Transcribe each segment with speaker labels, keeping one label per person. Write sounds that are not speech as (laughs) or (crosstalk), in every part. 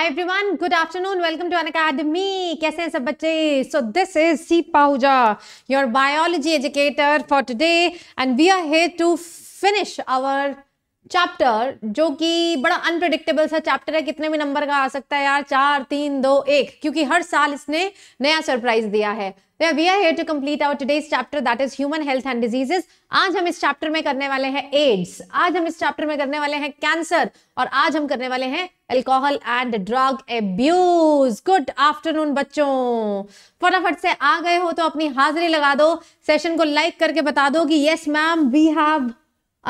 Speaker 1: Hi everyone good afternoon welcome to uh कैसे हैं सब बच्चे so this is C Pahuja your biology educator for today and we are here to finish our chapter जो कि बड़ा unpredictable सा chapter है कितने भी नंबर का आ सकता है यार चार तीन दो एक क्योंकि हर साल इसने नया सरप्राइज दिया है we are here to complete our today's chapter that is human health and diseases आज हम इस चैप्टर में करने वाले हैं एड्स आज हम इस चैप्टर में करने वाले हैं कैंसर और आज हम करने वाले हैं alcohol and drug abuse good afternoon बच्चों फटाफट से आ गए हो तो अपनी हाजिरी लगा दो सेशन को लाइक करके बता दो कि yes ma'am we have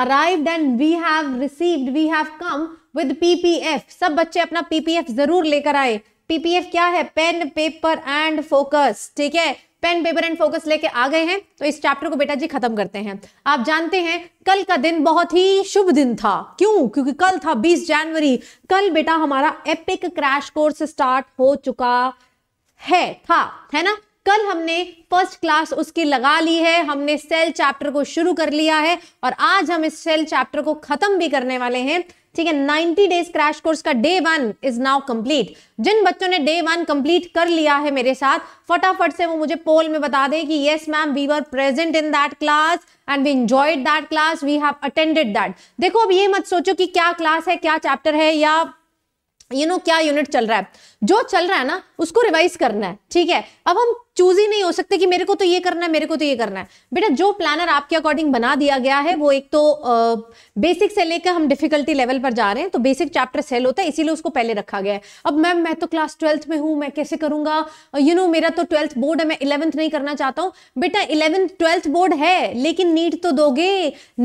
Speaker 1: arrived and we have received we have come with PPF सब बच्चे अपना पीपीएफ जरूर लेकर आए पीपीएफ क्या है पेन पेपर एंड फोकस ठीक है पेन पेपर एंड फोकस लेके आ गए हैं तो इस चैप्टर को बेटा जी खत्म करते हैं आप जानते हैं कल का दिन बहुत ही शुभ दिन था क्यों क्योंकि कल था 20 जनवरी कल बेटा हमारा एपिक क्रैश कोर्स स्टार्ट हो चुका है था है ना कल हमने फर्स्ट क्लास उसकी लगा ली है हमने सेल चैप्टर को शुरू कर लिया है और आज हम इस सेल चैप्टर को खत्म भी करने वाले हैं ठीक है नाइनटी डेज क्रैश कोर्स का day one is now complete जिन बच्चों ने डे वन कंप्लीट कर लिया है मेरे साथ फटाफट से वो मुझे पोल में बता दें कि yes ma'am we were present in that class and we enjoyed that class we have attended that देखो अब ये मत सोचो कि क्या क्लास है क्या चैप्टर है या यू you नो know, क्या यूनिट चल रहा है जो चल रहा है ना उसको रिवाइज करना है ठीक है अब हम चूज ही नहीं हो सकते कि मेरे को तो ये करना है मेरे को तो ये करना है बेटा जो प्लानर आपके अकॉर्डिंग बना दिया गया है वो एक तो आ, बेसिक से लेकर हम डिफिकल्टी लेवल पर जा रहे हैं तो बेसिक चैप्टर सेल होता है इसीलिए उसको पहले रखा गया है अब मैम मैं तो क्लास ट्वेल्थ में हूं मैं कैसे करूंगा यू you नो know, मेरा तो ट्वेल्थ बोर्ड है मैं इलेवंथ नहीं करना चाहता हूँ बेटा इलेवंथ ट्वेल्थ बोर्ड है लेकिन नीट तो दोगे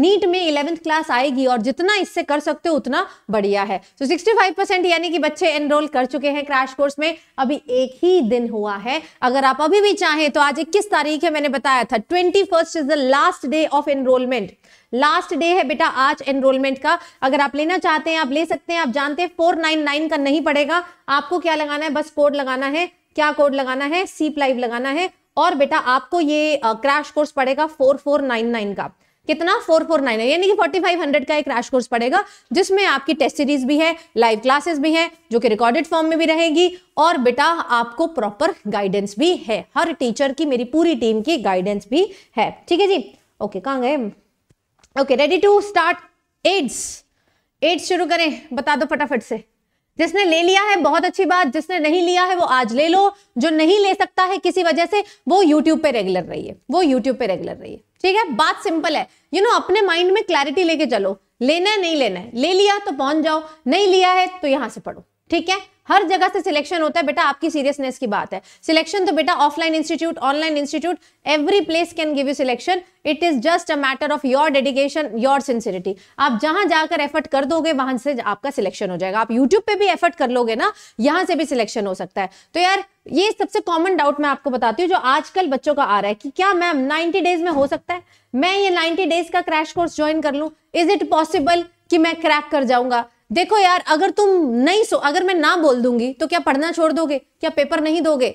Speaker 1: नीट में इलेवंथ क्लास आएगी और जितना इससे कर सकते हो उतना बढ़िया है तो सिक्सटी यानी कि बच्चे एनरोल कर चुके हैं क्रैश कोर्स में अभी एक ही दिन हुआ है अगर आप अभी भी चाहें तो आज इक्कीस तारीख है मैंने बताया था twenty first is the last day of enrolment last day है बेटा आज एनरोलमेंट का अगर आप लेना चाहते हैं आप ले सकते हैं आप जानते हैं फोर नाइन नाइन का नहीं पड़ेगा आपको क्या लगाना है बस कोड लगाना है क्या कोड लगाना है सीप लाइव लगाना है और बेटा आपको ये क्रैश कोर्स पड़ेगा फोर फोर नाइन नाइन का कितना फोर फोर नाइन है यानी कि फोर्टी फाइव हंड्रेड का एक क्रैश कोर्स पड़ेगा जिसमें आपकी टेस्ट सीरीज भी है लाइव क्लासेस भी है जो कि रिकॉर्डेड फॉर्म में भी रहेगी और बेटा आपको प्रॉपर गाइडेंस भी है हर टीचर की मेरी पूरी टीम की गाइडेंस भी है ठीक है जी ओके कहाँ गए okay ready to start AIDS AIDS शुरू करें बता दो फटाफट से जिसने ले लिया है बहुत अच्छी बात जिसने नहीं लिया है वो आज ले लो जो नहीं ले सकता है किसी वजह से वो यूट्यूब पे रेगुलर रहिए वो यूट्यूब पे रेगुलर रहिए ठीक है बात सिंपल है यू you नो know, अपने माइंड में क्लैरिटी लेके चलो लेना है नहीं लेना है ले लिया तो पहुंच जाओ नहीं लिया है तो यहां से पढ़ो ठीक है हर जगह से सिलेक्शन होता है बेटा आपकी सीरियसनेस की बात है सिलेक्शन तो बेटा offline institute online institute every place can give you selection it is just a matter of your dedication your sincerity आप जहां जाकर एफर्ट कर दोगे वहां से आपका सिलेक्शन हो जाएगा आप यूट्यूब पे भी एफर्ट कर लोगे ना यहां से भी सिलेक्शन हो सकता है तो यार ये सबसे कॉमन डाउट मैं आपको बताती हूँ जो आजकल बच्चों का आ रहा है कि क्या मैम नाइनटी डेज में हो सकता है मैं ये नाइनटी डेज का क्रैश कोर्स ज्वाइन कर लूँ इज इट पॉसिबल कि मैं क्रैक कर जाऊंगा देखो यार अगर तुम नहीं सो अगर मैं ना बोल दूंगी तो क्या पढ़ना छोड़ दोगे क्या पेपर नहीं दोगे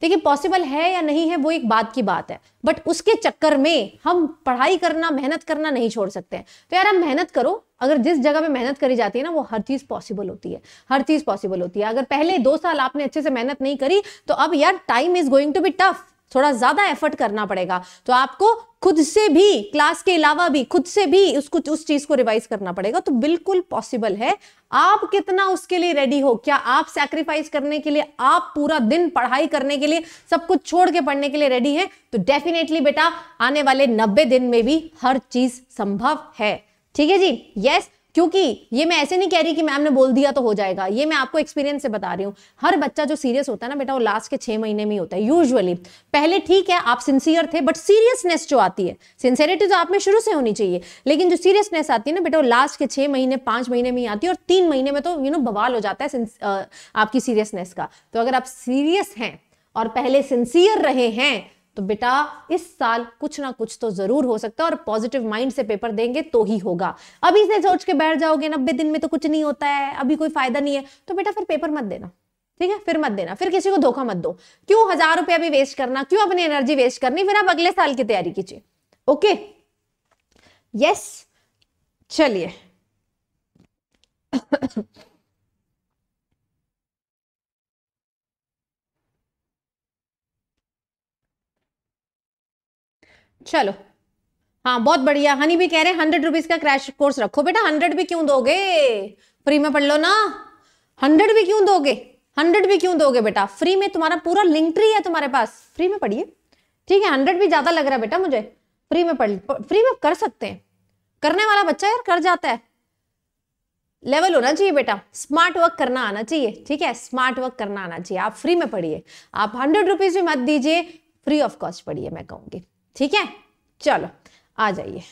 Speaker 1: देखिए पॉसिबल है या नहीं है वो एक बात की बात है बट उसके चक्कर में हम पढ़ाई करना मेहनत करना नहीं छोड़ सकते हैं तो यार हम मेहनत करो अगर जिस जगह पे मेहनत करी जाती है ना वो हर चीज पॉसिबल होती है हर चीज पॉसिबल होती है अगर पहले दो साल आपने अच्छे से मेहनत नहीं करी तो अब यार time is going to be tough थोड़ा ज्यादा एफर्ट करना पड़ेगा तो आपको खुद से भी क्लास के अलावा भी खुद से भी उसको उस चीज को रिवाइज करना पड़ेगा तो बिल्कुल पॉसिबल है आप कितना उसके लिए रेडी हो क्या आप सैक्रिफाइस करने के लिए आप पूरा दिन पढ़ाई करने के लिए सब कुछ छोड़ के पढ़ने के लिए रेडी है तो डेफिनेटली बेटा आने वाले नब्बे दिन में भी हर चीज संभव है ठीक है जी यस क्योंकि ये मैं ऐसे नहीं कह रही कि मैम ने बोल दिया तो हो जाएगा ये मैं आपको एक्सपीरियंस से बता रही हूँ हर बच्चा जो सीरियस होता है ना बेटा वो लास्ट के छह महीने में ही होता है यूजुअली पहले ठीक है आप सिंसियर थे बट सीरियसनेस जो आती है सिंसियरिटी तो आप में शुरू से होनी चाहिए लेकिन जो सीरियसनेस आती है ना बेटा वो लास्ट के छह महीने पांच महीने में ही आती है और तीन महीने में तो यू नो बवाल हो जाता है आपकी सीरियसनेस का तो अगर आप सीरियस हैं और पहले सिंसियर रहे हैं तो बेटा इस साल कुछ ना कुछ तो जरूर हो सकता है और पॉजिटिव माइंड से पेपर देंगे तो ही होगा अभी से सोच के बैठ जाओगे नब्बे दिन में तो कुछ नहीं होता है अभी कोई फायदा नहीं है तो बेटा फिर पेपर मत देना ठीक है फिर मत देना फिर किसी को धोखा मत दो क्यों हजार रुपया भी वेस्ट करना क्यों अपनी एनर्जी वेस्ट करनी फिर आप अगले साल की तैयारी कीजिए ओके यस चलिए चलो हाँ बहुत बढ़िया हनी भी कह रहे हैं हंड्रेड रुपीज का क्रैश कोर्स रखो बेटा हंड्रेड भी क्यों दोगे फ्री में पढ़ लो ना हंड्रेड भी क्यों दोगे हंड्रेड भी क्यों दोगे बेटा फ्री में तुम्हारा पूरा लिंक ट्री है तुम्हारे पास फ्री में पढ़िए ठीक है हंड्रेड भी ज्यादा लग रहा है बेटा मुझे फ्री में पढ़ फ्री में कर सकते हैं करने वाला बच्चा यार कर जाता है लेवल होना चाहिए बेटा स्मार्ट वर्क करना आना चाहिए ठीक है स्मार्ट वर्क करना आना चाहिए आप फ्री में पढ़िए आप हंड्रेड रुपीज भी मत दीजिए फ्री ऑफ कॉस्ट पढ़िए मैं कहूंगी ठीक है चलो आ जाइए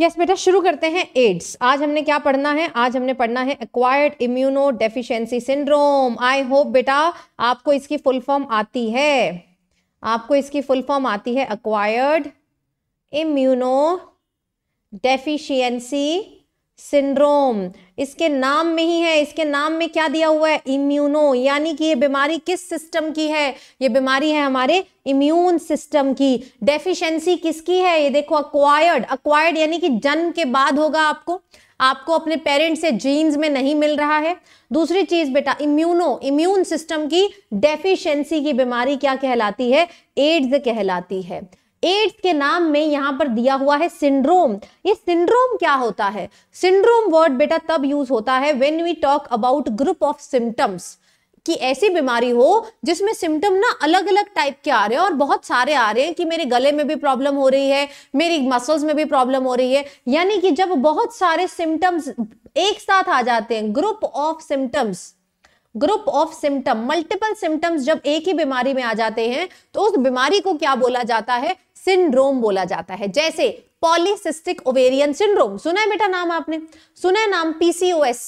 Speaker 1: यस yes, बेटा शुरू करते हैं एड्स आज हमने क्या पढ़ना है आज हमने पढ़ना है acquired immuno deficiency syndrome I hope बेटा आपको इसकी फुल फॉर्म आती है आपको इसकी फुल फॉर्म आती है एक्वायर्ड इम्यूनो डेफिशिएंसी सिंड्रोम इसके नाम में ही है इसके नाम में क्या दिया हुआ है इम्यूनो यानी कि ये बीमारी किस सिस्टम की है ये बीमारी है हमारे इम्यून सिस्टम की डेफिशिएंसी किसकी है ये देखो अक्वायर्ड अक्वायर्ड यानी कि जन्म के बाद होगा आपको आपको अपने पेरेंट्स से जीन्स में नहीं मिल रहा है दूसरी चीज बेटा इम्यूनो इम्यून सिस्टम की डेफिशिएंसी की बीमारी क्या कहलाती है एड्स कहलाती है एड्स के नाम में यहां पर दिया हुआ है सिंड्रोम ये सिंड्रोम क्या होता है सिंड्रोम वर्ड बेटा तब यूज होता है when we talk about group of symptoms कि ऐसी बीमारी हो जिसमें सिम्टम ना अलग अलग टाइप के आ रहे हैं और बहुत सारे आ रहे हैं कि मेरे गले में भी प्रॉब्लम हो रही है मेरी मसल्स में भी प्रॉब्लम हो रही है यानी कि जब बहुत सारे सिम्टम्स एक साथ आ जाते हैं group of symptoms group of symptom multiple symptoms जब एक ही बीमारी में आ जाते हैं तो उस बीमारी को क्या बोला जाता है सिंड्रोम बोला जाता है जैसे पॉलिसिस्टिक ओवेरियन सिंड्रोम सुना है बेटा नाम आपने सुना है नाम PCOS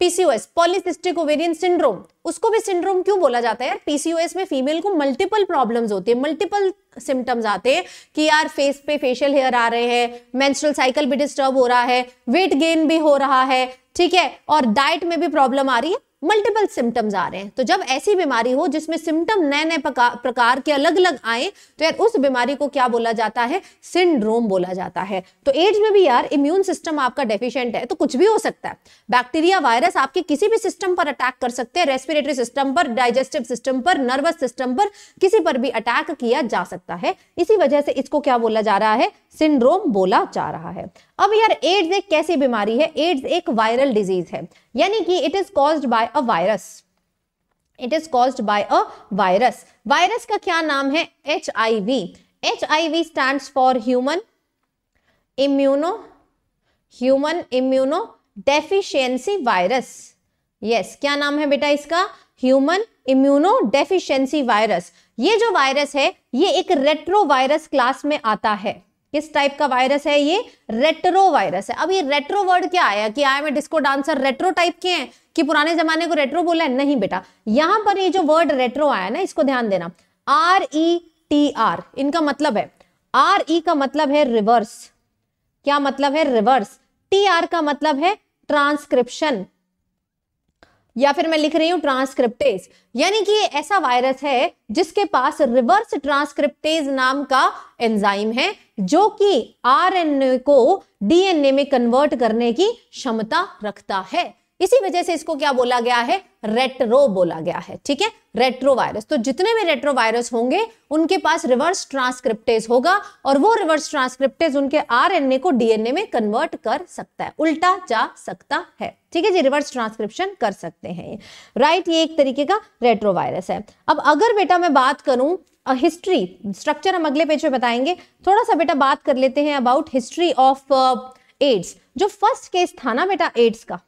Speaker 1: PCOS polycystic ovarian syndrome उसको भी सिंड्रोम क्यों बोला जाता है यार पीसीओएस में फीमेल को मल्टीपल प्रॉब्लम्स होती है मल्टीपल सिम्टम्स आते हैं कि यार फेस पे फेशियल हेयर आ रहे हैं मेंस्ट्रुअल साइकिल भी डिस्टर्ब हो रहा है वेट गेन भी हो रहा है ठीक है और डाइट में भी प्रॉब्लम आ रही है मल्टीपल सिम्टम्स आ रहे हैं तो जब ऐसी बीमारी हो जिसमें सिम्टम नए नए प्रकार के अलग अलग आए तो यार उस बीमारी को क्या बोला जाता है सिंड्रोम बोला जाता है तो एड्स में भी यार इम्यून सिस्टम आपका डेफिशिएंट है तो कुछ भी हो सकता है बैक्टीरिया वायरस आपके किसी भी सिस्टम पर अटैक कर सकते हैं रेस्पिरेटरी सिस्टम पर डाइजेस्टिव सिस्टम पर नर्वस सिस्टम पर किसी पर भी अटैक किया जा सकता है इसी वजह से इसको क्या बोला जा रहा है सिंड्रोम बोला जा रहा है अब यार एड्स एक कैसी बीमारी है एड्स एक वायरल डिजीज है यानी कि it is caused by a virus it is caused by a virus virus का क्या नाम है H I V H I V stand for human immuno human immuno deficiency virus yes क्या नाम है बेटा इसका ह्यूमन इम्यूनो डेफिशियंसी वायरस ये जो वायरस है ये एक रेट्रो वायरस क्लास में आता है किस टाइप का वायरस है ये रेट्रो वायरस है अब ये रेट्रो वर्ड क्या आया कि I am a disco dancer retro type के हैं कि पुराने जमाने को रेट्रो बोला है नहीं बेटा यहां पर ये जो वर्ड रेट्रो आया ना इसको ध्यान देना आर ई टी आर इनका मतलब है आर ई e का मतलब है रिवर्स क्या मतलब है रिवर्स टी आर का मतलब है ट्रांसक्रिप्शन या फिर मैं लिख रही हूं ट्रांसक्रिप्टेज यानी कि ये ऐसा वायरस है जिसके पास रिवर्स ट्रांसक्रिप्टेज नाम का एंजाइम है जो कि आरएनए को डीएनए में कन्वर्ट करने की क्षमता रखता है इसी वजह से इसको क्या बोला गया है रेट्रो बोला गया है ठीक है रेट्रोवायरस तो जितने भी रेट्रोवायरस होंगे उनके पास रिवर्स ट्रांसक्रिप्टेज होगा और वो रिवर्स ट्रांसक्रिप्टेज उनके आरएनए को डीएनए में कन्वर्ट कर सकता है उल्टा जा सकता है ठीक है जी रिवर्स ट्रांसक्रिप्शन कर सकते हैं राइट ये एक तरीके का रेट्रोवायरस है अब अगर बेटा मैं बात करूं हिस्ट्री स्ट्रक्चर हम अगले पेज पे बताएंगे थोड़ा सा बेटा बात कर लेते हैं अबाउट हिस्ट्री ऑफ एड्स जो फर्स्ट केस था ना बेटा एड्स का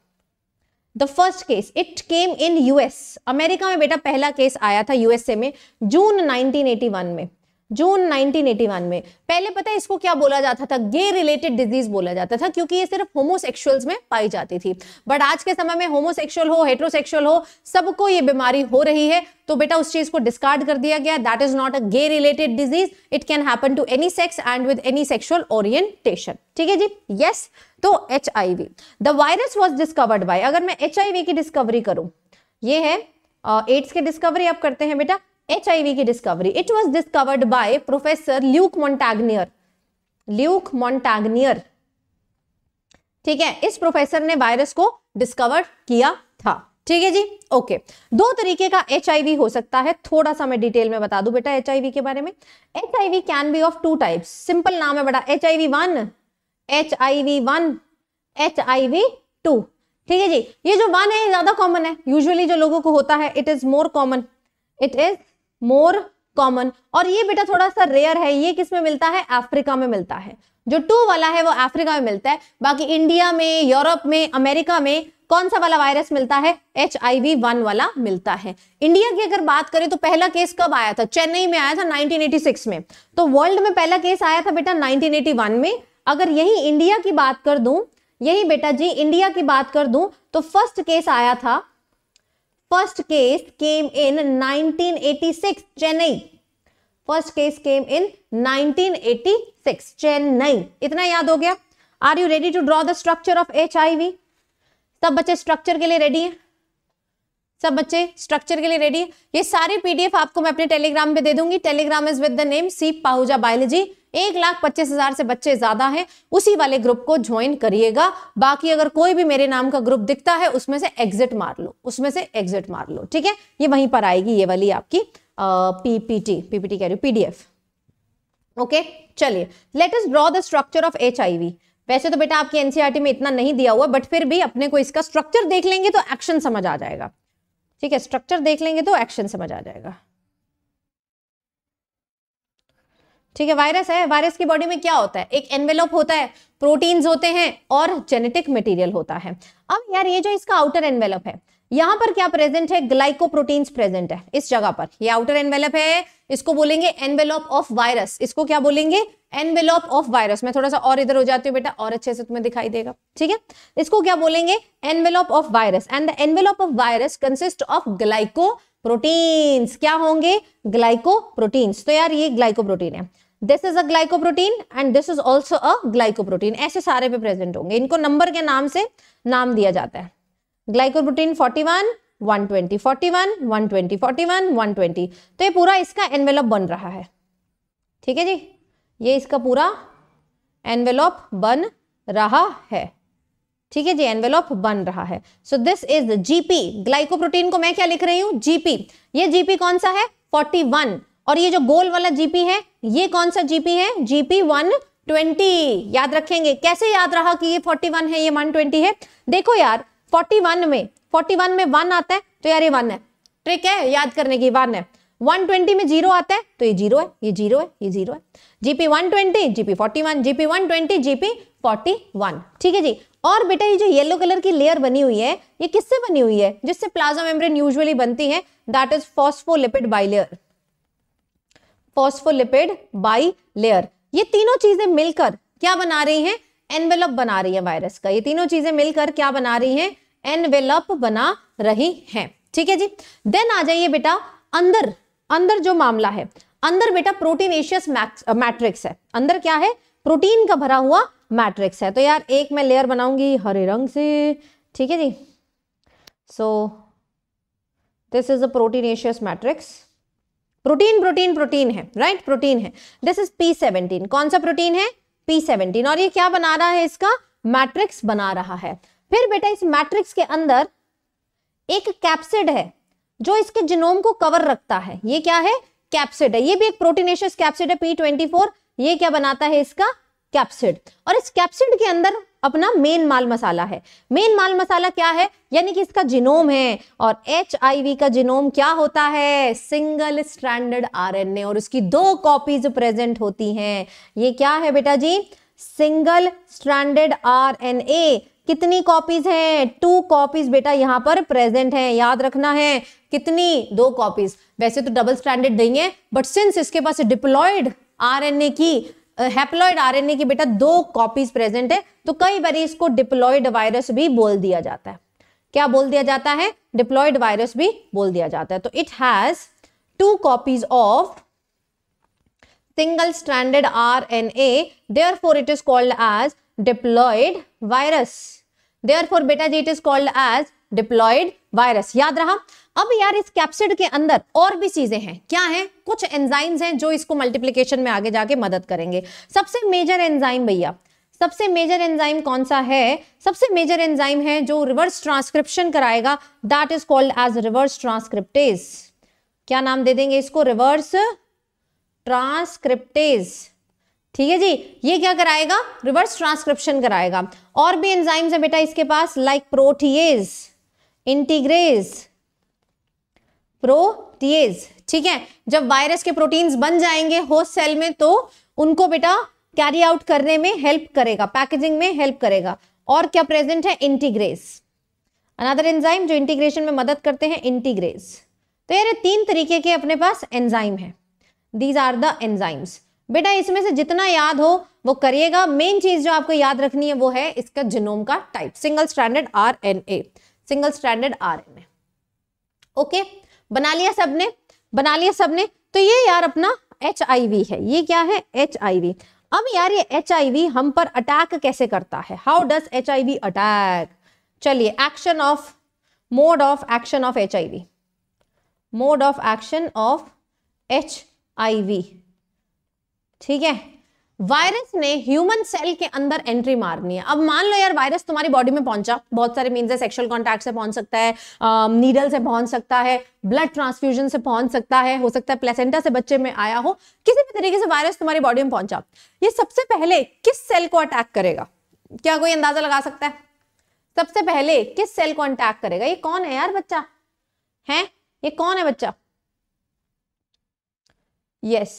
Speaker 1: the first case it came in US America में बेटा पहला केस आया था यूएसए में जून 1981 में जून 1981 में पहले पता है इसको क्या बोला जाता था गे रिलेटेड डिजीज बोला जाता था क्योंकि ये सिर्फ होमोसेक्सुअल्स में पाई जाती थी बट आज के समय में होमोसेक्सुअल हो हेट्रोसेक्सुअल हो सबको ये बीमारी हो रही है तो बेटा उस चीज को डिस्कार्ड कर दिया गया that is not a gay related disease it can happen to any sex and with any sexual orientation ठीक है जी यस yes, तो H I V the virus was discovered by अगर मैं एच आई वी की discovery करूं ये है एड्स uh, की डिस्कवरी आप करते हैं बेटा एच की discovery it was discovered by professor Luc Montagnier Luc Montagnier ठीक है इस प्रोफेसर ने वायरस को डिस्कवर किया था ठीक है जी ओके दो तरीके का एच हो सकता है थोड़ा सा मैं डिटेल में बता दू बेटा एच के बारे में H I V can be of two types simple नाम है बेटा H I V one H I V one H I V two ठीक है जी ये जो वन है ज्यादा कॉमन है यूजुअली जो लोगों को होता है it is more common it is more common और ये बेटा थोड़ा सा रेयर है ये किस में मिलता है अफ्रीका में मिलता है जो टू वाला है वो अफ्रीका में मिलता है बाकी इंडिया में यूरोप में अमेरिका में कौन सा वाला वायरस मिलता है एच आई वी वन वाला मिलता है इंडिया की अगर बात करें तो पहला केस कब आया था चेन्नई में आया था 1986 में तो वर्ल्ड में पहला केस आया था बेटा 1981 में अगर यही इंडिया की बात कर दू यही बेटा जी इंडिया की बात कर दूं तो फर्स्ट केस आया था first case came in 1986 chennai first case came in 1986 Chennai इतना याद हो गया are you ready to draw the structure of H सब बच्चे स्ट्रक्चर के लिए रेडी हैं सब बच्चे स्ट्रक्चर के लिए रेडी है ये सारे पीडीएफ आपको मैं अपने टेलीग्राम पे दे दूंगी Telegram is with the name C Pahuja biology एक लाख पच्चीस हजार से बच्चे ज्यादा हैं उसी वाले ग्रुप को ज्वाइन करिएगा बाकी अगर कोई भी मेरे नाम का ग्रुप दिखता है उसमें से एग्जिट मार लो उसमें से एग्जिट मार लो ठीक है ये वहीं पर आएगी ये वाली आपकी पीपीटी पीपीटी कह रही हूँ पीडीएफ ओके चलिए let us draw the structure of H वैसे तो बेटा आपकी एनसीआरटी e में इतना नहीं दिया हुआ बट फिर भी अपने को इसका स्ट्रक्चर देख लेंगे तो एक्शन समझ आ जाएगा ठीक है स्ट्रक्चर देख लेंगे तो एक्शन समझ आ जाएगा ठीक है वायरस है वायरस की बॉडी में क्या होता है एक एनवेलोप होता है प्रोटीन्स होते हैं और जेनेटिक मटेरियल होता है अब यार ये जो इसका आउटर एनवेलोप है यहां पर क्या प्रेजेंट है ग्लाइकोप्रोटीन्स प्रेजेंट है इस जगह पर ये आउटर एनवेलप है इसको बोलेंगे एनवेलोप ऑफ वायरस इसको क्या बोलेंगे एनवेलोप ऑफ वायरस मैं थोड़ा सा और इधर हो जाती हूँ बेटा और अच्छे से तुम्हें दिखाई देगा ठीक है इसको क्या बोलेंगे envelope of virus and the envelope of virus consist of glyco proteins क्या होंगे ग्लाइको प्रोटीन्स तो यार ये ग्लाइको प्रोटीन है this is a glycoprotein and this is also a glycoprotein ऐसे सारे पे प्रेजेंट होंगे इनको नंबर के नाम से नाम दिया जाता है ग्लाइकोप्रोटीन वन 120 41 120 41 120 तो ये पूरा इसका एनवेलप बन रहा है ठीक है जी ये इसका पूरा एनवेलोप बन रहा है ठीक है जी एनवेलॉप बन रहा है so this is GP glycoprotein को मैं क्या लिख रही हूँ जीपी ये जीपी कौन सा है 41 और ये जो गोल वाला जीपी है ये कौन सा जीपी है जीपी वन ट्वेंटी याद रखेंगे कैसे याद रहा कि ये फोर्टी वन है ये वन ट्वेंटी है देखो यार फोर्टी वन में फोर्टी वन में वन आता है तो यार ये वन है ट्रिक है याद करने की वन है वन ट्वेंटी में जीरो आता है तो ये जीरो है ये जीरो है ये जीरो है GP twenty GP one GP twenty GP one ठीक है जी और बेटा ये जो येलो कलर की लेयर बनी हुई है ये किससे बनी हुई है जिससे प्लाज्मा मेम्ब्रेन यूजुअली बनती है that is phospholipid bilayer phospholipid bilayer ये तीनों चीजें मिलकर क्या बना रही हैं एनवेलप बना रही है वायरस का ये तीनों चीजें मिलकर क्या बना रही हैं एनवेलप बना रही हैं ठीक है जी देन आ जाइए बेटा अंदर अंदर जो मामला है अंदर बेटा प्रोटीनेशियस मैट्रिक्स है अंदर क्या है प्रोटीन का भरा हुआ मैट्रिक्स है तो यार एक मैं लेयर बनाऊंगी हरे रंग से ठीक है जी so this is a proteinaceous matrix protein protein protein है राइट प्रोटीन है दिस इज पी सेवनटीन कौन सा प्रोटीन है पी सेवनटीन और ये क्या बना रहा है इसका मैट्रिक्स बना रहा है फिर बेटा इस मैट्रिक्स के अंदर एक कैप्सिड है जो इसके जिनोम को कवर रखता है ये क्या है कैप्सिड है ये भी एक प्रोटीनेशियस कैप्सिड है पी ट्वेंटी फोर ये क्या बनाता है इसका कैप्सिड और इस कैप्सिड के अंदर अपना मेन माल मसाला है मेन माल मसाला क्या है यानी कि इसका जिनोम है और एच का जिनोम क्या होता है सिंगल स्टैंडर्ड आरएनए और उसकी दो कॉपीज प्रेजेंट होती हैं ये क्या है बेटा जी सिंगल स्टैंडर्ड आरएनए कितनी कॉपीज हैं टू कॉपीज बेटा यहां पर प्रेजेंट हैं याद रखना है कितनी दो कॉपीज वैसे तो डबल स्टैंडर्ड नहीं है बट सिंस इसके पास डिप्लॉयड आर की हैप्लॉइड आरएनए की बेटा दो कॉपीज प्रेजेंट है तो कई बार इसको डिप्लॉइड वायरस भी बोल दिया जाता है क्या बोल दिया जाता है डिप्लॉइड वायरस भी बोल दिया जाता है तो it has two copies of single standard R N A therefore it is called as diploid virus therefore बेटा जी it is called as diploid virus याद रहा अब यार इस कैप्सिड के अंदर और भी चीजें हैं क्या है कुछ एंजाइम्स हैं जो इसको मल्टीप्लीकेशन में आगे जाके मदद करेंगे सबसे मेजर एंजाइम भैया सबसे मेजर एंजाइम कौन सा है सबसे मेजर एंजाइम है जो रिवर्स ट्रांसक्रिप्शन कराएगा that is called as reverse transcriptase क्या नाम दे देंगे इसको रिवर्स ट्रांसक्रिप्टेज ठीक है जी ये क्या कराएगा रिवर्स ट्रांसक्रिप्शन कराएगा और भी एंजाइम्स है बेटा इसके पास लाइक प्रोटीएज इंटीग्रेज प्रोटीज ठीक है जब वायरस के प्रोटीन्स बन जाएंगे होस्ट सेल में तो उनको बेटा कैरी आउट करने में हेल्प करेगा पैकेजिंग में हेल्प करेगा और क्या प्रेजेंट है इंटीग्रेस अनदर एंजाइम जो इंटीग्रेशन में मदद करते हैं इंटीग्रेस तो यार तीन तरीके के अपने पास एंजाइम है दीज आर द एंजाइम्स बेटा इसमें से जितना याद हो वो करिएगा मेन चीज जो आपको याद रखनी है वो है इसका जिनोम का type single standard R single standard R okay okay? बना लिया सबने बना लिया सबने तो ये यार अपना एच है ये क्या है एच अब यार ये एच हम पर अटैक कैसे करता है हाउ डज एच अटैक चलिए action of mode of action of H mode of action of H ठीक है वायरस ने ह्यूमन सेल के अंदर एंट्री मारनी है अब मान लो यार वायरस तुम्हारी बॉडी में पहुंचा बहुत सारे मीन से कॉन्टैक्ट से पहुंच सकता है नीडल से पहुंच सकता है ब्लड ट्रांसफ्यूजन से पहुंच सकता है हो सकता है प्लेसेंटा से बच्चे में आया हो किसी भी तरीके से वायरस तुम्हारी बॉडी में पहुंचा ये सबसे पहले किस सेल को अटैक करेगा क्या कोई अंदाजा लगा सकता है सबसे पहले किस सेल को अटैक करेगा ये कौन है यार बच्चा है ये कौन है बच्चा यस yes.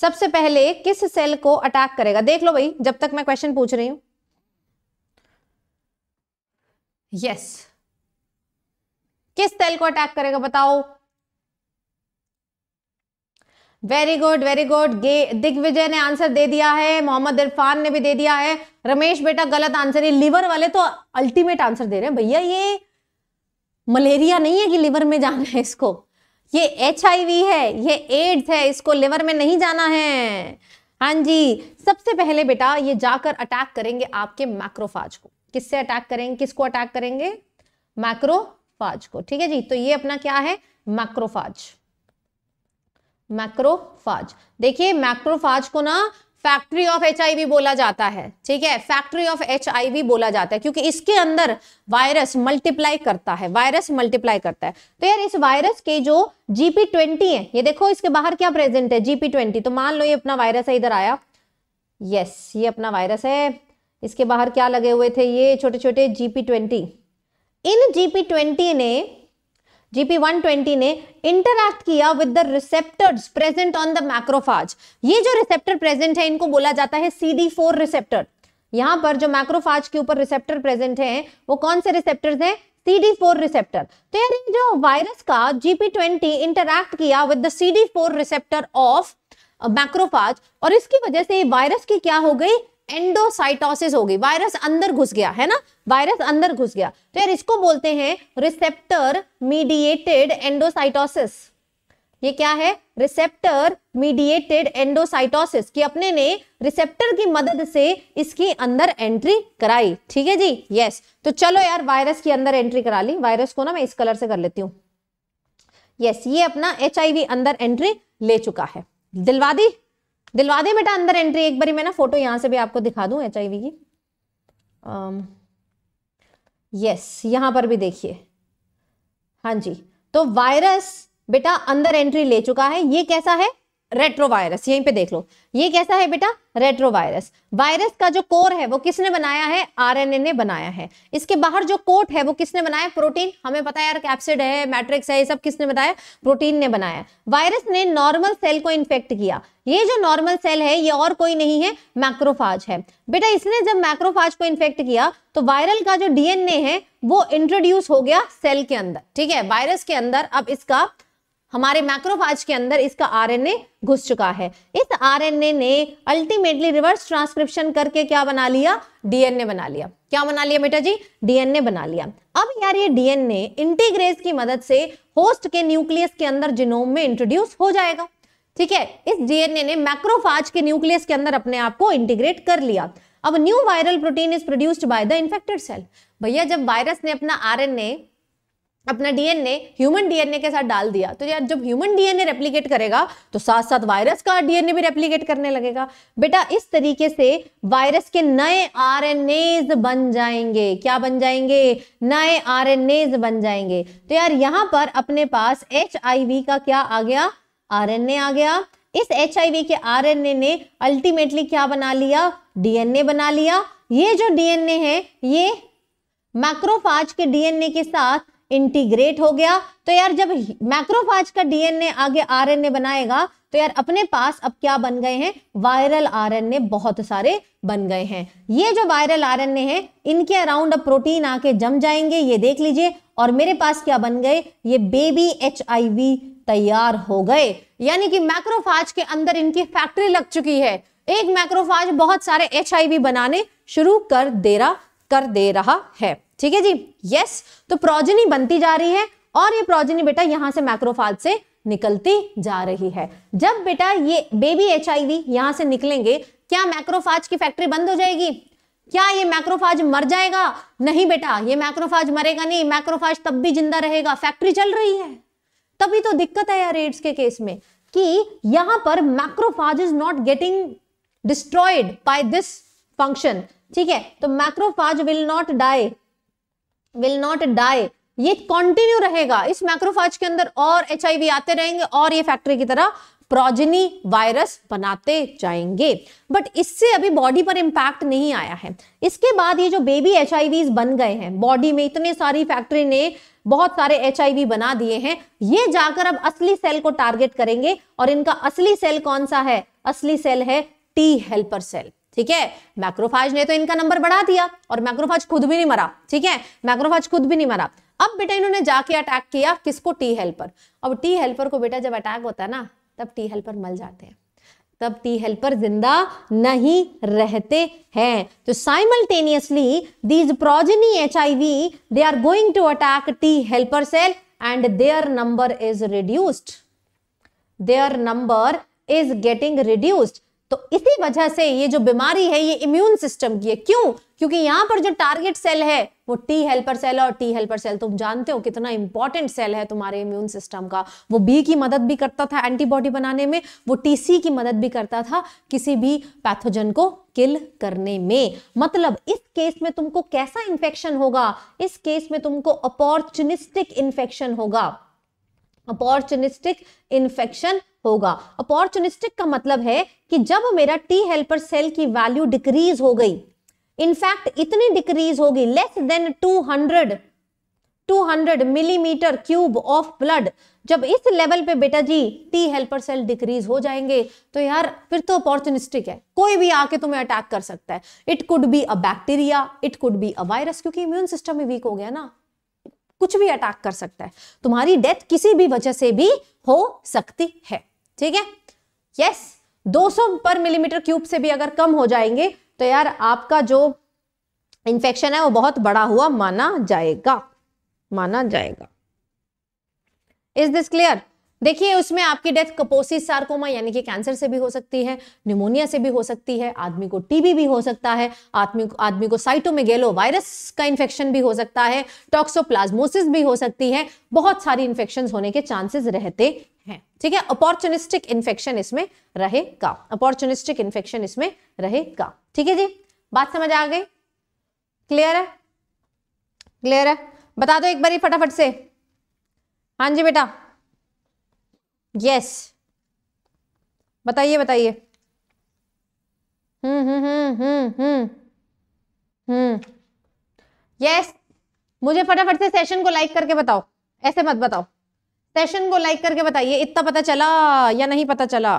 Speaker 1: सबसे पहले किस सेल को अटैक करेगा देख लो भाई जब तक मैं क्वेश्चन पूछ रही हूं यस किस सेल को अटैक करेगा बताओ very good very good Digvijay ने आंसर दे दिया है मोहम्मद इरफान ने भी दे दिया है रमेश बेटा गलत आंसर है लीवर वाले तो अल्टीमेट आंसर दे रहे हैं भैया ये मलेरिया नहीं है कि लीवर में जाना है इसको ये एच है ये एड्स है इसको लिवर में नहीं जाना है हाँ जी सबसे पहले बेटा ये जाकर अटैक करेंगे आपके मैक्रोफाज को किससे अटैक करेंगे किसको अटैक करेंगे मैक्रोफाज को ठीक है जी तो ये अपना क्या है मैक्रोफाज मैक्रोफाज देखिए मैक्रोफाज को ना फैक्ट्री ऑफ एच बोला जाता है ठीक है फैक्ट्री ऑफ एच बोला जाता है क्योंकि इसके अंदर वायरस मल्टीप्लाई करता है वायरस मल्टीप्लाई करता है तो यार इस वायरस के जो जीपी ट्वेंटी है ये देखो इसके बाहर क्या प्रेजेंट है जीपी ट्वेंटी तो मान लो ये अपना वायरस है इधर आया यस ये अपना वायरस है इसके बाहर क्या लगे हुए थे ये छोटे छोटे जीपी ट्वेंटी इन जीपी ट्वेंटी ने जीपी 120 ने इंटरैक्ट किया with the receptors present on the macrophage ये जो रिसेप्टर प्रेजेंट है इनको बोला जाता है सी डी फोर रिसेप्टर यहां पर जो मैक्रोफाज के ऊपर रिसेप्टर प्रेजेंट है वो कौन से रिसेप्टर्स हैं सीडी फोर रिसेप्टर तो यानी जो वायरस का जीपी ट्वेंटी इंटरैक्ट किया with the CD four receptor of macrophage और इसकी वजह से वायरस की क्या हो गई एंडोसाइटोसिस होगी वायरस अंदर घुस गया है ना वायरस अंदर घुस गया तो यार इसको बोलते हैं रिसेप्टर मीडिएटेड एंडोसाइटोसिस ये क्या है रिसेप्टर मीडिएटेड एंडोसाइटोसिस कि अपने ने रिसेप्टर की मदद से इसकी अंदर एंट्री कराई ठीक है जी यस तो चलो यार वायरस की अंदर एंट्री करा ली वायरस को ना मैं इस कलर से कर लेती हूँ यस ये अपना एच अंदर एंट्री ले चुका है दिलवा दी दिलवा दे बेटा अंदर एंट्री एक बारी मैं ना फोटो यहाँ से भी आपको दिखा दूँ एच की यस um, यहां यहाँ पर भी देखिए हाँ जी तो वायरस बेटा अंदर एंट्री ले चुका है ये कैसा है रेट्रोवायरस यहीं पे देख लो ये कैसा है बेटा रेट्रोवायरस वायरस का जो कोर है वो किसने बनाया है आरएनए ने बनाया है इसके बाहर जो कोट है वो किसने बनाया प्रोटीन हमें पता है यार कैप्सिड है मैट्रिक्स है ये सब किसने बताया प्रोटीन ने बनाया वायरस ने नॉर्मल सेल को इन्फेक्ट किया ये जो नॉर्मल सेल है ये और कोई नहीं है मैक्रोफाज है बेटा इसने जब मैक्रोफाज को इन्फेक्ट किया तो वायरल का जो डीएनए है वो इंट्रोड्यूस हो गया सेल के अंदर ठीक है वायरस के अंदर अब इसका हमारे मैक्रोफाज के अंदर इसका आरएनए घुस चुका है इस आरएनए ने अल्टीमेटली रिवर्स ट्रांसक्रिप्शन करके क्या बना लिया डीएनए बना लिया क्या बना लिया बेटा जी डीएनए बना लिया अब यार ये डीएनए इंटीग्रेस की मदद से होस्ट के न्यूक्लियस के अंदर जिनोम में इंट्रोड्यूस हो जाएगा ठीक है इस डीएनए ने मैक्रोफाज के न्यूक्लियस के अंदर अपने आप को इंटीग्रेट कर लिया अब new viral protein is produced by the infected cell भैया जब वायरस ने अपना आरएनए अपना डीएनए ह्यूमन डीएनए के साथ डाल दिया तो यार जब ह्यूमन डीएनए रेप्लीकेट करेगा तो साथ साथ वायरस का डीएनए भी रेप्लीकेट करने लगेगा बेटा इस तरीके से वायरस के नए आरएनएज बन जाएंगे क्या बन जाएंगे नए आरएनएज बन जाएंगे तो यार यहाँ पर अपने पास एच का क्या आ गया आर आ गया इस एच के आर ने अल्टीमेटली क्या बना लिया डीएनए बना लिया ये जो डीएनए है ये मैक्रोफाज के डीएनए के साथ इंटीग्रेट हो गया तो यार जब मैक्रोफाज का डीएनए आगे आरएनए बनाएगा तो यार अपने पास अब क्या बन गए हैं वायरल आरएनए बहुत सारे बन गए हैं ये जो वायरल आरएनए हैं इनके अराउंड अब प्रोटीन आके जम जाएंगे ये देख लीजिए और मेरे पास क्या बन गए ये बेबी एच तैयार हो गए यानी कि मैक्रोफाज के अंदर इनकी फैक्ट्री लग चुकी है एक मैक्रोफाज बहुत सारे एच बनाने शुरू कर दे रहा कर दे रहा है ठीक है जी यस तो प्रोजनी बनती जा रही है और ये प्रोजनी बेटा यहां से मैक्रोफाज से निकलती जा रही है जब बेटा ये बेबी एच आई यहां से निकलेंगे क्या मैक्रोफाज की फैक्ट्री बंद हो जाएगी क्या ये मैक्रोफाज मर जाएगा नहीं बेटा ये मैक्रोफाज मरेगा नहीं मैक्रोफाज तब भी जिंदा रहेगा फैक्ट्री चल रही है तभी तो दिक्कत है यार एड्स के केस में कि यहां पर macrophage is not getting destroyed by this function ठीक है तो macrophage will not die will not die ये कंटिन्यू रहेगा इस मैक्रोफाज के अंदर और एच आते रहेंगे और ये फैक्ट्री की तरह प्रोजनी वायरस बनाते जाएंगे बट इससे अभी बॉडी पर इम्पैक्ट नहीं आया है इसके बाद ये जो बेबी एच बन गए हैं बॉडी में इतने सारी फैक्ट्री ने बहुत सारे एच बना दिए हैं ये जाकर अब असली सेल को टारगेट करेंगे और इनका असली सेल कौन सा है असली सेल है टी हेल्पर सेल ठीक है मैक्रोफाज ने तो इनका नंबर बढ़ा दिया और मैक्रोफाज खुद भी नहीं मरा ठीक है मैक्रोफाज खुद भी नहीं मरा अब बेटा इन्होंने जाके अटैक किया किसको टी हेल्पर अब टी हेल्पर को बेटा जब अटैक होता है ना तब टी हेल्पर मल जाते हैं तब टी हेल्पर जिंदा नहीं रहते हैं तो simultaneously these progeny H I V they are going to attack T helper cell and their number is reduced their number is getting reduced तो इसी वजह से ये जो बीमारी है ये इम्यून सिस्टम की है क्यों क्योंकि यहां पर जो टारगेट सेल है वो टी हेल्पर सेल और टी हेल्पर सेल तुम जानते हो कितना इंपॉर्टेंट सेल है तुम्हारे इम्यून सिस्टम का वो बी की मदद भी करता था एंटीबॉडी बनाने में वो टी सी की मदद भी करता था किसी भी पैथोजन को किल करने में मतलब इस केस में तुमको कैसा इंफेक्शन होगा इस केस में तुमको अपॉर्चुनिस्टिक इन्फेक्शन होगा अपॉर्चुनिस्टिक इन्फेक्शन होगा अपॉर्चुनिस्टिक का मतलब है कि जब मेरा टी हेल्पर सेल की वैल्यू डिक्रीज हो गई इनफैक्ट इतनी डिक्रीज होगी less than 200 200 millimetre cube of blood जब इस लेवल पे बेटा जी टी हेल्पर सेल डिक्रीज हो जाएंगे तो यार फिर तो अपॉर्चुनिस्टिक है कोई भी आके तुम्हें अटैक कर सकता है it could be a bacteria it could be a virus क्योंकि इम्यून सिस्टम ही वीक हो गया ना कुछ भी अटैक कर सकता है तुम्हारी डेथ किसी भी वजह से भी हो सकती है ठीक है यस 200 पर मिलीमीटर क्यूब से भी अगर कम हो जाएंगे तो यार आपका जो इंफेक्शन है वो बहुत बड़ा हुआ माना जाएगा माना जाएगा इज दिस क्लियर देखिए उसमें आपकी डेथ कपोसिस सार्कोमा यानी कि कैंसर से भी हो सकती है निमोनिया से भी हो सकती है आदमी को टीबी भी हो सकता है आदमी आदमी को साइटोमेगेलो वायरस का इन्फेक्शन भी हो सकता है टॉक्सोप्लाज्मोसिस भी हो सकती है बहुत सारी इन्फेक्शन होने के चांसेस रहते हैं ठीक है अपॉर्चुनिस्टिक इन्फेक्शन इसमें रहेगा अपॉर्चुनिस्टिक इन्फेक्शन इसमें रहेगा ठीक है जी बात समझ आ गई क्लियर है क्लियर है बता दो एक बार फटाफट से हाँ जी बेटा यस बताइए बताइए हम्म हम्म हम्म हम्म हम्म यस हम्म। मुझे फटाफट से सेशन को लाइक करके बताओ ऐसे मत बताओ सेशन को लाइक करके बताइए इतना पता चला या नहीं पता चला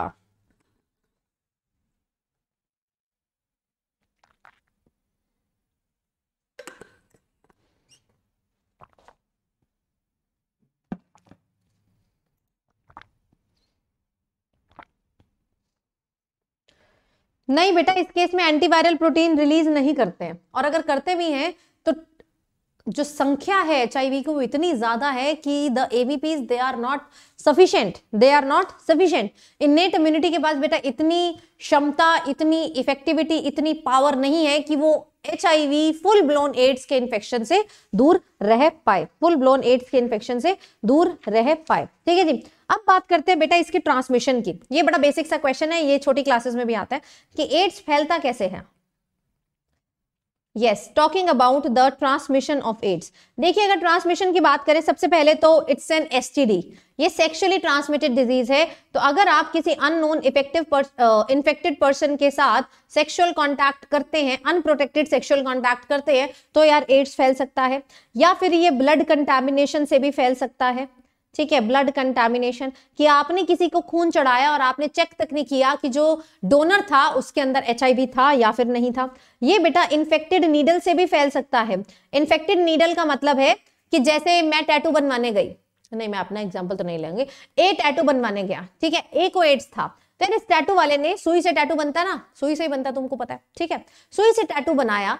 Speaker 1: नहीं बेटा इस केस में एंटीवायरल प्रोटीन रिलीज नहीं करते हैं और अगर करते भी हैं जो संख्या है एच आई वी की वो इतनी ज्यादा है कि the AVPs they are not sufficient they are not sufficient innate immunity के पास बेटा इतनी क्षमता इतनी इफेक्टिविटी इतनी पावर नहीं है कि वो एच फुल ब्लोन एड्स के इन्फेक्शन से दूर रह पाए फुल ब्लोन एड्स के इन्फेक्शन से दूर रह पाए ठीक है जी अब बात करते हैं बेटा इसकी ट्रांसमिशन की ये बड़ा बेसिक सा क्वेश्चन है ये छोटी क्लासेस में भी आता है कि एड्स फैलता कैसे है yes talking about the transmission of AIDS देखिए अगर ट्रांसमिशन की बात करें सबसे पहले तो इट्स एन एस ये सेक्शुअली ट्रांसमिटेड डिजीज है तो अगर आप किसी अननोन इफेक्टिव इन्फेक्टेड पर्सन के साथ सेक्शुअल कॉन्टैक्ट करते हैं अनप्रोटेक्टेड सेक्शुअल कॉन्टैक्ट करते हैं तो यार एड्स फैल सकता है या फिर ये ब्लड कंटेमिनेशन से भी फैल सकता है ठीक है ब्लड कंटामिनेशन कि आपने किसी को खून चढ़ाया और आपने चेक तक नहीं किया कि जो डोनर था उसके अंदर एच था या फिर नहीं था ये बेटा इन्फेक्टेड नीडल से भी फैल सकता है इन्फेक्टेड नीडल का मतलब है कि जैसे मैं टैटू बनवाने गई नहीं मैं अपना एग्जाम्पल तो नहीं लेंगे ए टैटू बनवाने गया ठीक है ए को एड्स था तो इस टैटू वाले ने सुई से टैटू बनता ना सुई से ही बनता तुमको पता है ठीक है सुई से टैटू बनाया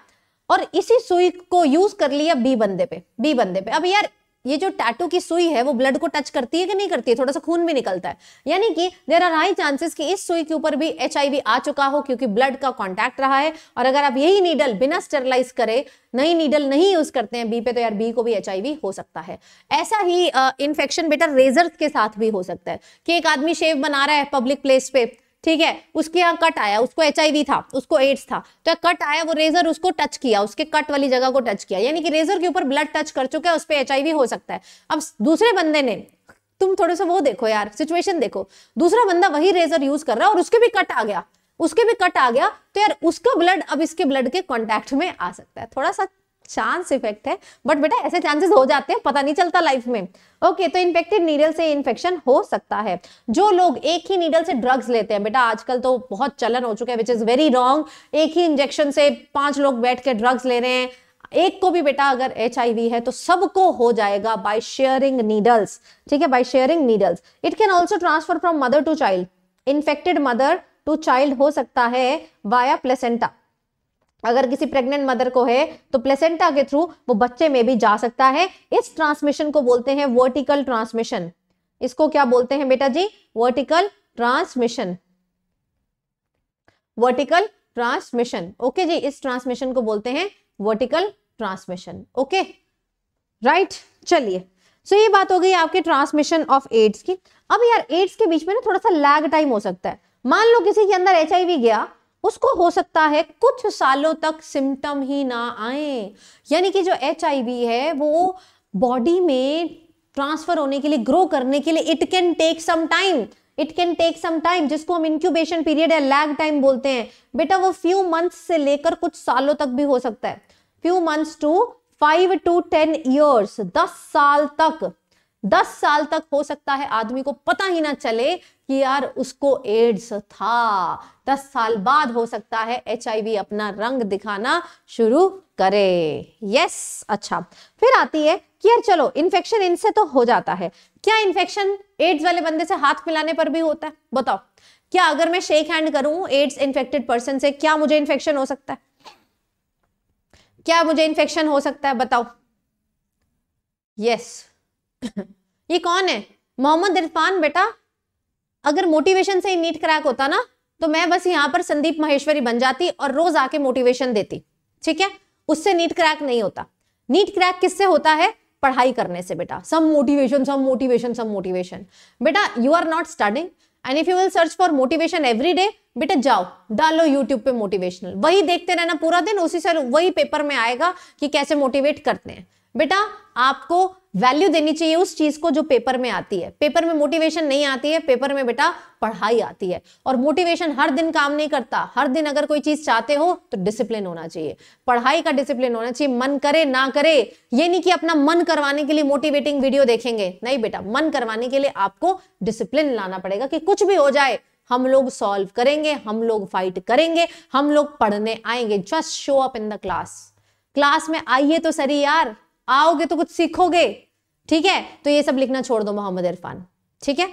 Speaker 1: और इसी सुई को यूज कर लिया बी बंदे पे बी बंदे पे अब यार ये जो टैटू की सुई है वो ब्लड को टच करती है कि नहीं करती है थोड़ा सा खून भी निकलता है यानी कि देर आर हाई चांसेस कि इस सुई के ऊपर भी एच आ चुका हो क्योंकि ब्लड का कांटेक्ट रहा है और अगर आप यही नीडल बिना स्टेरलाइज करे नई नीडल नहीं यूज करते हैं बी पे तो यार बी को भी एच हो सकता है ऐसा ही इन्फेक्शन बेटा रेजर्स के साथ भी हो सकता है कि एक आदमी शेव बना रहा है पब्लिक प्लेस पे ठीक है उसके यहाँ कट आया उसको एच था उसको एड्स था तो कट आया वो रेजर उसको टच किया उसके कट वाली जगह को टच किया यानी कि रेजर के ऊपर ब्लड टच कर चुका है उस पर एच हो सकता है अब दूसरे बंदे ने तुम थोड़े से वो देखो यार सिचुएशन देखो दूसरा बंदा वही रेजर यूज कर रहा है और उसके भी कट आ गया उसके भी कट आ गया तो यार उसका ब्लड अब इसके ब्लड के कॉन्टेक्ट में आ सकता है थोड़ा सा चांस इफेक्ट है बट बेटा ऐसे चांसेस हो जाते हैं पता नहीं चलता लाइफ में ओके okay, तो इन्फेक्टेड नीडल से इन्फेक्शन हो सकता है जो लोग एक ही नीडल से ड्रग्स लेते हैं बेटा आजकल तो बहुत चलन हो चुका है विच इज वेरी रॉन्ग एक ही इंजेक्शन से पांच लोग बैठ के ड्रग्स ले रहे हैं एक को भी बेटा अगर एच है तो सबको हो जाएगा बाय शेयरिंग नीडल्स ठीक है by sharing needles it can also transfer from mother to child infected mother to child हो सकता है वाया प्लेसेंटा अगर किसी प्रेग्नेंट मदर को है तो प्लेसेंटा के थ्रू वो बच्चे में भी जा सकता है इस ट्रांसमिशन को बोलते हैं वर्टिकल ट्रांसमिशन इसको क्या बोलते हैं बेटा जी vertical transmission vertical transmission okay जी इस ट्रांसमिशन को बोलते हैं वर्टिकल ट्रांसमिशन ओके राइट चलिए सो ये बात हो गई आपके ट्रांसमिशन ऑफ एड्स की अब यार एड्स के बीच में ना थोड़ा सा लैग टाइम हो सकता है मान लो किसी के अंदर एच गया उसको हो सकता है कुछ सालों तक सिम्टम ही ना आए यानी कि जो एच है वो बॉडी में ट्रांसफर होने के लिए ग्रो करने के लिए it can take some time it can take some time जिसको हम इंक्यूबेशन पीरियड या लैग टाइम बोलते हैं बेटा वो फ्यू मंथ्स से लेकर कुछ सालों तक भी हो सकता है few months to five to ten years दस साल तक दस साल तक हो सकता है आदमी को पता ही ना चले कि यार उसको एड्स था दस साल बाद हो सकता है एच अपना रंग दिखाना शुरू करे यस अच्छा फिर आती है कि यार चलो इन्फेक्शन इनसे तो हो जाता है क्या इन्फेक्शन एड्स वाले बंदे से हाथ मिलाने पर भी होता है बताओ क्या अगर मैं शेक हैंड करूं एड्स इन्फेक्टेड पर्सन से क्या मुझे इन्फेक्शन हो सकता है क्या मुझे इन्फेक्शन हो सकता है बताओ यस yes, ये कौन है मोहम्मद इरफान बेटा अगर मोटिवेशन से नीट क्रैक होता ना तो मैं बस यहाँ पर संदीप महेश्वरी बन जाती और रोज आके मोटिवेशन देती ठीक है उससे नीट क्रैक नहीं होता नीट क्रैक किससे होता है पढ़ाई करने से बेटा some motivation some motivation some motivation बेटा you are not starting and if you will search for motivation every day बेटा जाओ डालो यूट्यूब पे मोटिवेशनल वही देखते रहना पूरा दिन उसी से वही पेपर में आएगा कि कैसे मोटिवेट करते हैं बेटा आपको वैल्यू देनी चाहिए उस चीज को जो पेपर में आती है पेपर में मोटिवेशन नहीं आती है पेपर में बेटा पढ़ाई आती है और मोटिवेशन हर दिन काम नहीं करता हर दिन अगर कोई चीज चाहते हो तो डिसिप्लिन होना चाहिए पढ़ाई का डिसिप्लिन होना चाहिए मन करे ना करे ये नहीं कि अपना मन करवाने के लिए मोटिवेटिंग वीडियो देखेंगे नहीं बेटा मन करवाने के लिए आपको डिसिप्लिन लाना पड़ेगा कि कुछ भी हो जाए हम लोग सॉल्व करेंगे हम लोग फाइट करेंगे हम लोग पढ़ने आएंगे just show up in the class class में आइए तो सर यार आओगे तो कुछ सीखोगे ठीक है तो ये सब लिखना छोड़ दो मोहम्मद इरफान ठीक है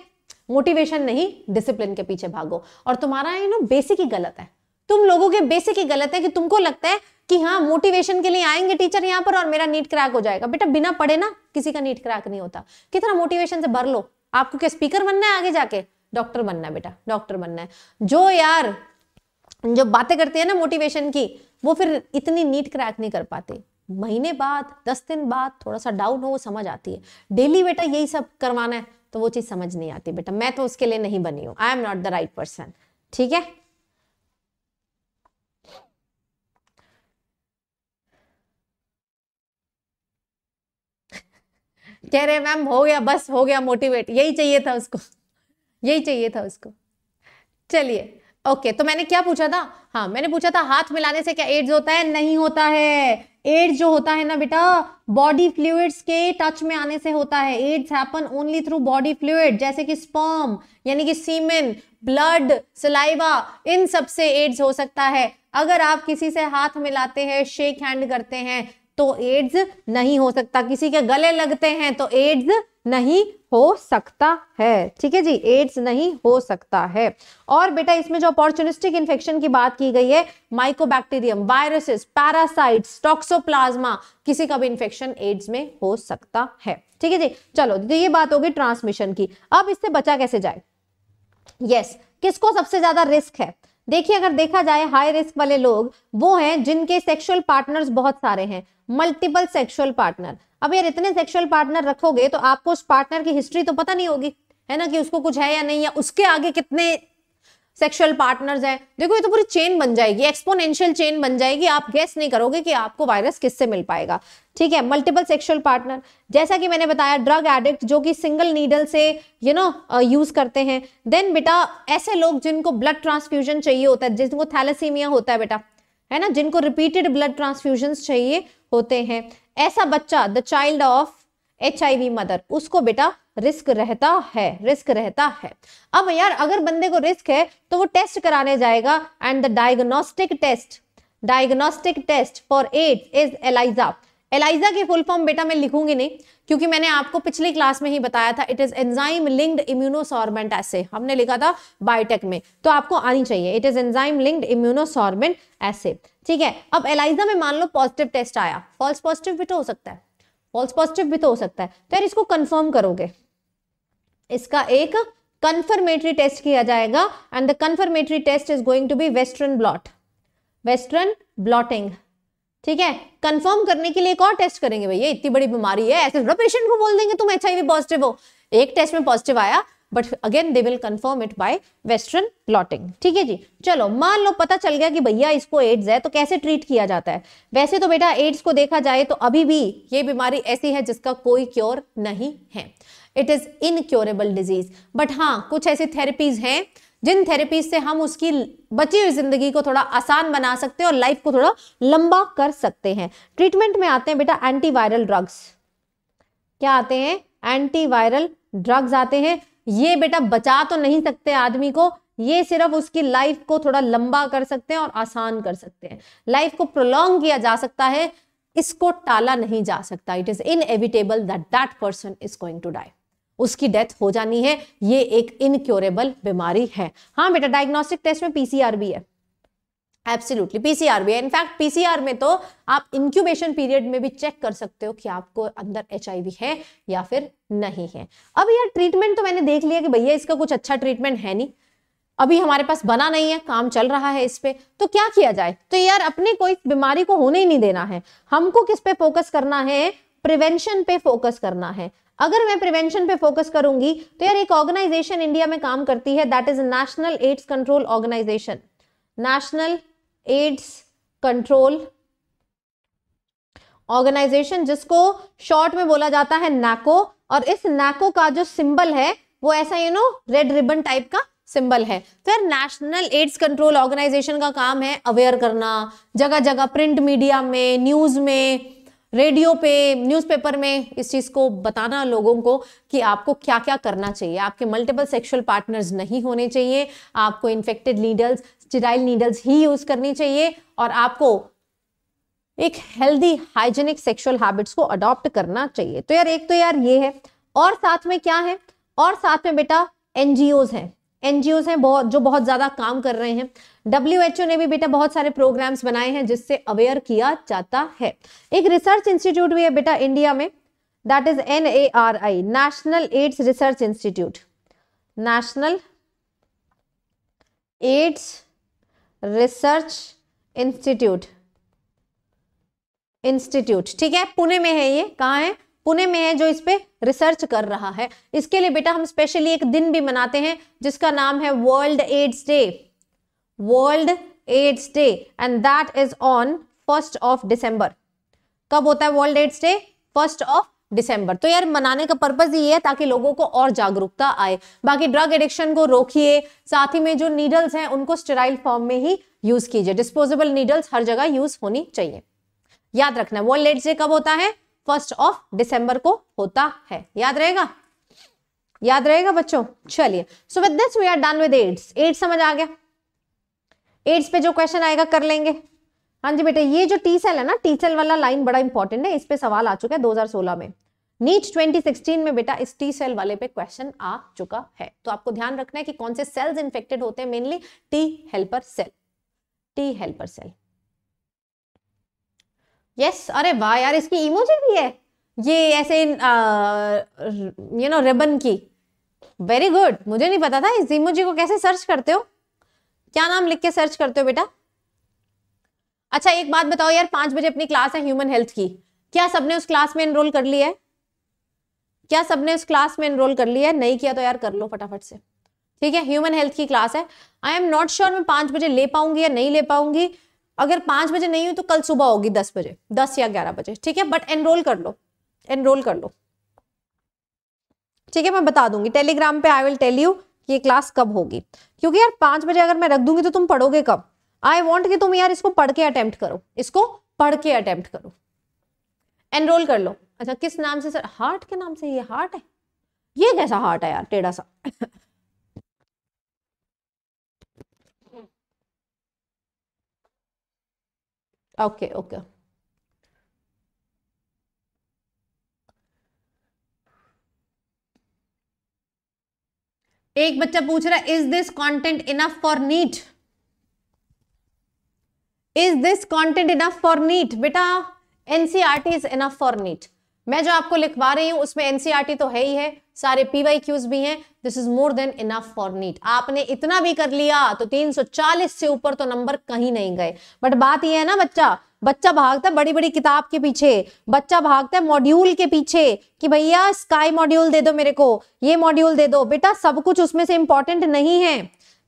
Speaker 1: मोटिवेशन नहीं डिसिप्लिन के पीछे भागो और तुम्हारा यू नो बेसिक ही गलत है तुम लोगों के बेसिक ही गलत है कि तुमको लगता है कि हाँ मोटिवेशन के लिए आएंगे टीचर यहाँ पर और मेरा नीट क्रैक हो जाएगा बेटा बिना पढ़े ना किसी का नीट क्रैक नहीं होता कितना मोटिवेशन से भर लो आपको क्या स्पीकर बनना है आगे जाके डॉक्टर बनना है बेटा डॉक्टर बनना है जो यार जो बातें करते हैं ना मोटिवेशन की वो फिर इतनी नीट क्रैक नहीं कर पाते महीने बाद दस दिन बाद थोड़ा सा डाउन हो वो समझ आती है डेली बेटा यही सब करवाना है तो वो चीज़ समझ नहीं आती बेटा मैं तो उसके लिए नहीं बनी हूं I am not the right person ठीक है (laughs) कह रहे मैम हो गया बस हो गया मोटिवेट यही चाहिए था उसको यही चाहिए था उसको चलिए ओके okay, तो मैंने क्या पूछा था हाँ मैंने पूछा था हाथ मिलाने से क्या एड्स होता है नहीं होता है एड्स जो होता है ना बेटा बॉडी फ्लूड्स के टच में आने से होता है AIDS happen only through body fluid जैसे कि स्पर्म यानी कि सीमेन ब्लड सलाइवा इन सब से एड्स हो सकता है अगर आप किसी से हाथ मिलाते हैं शेक हैंड करते हैं तो एड्स नहीं हो सकता किसी के गले लगते हैं तो एड्स नहीं हो सकता है ठीक है जी एड्स नहीं हो सकता है और बेटा इसमें जो अपॉर्चुनिस्टिक इन्फेक्शन की बात की गई है माइकोबैक्टीरियम वायरसेस पैरासाइट्स टॉक्सोप्लाज्मा किसी का भी इन्फेक्शन एड्स में हो सकता है ठीक है जी चलो तो ये बात होगी ट्रांसमिशन की अब इससे बचा कैसे जाए यस yes, किसको सबसे ज्यादा रिस्क है देखिए अगर देखा जाए हाई रिस्क वाले लोग वो हैं जिनके सेक्सुअल पार्टनर्स बहुत सारे हैं मल्टीपल सेक्सुअल पार्टनर अब यार इतने सेक्सुअल पार्टनर रखोगे तो आपको उस पार्टनर की हिस्ट्री तो पता नहीं होगी है ना कि उसको कुछ है या नहीं या उसके आगे कितने सेक्सुअल पार्टनर्स हैं देखो ये तो पूरी चेन बन जाएगी एक्सपोनेंशियल चेन बन जाएगी आप गैस नहीं करोगे कि आपको वायरस किससे मिल पाएगा ठीक है मल्टीपल सेक्सुअल पार्टनर जैसा कि मैंने बताया ड्रग एडिक्ट जो कि सिंगल नीडल से यू नो यूज करते हैं देन बेटा ऐसे लोग जिनको ब्लड ट्रांसफ्यूजन चाहिए होता है जिनको थैलेसीमिया होता है बेटा है ना जिनको रिपीटेड ब्लड ट्रांसफ्यूजन चाहिए होते हैं ऐसा बच्चा the child of H mother उसको बेटा रिस्क रहता है रिस्क रहता है अब यार अगर बंदे को रिस्क है तो वो टेस्ट कराने जाएगा and the diagnostic test diagnostic test for AIDS is ELISA ELISA की फुल फॉर्म बेटा मैं लिखूंगी नहीं क्योंकि मैंने आपको पिछली क्लास में ही बताया था it is enzyme linked immunosorbent ऐसे हमने लिखा था बायोटेक में तो आपको आनी चाहिए it is enzyme linked immunosorbent ऐसे ठीक है अब एलाइजा में मान लो पॉजिटिव टेस्ट आया फॉल्स पॉजिटिव भी तो हो सकता है फॉल्स पॉजिटिव भी तो हो सकता है तो यार इसको कन्फर्म करोगे इसका एक कंफर्मेटरी टेस्ट किया जाएगा and the confirmatory test is going to be western blot western blotting ठीक है कंफर्म करने के लिए एक और टेस्ट करेंगे भैया इतनी बड़ी बीमारी है ऐसे थोड़ा पेशेंट को बोल देंगे तुम एच पॉजिटिव हो एक टेस्ट में पॉजिटिव आया but again they will confirm it by western blotting ठीक है जी चलो मान लो पता चल गया कि भैया इसको एड्स है तो कैसे ट्रीट किया जाता है वैसे तो बेटा एड्स को देखा जाए तो अभी भी ये बीमारी ऐसी है जिसका कोई क्योर नहीं है it is incurable disease but हाँ कुछ ऐसी थेरेपीज़ हैं जिन थेरेपीज से हम उसकी बची हुई जिंदगी को थोड़ा आसान बना सकते हैं और लाइफ को थोड़ा लंबा कर सकते हैं ट्रीटमेंट में आते हैं बेटा एंटीवायरल ड्रग्स क्या आते हैं एंटीवायरल ड्रग्स आते हैं ये बेटा बचा तो नहीं सकते आदमी को ये सिर्फ उसकी लाइफ को थोड़ा लंबा कर सकते हैं और आसान कर सकते हैं लाइफ को प्रोलोंग किया जा सकता है इसको टाला नहीं जा सकता it is inevitable that that person is going to die उसकी डेथ हो जानी है ये एक इनक्योरेबल बीमारी है हाँ बेटा डायग्नोस्टिक टेस्ट में पीसीआर भी है एब्सोल्युटली पीसीआर भी है इनफैक्ट पीसीआर में तो आप इंक्यूबेशन पीरियड में भी चेक कर सकते हो कि आपको अंदर एच है या फिर नहीं है अब यार ट्रीटमेंट तो मैंने देख लिया कि भैया इसका कुछ अच्छा ट्रीटमेंट है नहीं अभी हमारे पास बना नहीं है काम चल रहा है इस पे तो क्या किया जाए तो यार अपने कोई बीमारी को होने ही नहीं देना है हमको किस पे फोकस करना है प्रिवेंशन पे फोकस करना है अगर मैं प्रिवेंशन पे फोकस करूंगी तो यार एक ऑर्गेनाइजेशन इंडिया में काम करती है that is National AIDS Control Organisation National AIDS Control Organisation जिसको शॉर्ट में बोला जाता है नैको और इस नैको का जो सिंबल है वो ऐसा you know red ribbon type का सिंबल है तो यार नेशनल एड्स कंट्रोल ऑर्गेनाइजेशन का काम है अवेयर करना जगह जगह प्रिंट मीडिया में न्यूज में रेडियो पे न्यूज़पेपर में इस चीज़ को बताना लोगों को कि आपको क्या क्या करना चाहिए आपके मल्टीपल सेक्सुअल पार्टनर्स नहीं होने चाहिए आपको इन्फेक्टेड नीडल्स स्टिराइल नीडल्स ही यूज़ करनी चाहिए और आपको एक हेल्दी हाइजेनिक सेक्सुअल हैबिट्स को अडॉप्ट करना चाहिए तो यार एक तो यार ये है और साथ में क्या है और साथ में बेटा एनजीओज हैं एनजीओ हैं बहुत जो बहुत ज़्यादा काम कर रहे हैं डब्ल्यू ने भी बेटा बहुत सारे प्रोग्राम्स बनाए हैं जिससे अवेयर किया जाता है एक रिसर्च इंस्टीट्यूट भी है बेटा इंडिया में that is N A R I National AIDS Research Institute National AIDS Research Institute Institute ठीक है पुणे में है ये कहा है पुणे में है जो इस पे रिसर्च कर रहा है इसके लिए बेटा हम स्पेशली एक दिन भी मनाते हैं जिसका नाम है World AIDS Day World AIDS Day and that is on first of December कब होता है World AIDS Day first of December तो यार मनाने का पर्पज ये है ताकि लोगों को और जागरूकता आए बाकी ड्रग एडिक्शन को रोकिए साथ ही में जो नीडल्स हैं उनको स्टेराइल फॉर्म में ही यूज कीजिए डिस्पोजेबल नीडल्स हर जगह यूज होनी चाहिए याद रखना वर्ल्ड एड्स डे कब होता है फर्स्ट ऑफ डिसंबर को होता है याद रहेगा याद रहेगा बच्चों चलिए so with this we are done with AIDS AIDS समझ आ गया एड्स पे जो क्वेश्चन आएगा कर लेंगे हाँ जी बेटा ये जो टी सेल है ना टी सेल वाला लाइन बड़ा इंपॉर्टेंट है इस पे सवाल आ चुका है 2016 में नीच 2016 में बेटा इस टी सेल वाले पे क्वेश्चन आ चुका है तो आपको ध्यान रखना है कि कौन से सेल्स इन्फेक्टेड होते हैं mainly T helper cell T helper cell yes अरे वाह यार इसकी इमोजी भी है ये ऐसे यू नो रिबन की वेरी गुड मुझे नहीं पता था इस इमोजी को कैसे सर्च करते हो क्या नाम लिख के सर्च करते हो बेटा अच्छा एक बात बताओ यार पांच बजे अपनी क्लास है ह्यूमन हेल्थ की क्या सबने उस क्लास में एनरोल कर लिया है क्या सबने उस क्लास में एनरोल कर लिया है नहीं किया तो यार कर लो फटाफट से ठीक है ह्यूमन हेल्थ की क्लास है आई एम नॉट श्योर मैं पांच बजे ले पाऊंगी या नहीं ले पाऊंगी अगर पांच बजे नहीं हुई तो कल सुबह होगी दस बजे दस या ग्यारह बजे ठीक है बट एनरोल कर लो एनरोल कर लो ठीक है मैं बता दूंगी टेलीग्राम पे आई विल टेल यू कि ये क्लास कब होगी क्योंकि यार पांच बजे अगर मैं रख दूंगी तो तुम पढ़ोगे कब आई वॉन्ट कि तुम यार इसको पढ़ के अटेम्प्ट करो इसको पढ़ के अटेम्प्ट करो एनरोल कर लो अच्छा किस नाम से सर हार्ट के नाम से ये हार्ट है ये कैसा हार्ट है यार टेढ़ा सा (laughs) Okay, okay. एक बच्चा पूछ रहा है is this content enough for NEET is this content enough for NEET बेटा NCERT is enough for NEET मैं जो आपको लिखवा रही हूँ उसमें एनसीईआरटी e तो है ही है सारे पीवाई क्यूज भी हैं this is more than enough for NEET आपने इतना भी कर लिया तो 340 से ऊपर तो नंबर कहीं नहीं गए बट बात यह है ना बच्चा बच्चा भागता है बड़ी बड़ी किताब के पीछे बच्चा भागता है मॉड्यूल के पीछे कि भैया स्काई मॉड्यूल दे दो मेरे को ये मॉड्यूल दे दो बेटा सब कुछ उसमें से इंपॉर्टेंट नहीं है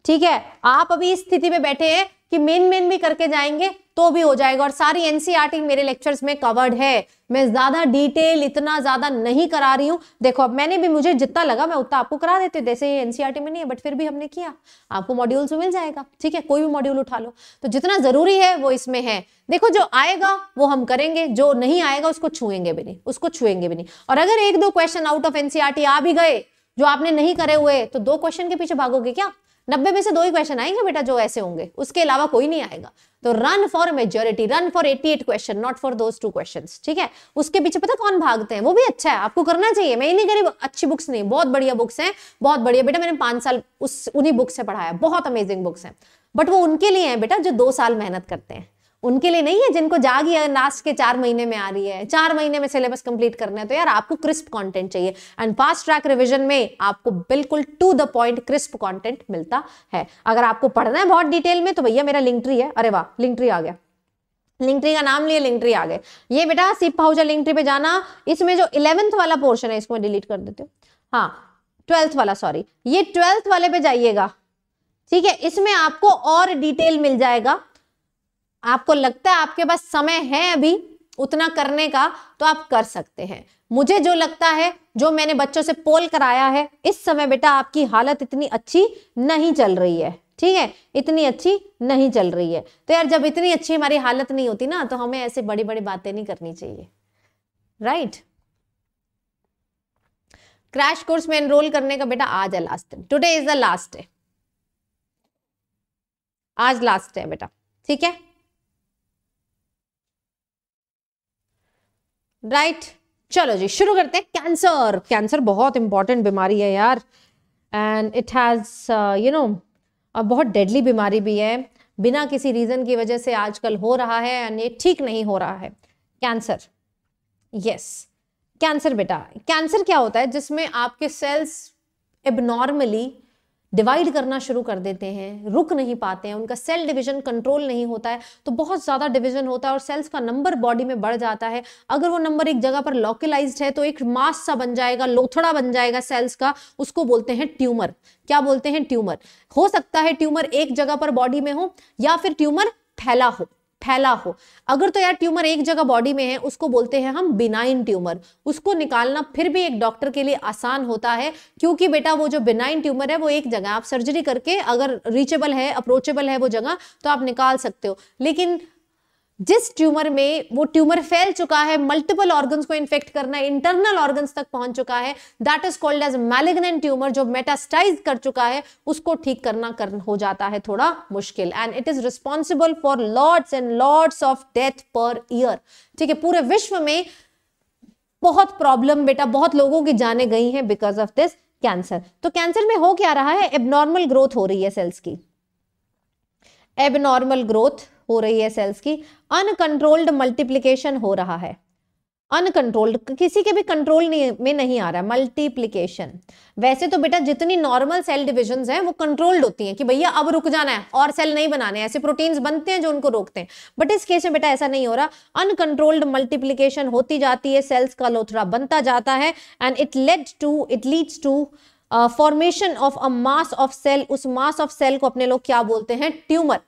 Speaker 1: ठीक है आप अभी इस स्थिति में बैठे हैं कि मेन मेन भी करके जाएंगे तो भी हो जाएगा और सारी एनसीईआरटी e मेरे लेक्चर्स में कवर्ड है मैं ज्यादा डिटेल इतना ज्यादा नहीं करा रही हूँ देखो अब मैंने भी मुझे जितना लगा मैं उतना आपको करा देते जैसे ये एनसीईआरटी e में नहीं है बट फिर भी हमने किया आपको मॉड्यूल मिल जाएगा ठीक है कोई भी मॉड्यूल उठा लो तो जितना जरूरी है वो इसमें है देखो जो आएगा वो हम करेंगे जो नहीं आएगा उसको छुएंगे भी नहीं उसको छुएंगे भी नहीं और अगर एक दो क्वेश्चन आउट ऑफ एनसीआरटी आ भी गए जो आपने नहीं करे हुए तो दो क्वेश्चन के पीछे भागोगे क्या नब्बे में से दो ही क्वेश्चन आएंगे बेटा जो ऐसे होंगे उसके अलावा कोई नहीं आएगा तो run for majority run for eighty eight question not for those two question ठीक है उसके पीछे पता कौन भागते हैं वो भी अच्छा है आपको करना चाहिए मैं ही नहीं करी अच्छी बुक्स नहीं बहुत बढ़िया बुक्स हैं बहुत बढ़िया बेटा मैंने पांच साल उस उन्हीं बुक्स से पढ़ाया बहुत अमेजिंग बुक्स हैं बट वो उनके लिए है बेटा जो दो साल मेहनत करते हैं उनके लिए नहीं है जिनको जाग ही लास्ट के चार महीने में आ रही है चार महीने में सिलेबस कंप्लीट करना है तो यार आपको क्रिस्प कंटेंट चाहिए एंड फास्ट ट्रैक रिविजन में आपको बिल्कुल to the point crisp content मिलता है अगर आपको पढ़ना है बहुत डिटेल में तो भैया मेरा लिंक है अरे वाह लिंकट्री आ गया लिंक्ट्री का नाम लिए लिंकट्री आ गए ये बेटा सिप पाउजर लिंक्ट्री पे जाना इसमें जो इलेवंथ वाला पोर्शन है इसको मैं डिलीट कर देती हूँ हाँ ट्वेल्थ वाला सॉरी ये ट्वेल्थ वाले पे जाइएगा ठीक है इसमें आपको और डिटेल मिल जाएगा आपको लगता है आपके पास समय है अभी उतना करने का तो आप कर सकते हैं मुझे जो लगता है जो मैंने बच्चों से पोल कराया है इस समय बेटा आपकी हालत इतनी अच्छी नहीं चल रही है ठीक है इतनी अच्छी नहीं चल रही है तो यार जब इतनी अच्छी हमारी हालत नहीं होती ना तो हमें ऐसे बड़ी बड़ी बातें नहीं करनी चाहिए राइट क्रैश कोर्स में एनरोल करने का बेटा आज है last day today is the last day आज लास्ट है बेटा ठीक है राइट चलो जी शुरू करते हैं कैंसर कैंसर बहुत इंपॉर्टेंट बीमारी है यार and it has you know बहुत डेडली बीमारी भी है बिना किसी रीज़न की वजह से आजकल हो रहा है एंड ये ठीक नहीं हो रहा है कैंसर यस कैंसर बेटा कैंसर क्या होता है जिसमें आपके सेल्स एबनॉर्मली डिवाइड करना शुरू कर देते हैं रुक नहीं पाते हैं उनका सेल डिवीजन कंट्रोल नहीं होता है तो बहुत ज़्यादा डिवीजन होता है और सेल्स का नंबर बॉडी में बढ़ जाता है अगर वो नंबर एक जगह पर लोकलाइज है तो एक मास सा बन जाएगा लोथड़ा बन जाएगा सेल्स का उसको बोलते हैं ट्यूमर क्या बोलते हैं ट्यूमर हो सकता है ट्यूमर एक जगह पर बॉडी में हो या फिर ट्यूमर फैला हो फैला हो अगर तो यार ट्यूमर एक जगह बॉडी में है उसको बोलते हैं हम बिनाइन ट्यूमर उसको निकालना फिर भी एक डॉक्टर के लिए आसान होता है क्योंकि बेटा वो जो बिनाइन ट्यूमर है वो एक जगह आप सर्जरी करके अगर रीचेबल है अप्रोचेबल है वो जगह तो आप निकाल सकते हो लेकिन जिस ट्यूमर में वो ट्यूमर फैल चुका है मल्टीपल ऑर्गन्स को इन्फेक्ट करना है इंटरनल ऑर्गन्स तक पहुंच चुका है that is called as malignant tumour जो मेटास्टाइज कर चुका है उसको ठीक करना कर, हो जाता है थोड़ा मुश्किल and it is responsible for lords and lords of death per year ठीक है पूरे विश्व में बहुत प्रॉब्लम बेटा बहुत लोगों की जाने गई हैं बिकॉज ऑफ दिस कैंसर तो कैंसर में हो क्या रहा है एबनॉर्मल ग्रोथ हो रही है सेल्स की एबनॉर्मल ग्रोथ हो रही है सेल्स की अनकंट्रोल्ड मल्टीप्लीकेशन हो रहा है अनकंट्रोल्ड किसी के भी कंट्रोल में नहीं आ रहा है मल्टीप्लीकेशन वैसे तो बेटा जितनी नॉर्मल सेल डिविजन हैं वो कंट्रोल्ड होती हैं कि भैया अब रुक जाना है और सेल नहीं बनाने ऐसे प्रोटीन्स बनते हैं जो उनको रोकते हैं बट इस केस में बेटा ऐसा नहीं हो रहा अनकंट्रोल्ड मल्टीप्लीकेशन होती जाती है सेल्स का लोथरा बनता जाता है and it led to it leads to formation of a mass of cell उस मास ऑफ सेल को अपने लोग क्या बोलते हैं ट्यूमर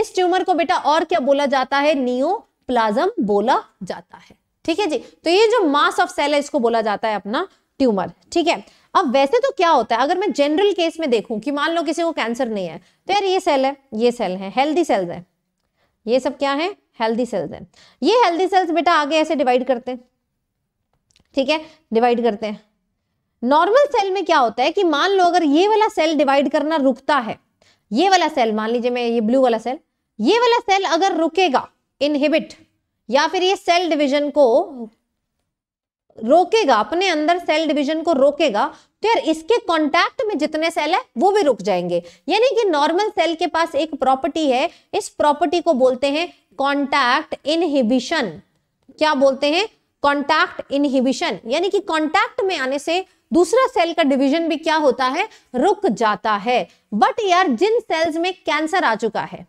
Speaker 1: इस ट्यूमर को बेटा और क्या बोला जाता है नियोप्लाज्म बोला जाता है ठीक है जी तो ये जो मास ऑफ सेल है इसको बोला जाता है अपना ट्यूमर ठीक है अब वैसे तो क्या होता है अगर मैं जनरल केस में देखूं कि मान लो किसी को कैंसर नहीं है तो यार ये सेल है ये सेल है हेल्दी सेल्स है ये सब क्या है हेल्दी सेल्स है ये हेल्दी सेल्स बेटा आगे ऐसे डिवाइड करते ठीक है डिवाइड करते हैं नॉर्मल सेल में क्या होता है कि मान लो अगर ये वाला सेल डिवाइड करना रुकता है ये वाला सेल मान लीजिए मैं ये ब्लू वाला सेल ये वाला सेल अगर रुकेगा इनहिबिट या फिर ये सेल डिवीजन को रोकेगा अपने अंदर सेल डिवीजन को रोकेगा तो यार इसके कांटेक्ट में जितने सेल है वो भी रुक जाएंगे यानी कि नॉर्मल सेल के पास एक प्रॉपर्टी है इस प्रॉपर्टी को बोलते हैं कांटेक्ट इनहिबिशन क्या बोलते हैं कांटेक्ट इनहिबिशन यानी कि कांटेक्ट में आने से दूसरा सेल का डिवीजन भी क्या होता है रुक जाता है बट यार जिन सेल्स में कैंसर आ चुका है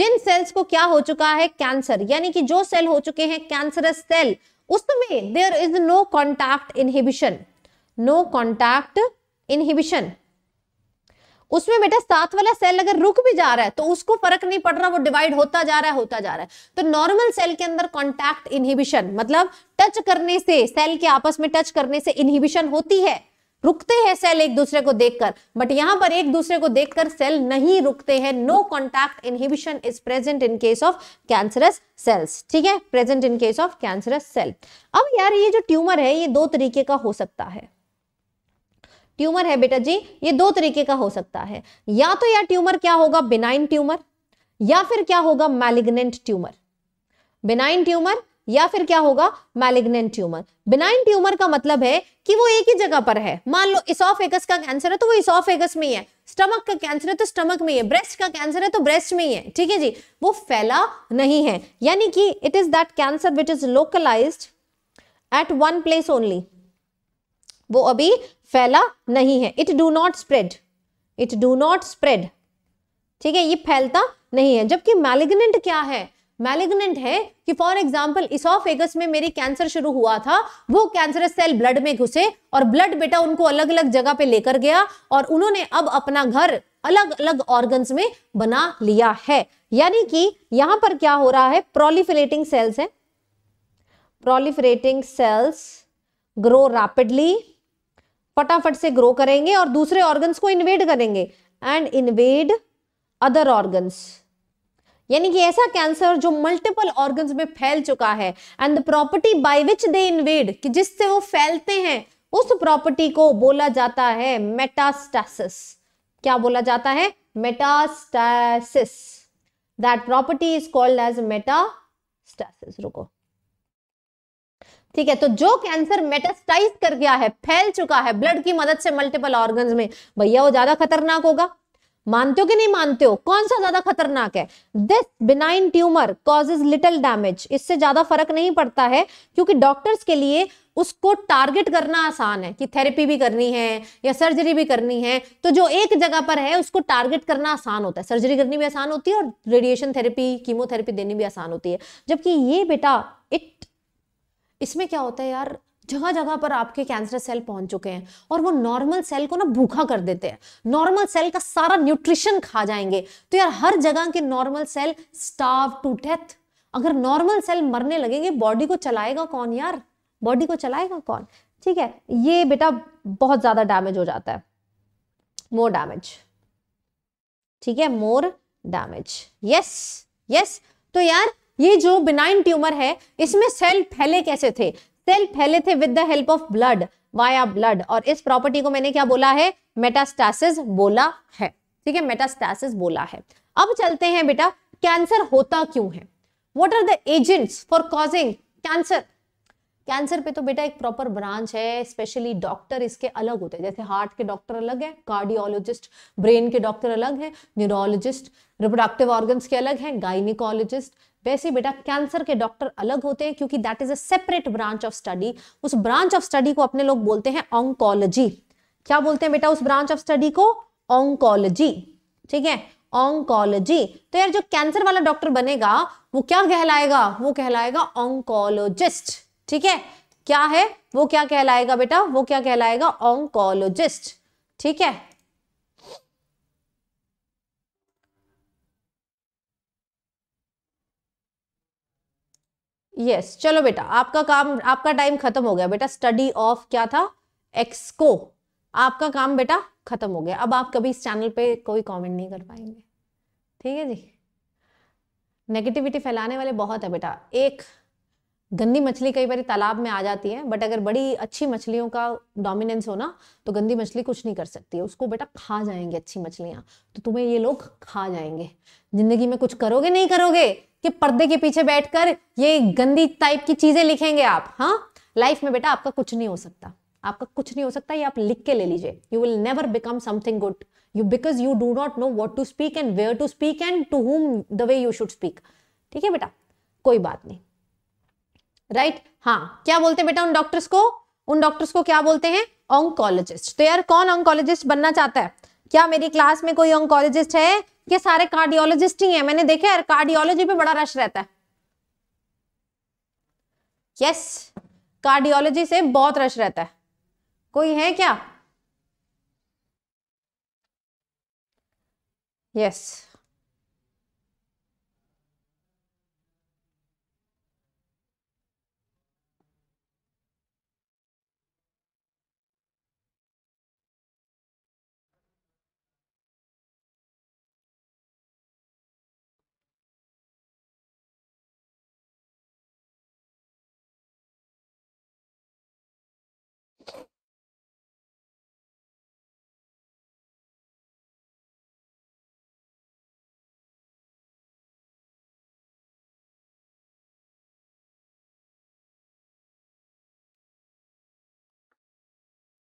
Speaker 1: जिन सेल्स को क्या हो चुका है कैंसर यानी कि जो सेल हो चुके हैं कैंसरस सेल उसमें there is no contact inhibition no contact inhibition उसमें बेटा सात वाला सेल अगर रुक भी जा रहा है तो उसको फर्क नहीं पड़ रहा वो डिवाइड होता जा रहा है होता जा रहा है तो नॉर्मल सेल के अंदर कॉन्टैक्ट इनहिबिशन मतलब टच करने से सेल के आपस में टच करने से इनहिबिशन होती है रुकते हैं सेल एक दूसरे को देखकर बट यहां पर एक दूसरे को देखकर सेल नहीं रुकते हैं no contact inhibition is present in case of cancerous cells ठीक है present in case of cancerous cell अब यार ये जो ट्यूमर है ये दो तरीके का हो सकता है ट्यूमर है बेटा जी ये दो तरीके का हो सकता है या तो यह ट्यूमर क्या होगा बिनाइन ट्यूमर या फिर क्या होगा मैलिग्नेंट ट्यूमर बिनाइन ट्यूमर या फिर क्या होगा मैलिग्नेंट ट्यूमर बिनाइन ट्यूमर का मतलब है कि वो एक ही जगह पर है मान लो इसोफेगस का कैंसर है तो वो इसोफेगस में ही है स्टमक का कैंसर है तो स्टमक में ही है ब्रेस्ट का कैंसर है तो ब्रेस्ट में ही है ठीक है जी वो फैला नहीं है यानी कि it is that cancer which is localized at one place only वो अभी फैला नहीं है it do not spread it do not spread ठीक है ये फैलता नहीं है जबकि मैलिग्नेंट क्या है मैलिग्नेंट है कि फॉर एग्जाम्पल इसोफेगस में मेरी कैंसर शुरू हुआ था वो कैंसर सेल ब्लड में घुसे और ब्लड बेटा उनको अलग अलग जगह पे लेकर गया और उन्होंने अब अपना घर अलग अलग ऑर्गन्स में बना लिया है यानी कि यहां पर क्या हो रहा है प्रोलिफिलेटिंग सेल्स है प्रोलिफरेटिंग सेल्स ग्रो रैपिडली फटाफट से ग्रो करेंगे और दूसरे ऑर्गन्स को इन्वेड करेंगे एंड इन्वेड अदर ऑर्गन्स यानी कि ऐसा कैंसर जो मल्टीपल ऑर्गन्स में फैल चुका है and the property by which they invade कि जिससे वो फैलते हैं उस प्रॉपर्टी को बोला जाता है मेटास्टासिस क्या बोला जाता है metastasis that property is called as metastasis रुको ठीक है तो जो कैंसर मेटास्टाइज कर गया है फैल चुका है ब्लड की मदद से मल्टीपल ऑर्गन में भैया वो ज्यादा खतरनाक होगा मानते हो कि नहीं मानते हो कौन सा ज्यादा खतरनाक है this benign tumour causes little damage इससे ज्यादा फर्क नहीं पड़ता है क्योंकि डॉक्टर्स के लिए उसको टारगेट करना आसान है कि थेरेपी भी करनी है या सर्जरी भी करनी है तो जो एक जगह पर है उसको टारगेट करना आसान होता है सर्जरी करनी भी आसान होती है और रेडिएशन थेरेपी कीमोथेरेपी देनी भी आसान होती है जबकि ये बेटा एक इसमें क्या होता है यार जगह जगह पर आपके कैंसर सेल पहुंच चुके हैं और वो नॉर्मल सेल को ना भूखा कर देते हैं नॉर्मल सेल का सारा न्यूट्रिशन खा जाएंगे तो यार हर जगह के normal cell starve to death अगर नॉर्मल सेल मरने लगेंगे बॉडी को चलाएगा कौन यार बॉडी को चलाएगा कौन ठीक है ये बेटा बहुत ज्यादा डैमेज हो जाता है मोर डैमेज ठीक है मोर डैमेज यस यस तो यार ये जो बिनाइन ट्यूमर है इसमें सेल फैले कैसे थे सेल फैले थे with the help of blood via blood और इस प्रॉपर्टी को मैंने क्या बोला है मेटास्टासिस बोला है ठीक है मेटास्टासिस बोला है अब चलते हैं बेटा कैंसर होता क्यों है what are the agents for causing cancer cancer पे तो बेटा एक प्रॉपर ब्रांच है स्पेशली डॉक्टर इसके अलग होते हैं जैसे हार्ट के डॉक्टर अलग है कार्डियोलॉजिस्ट ब्रेन के डॉक्टर अलग है न्यूरोलॉजिस्ट रिप्रोडक्टिव ऑर्गन्स के अलग हैं गाइनिकोलॉजिस्ट वैसे बेटा कैंसर के डॉक्टर अलग होते हैं क्योंकि that is a separate branch of study उस ब्रांच ऑफ स्टडी को अपने लोग बोलते हैं ऑंकोलॉजी क्या बोलते हैं बेटा उस ब्रांच ऑफ स्टडी को ऑंकोलॉजी ठीक है ऑंकोलॉजी तो यार जो कैंसर वाला डॉक्टर बनेगा वो क्या कहलाएगा वो कहलाएगा ऑंकोलॉजिस्ट ठीक है क्या है वो क्या कहलाएगा बेटा वो क्या कहलाएगा ऑंकोलॉजिस्ट ठीक है यस yes, चलो बेटा आपका काम आपका टाइम खत्म हो गया बेटा स्टडी ऑफ क्या था एक्सको आपका काम बेटा खत्म हो गया अब आप कभी इस चैनल पे कोई कमेंट नहीं कर पाएंगे ठीक है जी नेगेटिविटी फैलाने वाले बहुत है बेटा एक गंदी मछली कई बार तालाब में आ जाती है बट अगर बड़ी अच्छी मछलियों का डोमिनेंस हो ना तो गंदी मछली कुछ नहीं कर सकती है उसको बेटा खा जाएंगे अच्छी मछलियां तो तुम्हें ये लोग खा जाएंगे जिंदगी में कुछ करोगे नहीं करोगे कि पर्दे के पीछे बैठकर ये गंदी टाइप की चीजें लिखेंगे आप हाँ लाइफ में बेटा आपका कुछ नहीं हो सकता आपका कुछ नहीं हो सकता ये आप लिख के ले लीजिए you will never become something good you because you do not know what to speak and where to speak and to whom the way you should speak ठीक है बेटा कोई बात नहीं राइट हाँ क्या बोलते हैं बेटा उन डॉक्टर्स को उन डॉक्टर्स को क्या बोलते हैं ऑंकोलॉजिस्ट तो यार कौन ऑंकोलॉजिस्ट बनना चाहता है क्या मेरी क्लास में कोई ऑंकोलॉजिस्ट है ये सारे कार्डियोलॉजिस्ट ही हैं मैंने देखा यार कार्डियोलॉजी पे बड़ा रश रहता है यस yes, कार्डियोलॉजी से बहुत रश रहता है कोई है क्या यस yes.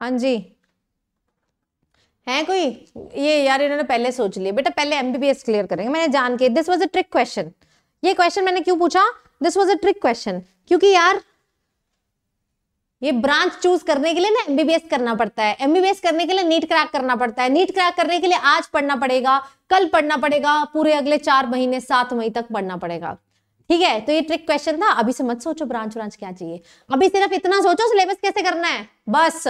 Speaker 1: हाँ जी है कोई ये यार इन्होंने पहले सोच लिया बेटा पहले एमबीबीएस क्लियर करेंगे मैंने जान के this was a trick question ये क्वेश्चन मैंने क्यों पूछा this was a trick question क्योंकि यार ये ब्रांच चूज करने के लिए ना एमबीबीएस करना पड़ता है एमबीबीएस करने के लिए नीट क्रैक करना पड़ता है नीट क्रैक करने के लिए आज पढ़ना पड़ेगा कल पढ़ना पड़ेगा पूरे अगले चार महीने सात मई तक पढ़ना पड़ेगा ठीक है तो ये ट्रिक क्वेश्चन था अभी से मत सोचो ब्रांच ब्रांच क्या चाहिए अभी सिर्फ इतना सोचो सिलेबस कैसे करना है बस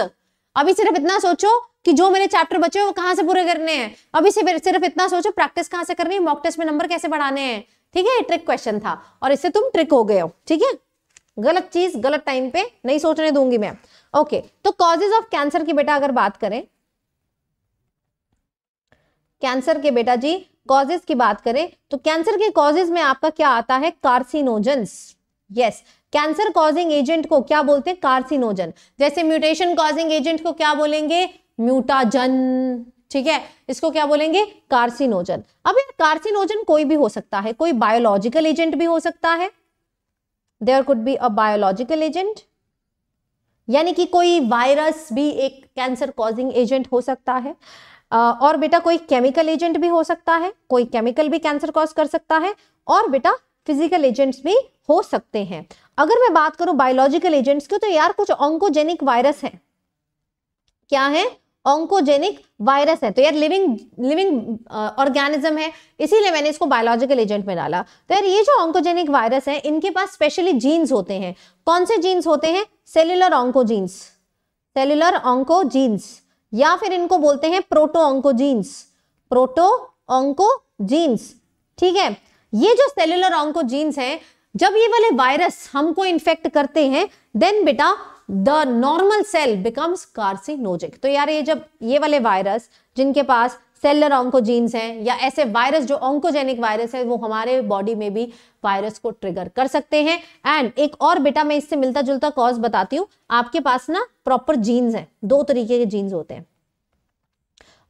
Speaker 1: अभी सिर्फ इतना सोचो कि जो मेरे चैप्टर बचे हैं वो कहाँ से पूरे करने हैं अभी सिर्फ सिर्फ इतना सोचो प्रैक्टिस कहाँ से करनी है मॉक टेस्ट में नंबर कैसे बढ़ाने हैं ठीक है ये ट्रिक क्वेश्चन था और इससे तुम ट्रिक हो गए हो ठीक है गलत चीज गलत टाइम पे नहीं सोचने दूंगी मैं ओके तो कॉजेज ऑफ कैंसर की बेटा अगर बात करें कैंसर के बेटा जी कॉजेज की बात करें तो कैंसर के कॉजेज में आपका क्या आता है carcinogens yes cancer causing agent को क्या बोलते हैं कार्सिनोजन जैसे म्यूटेशन कॉजिंग एजेंट को क्या बोलेंगे म्यूटाजन ठीक है इसको क्या बोलेंगे कार्सिनोजन अब यार कार्सिनोजन कोई भी हो सकता है कोई बायोलॉजिकल एजेंट भी हो सकता है there could be a biological agent यानी कि कोई वायरस भी एक कैंसर कॉजिंग एजेंट हो सकता है और बेटा कोई केमिकल एजेंट भी हो सकता है कोई केमिकल भी कैंसर कॉज कर सकता है और बेटा फिजिकल एजेंट्स भी हो सकते हैं अगर मैं बात करूं बायोलॉजिकल एजेंट्स की तो यार कुछ ऑंकोजेनिक वायरस है क्या है ऑंकोजेनिक वायरस है तो यार लिविंग लिविंग ऑर्गेनिज्म है इसीलिए मैंने इसको बायोलॉजिकल एजेंट में डाला तो यार ये जो ऑंकोजेनिक वायरस है इनके पास स्पेशली जीन्स होते हैं कौन से जीन्स होते हैं सेल्युलर ऑंकोजीन्स सेल्युलर ऑंकोजीन्स या फिर इनको बोलते हैं प्रोटो ऑंकोजीन्स प्रोटो ऑंकोजीन्स ठीक है ये जो सेल्युलर ऑंकोजीन्स हैं जब ये वाले वायरस हमको इन्फेक्ट करते हैं देन बेटा the normal cell becomes carcinogenic तो यार ये जब ये वाले वायरस जिनके पास सेलर ऑन्कोजीन्स हैं या ऐसे वायरस जो ऑन्कोजेनिक वायरस है वो हमारे बॉडी में भी वायरस को ट्रिगर कर सकते हैं एंड एक और बेटा मैं इससे मिलता जुलता कॉज बताती हूँ आपके पास ना प्रॉपर जीन्स हैं दो तरीके के जीन्स होते हैं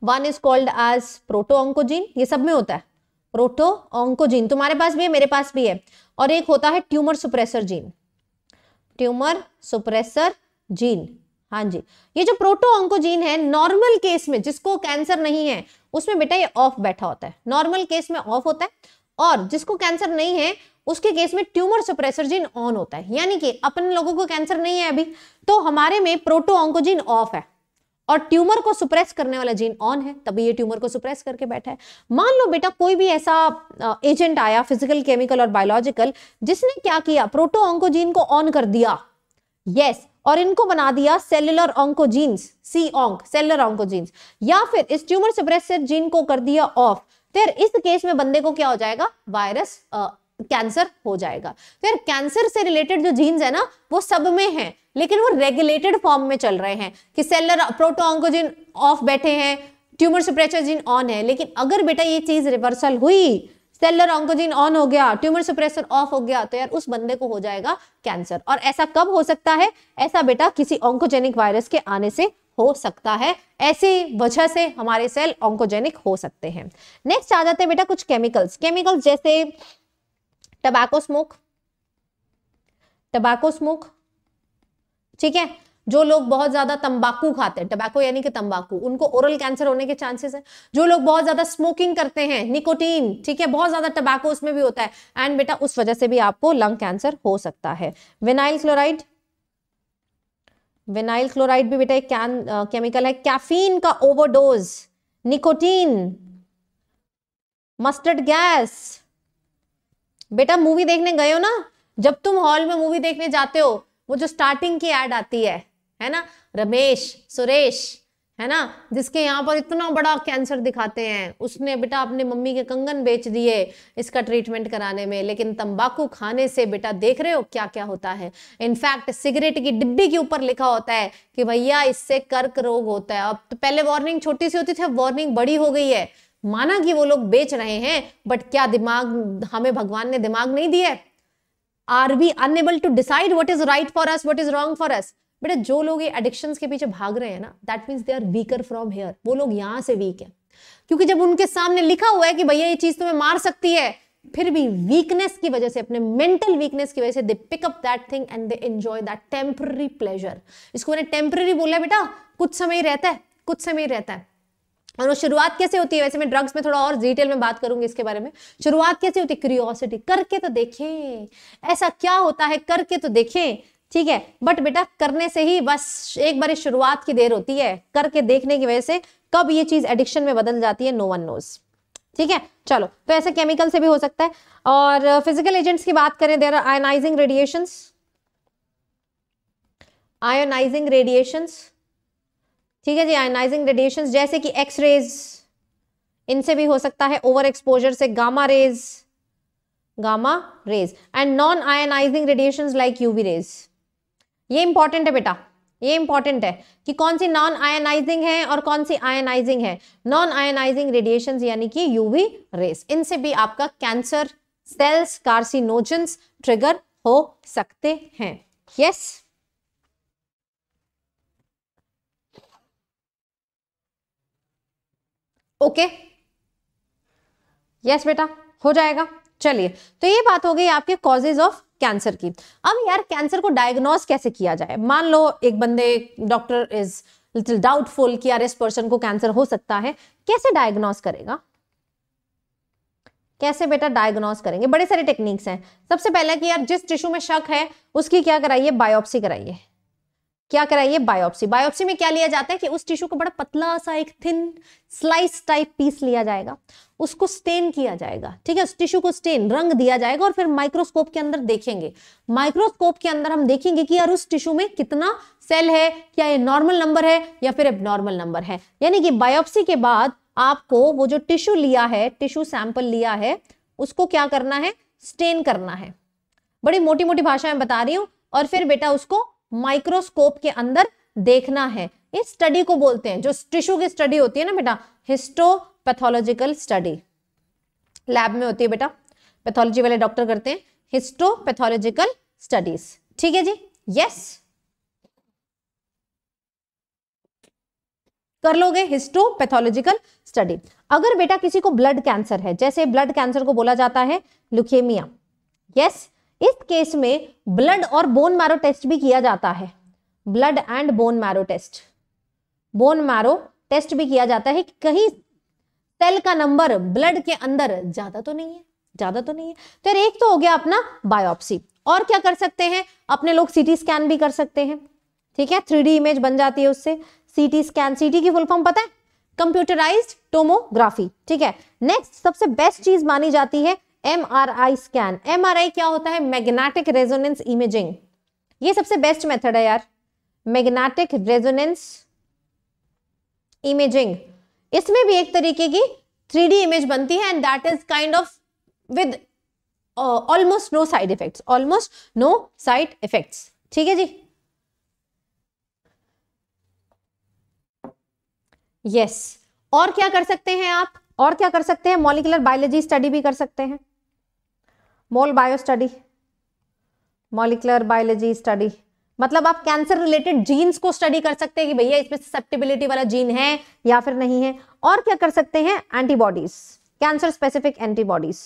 Speaker 1: one is called as proto oncogene ये सब में होता है प्रोटो ऑंकोजीन तुम्हारे पास भी है मेरे पास भी है और एक होता है tumour suppressor gene tumour suppressor gene हाँ जी ये जो प्रोटो ऑंकोजीन है नॉर्मल केस में जिसको कैंसर नहीं है उसमें बेटा ये ऑफ बैठा होता है नॉर्मल केस में ऑफ होता है और जिसको कैंसर नहीं है उसके केस में ट्यूमर सुप्रेसर जीन ऑन होता है यानी कि अपने लोगों को कैंसर नहीं है अभी तो हमारे में प्रोटो ऑंकोजीन ऑफ है और ट्यूमर को सुप्रेस करने वाला जीन ऑन है तभी ये ट्यूमर को सुप्रेस करके बैठा है मान लो बेटा कोई भी ऐसा एजेंट आया फिजिकल केमिकल और बायोलॉजिकल जिसने क्या किया प्रोटो ऑंकोजीन को ऑन कर दिया यस और इनको बना दिया cellular oncogenes c onc cellular oncogenes या फिर इस ट्यूमर सुप्रेस जीन को कर दिया ऑफ फिर इस केस में बंदे को क्या हो जाएगा वायरस कैंसर हो जाएगा फिर कैंसर से रिलेटेड जो जीन्स है ना वो सब में है लेकिन वो रेगुलेटेड फॉर्म में चल रहे हैं कि सेलर प्रोटोऑन्कोजिन ऑफ बैठे हैं ट्यूमर सुप्रेशर जिन ऑन है लेकिन अगर बेटा ये चीज रिवर्सल हुई सेलर ऑंकोजिन ऑन हो गया ट्यूमर सुप्रेशर ऑफ हो गया तो यार उस बंदे को हो जाएगा कैंसर और ऐसा कब हो सकता है ऐसा बेटा किसी ऑंकोजेनिक वायरस के आने से हो सकता है ऐसी वजह से हमारे सेल ऑंकोजेनिक हो सकते हैं नेक्स्ट आ जाते हैं बेटा कुछ केमिकल्स केमिकल्स जैसे टबैको स्मोक टबैको स्मोक ठीक है जो लोग बहुत ज्यादा तंबाकू खाते हैं टबैको यानी कि तंबाकू उनको ओरल कैंसर होने के चांसेस हैं जो लोग बहुत ज्यादा स्मोकिंग करते हैं निकोटीन ठीक है बहुत ज्यादा टबैको उसमें भी होता है एंड बेटा उस वजह से भी आपको लंग कैंसर हो सकता है विनाइल क्लोराइड विनाइल क्लोराइड भी बेटा एक कैन केमिकल है कैफीन का ओवरडोज निकोटीन मस्टर्ड गैस बेटा मूवी देखने गए हो ना जब तुम हॉल में मूवी देखने जाते हो वो जो स्टार्टिंग की एड आती है है ना रमेश सुरेश है ना जिसके यहाँ पर इतना बड़ा कैंसर दिखाते हैं उसने बेटा अपने मम्मी के कंगन बेच दिए इसका ट्रीटमेंट कराने में लेकिन तंबाकू खाने से बेटा देख रहे हो क्या क्या होता है इनफैक्ट सिगरेट की डिब्बी के ऊपर लिखा होता है कि भैया इससे कर्क रोग होता है अब तो पहले वार्निंग छोटी सी होती थी अब वार्निंग बड़ी हो गई है माना कि वो लोग बेच रहे हैं बट क्या दिमाग हमें भगवान ने दिमाग नहीं दिया है are we unable to decide what is right for us what is wrong for us बेटा जो लोग ये एडिक्शन के पीछे भाग रहे हैं ना that means they are weaker from here वो लोग यहां से वीक है क्योंकि जब उनके सामने लिखा हुआ है कि भैया ये चीज तुम्हें मार सकती है फिर भी वीकनेस की वजह से अपने मेंटल वीकनेस की वजह से they pick up that thing and they enjoy that temporary pleasure इसको मैंने टेम्पररी बोला बेटा कुछ समय रहता है कुछ समय रहता है और वो शुरुआत कैसे होती है वैसे मैं ड्रग्स में थोड़ा और डिटेल में बात करूंगी इसके बारे में शुरुआत कैसे होती है क्यूरियोसिटी करके तो देखें ऐसा क्या होता है करके तो देखें ठीक है बट बेटा करने से ही बस एक बार शुरुआत की देर होती है करके देखने की वजह से कब ये चीज एडिक्शन में बदल जाती है नो वन नोज ठीक है चलो तो ऐसे केमिकल से भी हो सकता है और फिजिकल एजेंट्स की बात करें there are ionizing radiation ionizing radiations ठीक है जी आयनाइजिंग रेडिएशन जैसे कि एक्स रेज इनसे भी हो सकता है ओवर एक्सपोजर से gamma rays gamma rays and non ionizing radiation like UV rays ये इंपॉर्टेंट है बेटा ये इंपॉर्टेंट है कि कौन सी नॉन आयनाइजिंग है और कौन सी आयनाइजिंग है नॉन आयनाइजिंग रेडिएशन यानी कि यूवी रेस इनसे भी आपका कैंसर सेल्स कार्सिनोजेंस ट्रिगर हो सकते हैं यस yes? ओके यस बेटा हो जाएगा चलिए तो ये बात हो गई आपके कॉजेज ऑफ कैंसर की अब यार कैंसर को डायग्नोस कैसे किया जाए मान लो एक बंदे डॉक्टर इज लिटिल डाउटफुल कि यार इस पर्सन को कैंसर हो सकता है कैसे डायग्नोस करेगा कैसे बेटा डायग्नोस करेंगे बड़े सारे टेक्निक्स हैं सबसे पहले कि यार जिस टिश्यू में शक है उसकी क्या कराइए बायोप्सी कराइए क्या कराइए बायोप्सी बायोप्सी में क्या लिया जाता है कि उस टिश्यू को बड़ा पतला सा एक थिन स्लाइस टाइप पीस लिया जाएगा उसको स्टेन किया जाएगा ठीक है उस टिश्यू को स्टेन रंग दिया जाएगा और फिर माइक्रोस्कोप के अंदर देखेंगे माइक्रोस्कोप के अंदर हम देखेंगे कि यार उस टिश्यू में कितना सेल है क्या ये नॉर्मल नंबर है या फिर एबनॉर्मल नंबर है यानी कि बायोप्सी के बाद आपको वो जो टिश्यू लिया है टिश्यू सैंपल लिया है उसको क्या करना है स्टेन करना है बड़ी मोटी मोटी भाषा में बता रही हूँ और फिर बेटा उसको माइक्रोस्कोप के अंदर देखना है इस स्टडी को बोलते हैं जो टिश्यू की स्टडी होती है ना बेटा हिस्टोपैथोलॉजिकल स्टडी लैब में होती है बेटा पैथोलॉजी वाले डॉक्टर करते हैं हिस्टोपैथोलॉजिकल स्टडीज ठीक है जी यस कर लोगे हिस्टोपैथोलॉजिकल स्टडी अगर बेटा किसी को ब्लड कैंसर है जैसे ब्लड कैंसर को बोला जाता है लुकेमिया यस इस केस में ब्लड और बोन मैरो टेस्ट भी किया जाता है blood and bone marrow test bone marrow test भी किया जाता है कि कहीं सेल का नंबर ब्लड के अंदर ज्यादा तो नहीं है ज्यादा तो नहीं है तो यार एक तो हो गया अपना बायोप्सी और क्या कर सकते हैं अपने लोग सीटी स्कैन भी कर सकते हैं ठीक है थ्री इमेज बन जाती है उससे सीटी स्कैन सीटी की फुल फॉर्म पता है कंप्यूटराइज्ड टोमोग्राफी ठीक है नेक्स्ट सबसे बेस्ट चीज मानी जाती है M R I scan M R I क्या होता है मैग्नेटिक रेजोनेंस इमेजिंग ये सबसे बेस्ट मेथड है यार मैग्नेटिक रेजोनेंस इमेजिंग इसमें भी एक तरीके की थ्री डी इमेज बनती है and that is kind of with almost no side effect almost no side effect ठीक है जी यस yes. और क्या कर सकते हैं आप और क्या कर सकते हैं मॉलिकुलर बायोलॉजी स्टडी भी कर सकते हैं mol bio study molecular biology study मतलब आप कैंसर रिलेटेड जीन्स को स्टडी कर सकते हैं कि भैया इसमें सेप्टेबिलिटी वाला जीन है या फिर नहीं है और क्या कर सकते हैं एंटीबॉडीज कैंसर स्पेसिफिक एंटीबॉडीज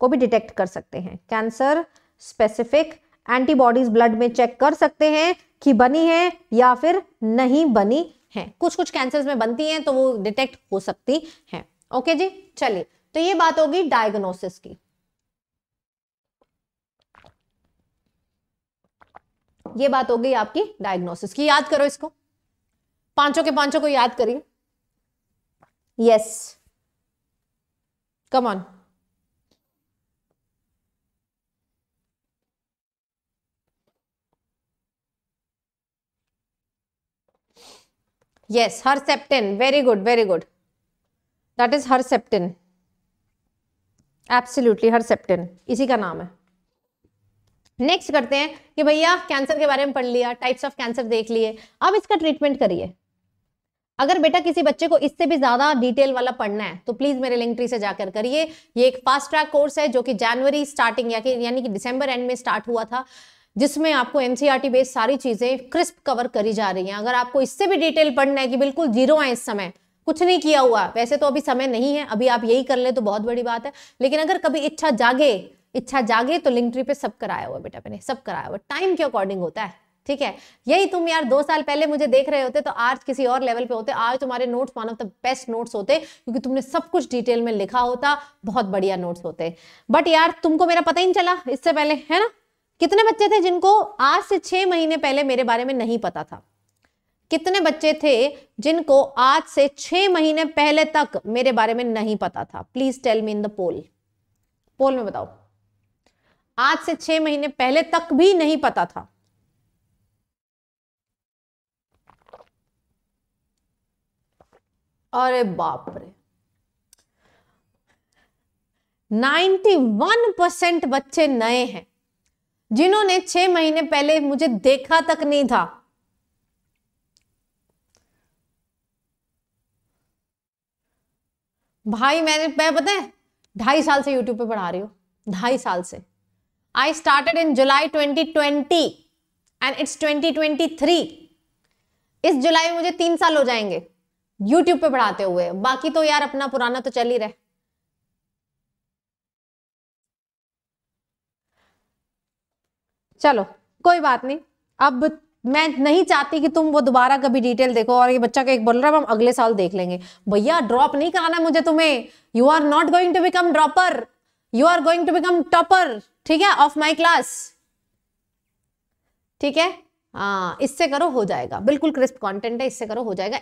Speaker 1: को भी डिटेक्ट कर सकते हैं कैंसर स्पेसिफिक एंटीबॉडीज ब्लड में चेक कर सकते हैं कि बनी है या फिर नहीं बनी है कुछ कुछ कैंसर में बनती हैं तो वो डिटेक्ट हो सकती है ओके जी चलिए तो ये बात होगी डायग्नोसिस की ये बात हो गई आपकी डायग्नोसिस की याद करो इसको पांचों के पांचों को याद करिए yes come on yes her Herceptin very good very good that is her Herceptin her Herceptin इसी का नाम है नेक्स्ट करते हैं कि भैया कैंसर के बारे में पढ़ लिया टाइप्स ऑफ कैंसर देख लिए अब इसका ट्रीटमेंट करिए अगर बेटा किसी बच्चे को इससे भी ज्यादा डिटेल वाला पढ़ना है तो प्लीज मेरे लिंक ट्री से जाकर करिए ये एक फास्ट ट्रैक कोर्स है जो कि जनवरी स्टार्टिंग या कि यानी कि दिसंबर एंड में स्टार्ट हुआ था जिसमें आपको एनसीईआरटी बेस्ड e सारी चीजें क्रिस्प कवर करी जा रही हैं अगर आपको इससे भी डिटेल पढ़ना है कि बिल्कुल जीरो है इस समय कुछ नहीं किया हुआ वैसे तो अभी समय नहीं है अभी आप यही कर ले तो बहुत बड़ी बात है लेकिन अगर कभी इच्छा जागे इच्छा जागे तो लिंक ट्री पे सब कराया हुआ बेटा मैंने सब कराया हुआ टाइम के अकॉर्डिंग होता है ठीक है यही तुम यार दो साल पहले मुझे देख रहे होते तो आज किसी और लेवल पे होते आज तुम्हारे नोट्स मानो तो बेस्ट नोट्स होते क्योंकि तुमने सब कुछ डिटेल में लिखा होता बहुत बढ़िया नोट्स होते बट यार तुमको मेरा पता ही नहीं चला इससे पहले है ना कितने बच्चे थे जिनको आज से छह महीने पहले मेरे बारे में नहीं पता था कितने बच्चे थे जिनको आज से छह महीने पहले तक मेरे बारे में नहीं पता था please tell me in the poll poll में बताओ आज से छह महीने पहले तक भी नहीं पता था अरे बाप रे 91 परसेंट बच्चे नए हैं जिन्होंने छह महीने पहले मुझे देखा तक नहीं था भाई मैंने मैं पता है ढाई साल से यूट्यूब पे पढ़ा रही हूं ढाई साल से I started in July 2020 and it's 2023 is जुलाई में मुझे तीन साल हो जाएंगे यूट्यूब पे पढ़ाते हुए बाकी तो यार अपना पुराना तो चल ही रहे चलो कोई बात नहीं अब मैं नहीं चाहती कि तुम वो दोबारा कभी डिटेल देखो और ये बच्चा का एक बोल रहा है हम अगले साल देख लेंगे भैया ड्रॉप नहीं कराना मुझे तुम्हें you are not going to become dropper you are going to become topper ठीक है ऑफ माई क्लास ठीक है आ, हाँ, इससे करो हो जाएगा बिल्कुल क्रिस्प कंटेंट है इससे करो हो जाएगा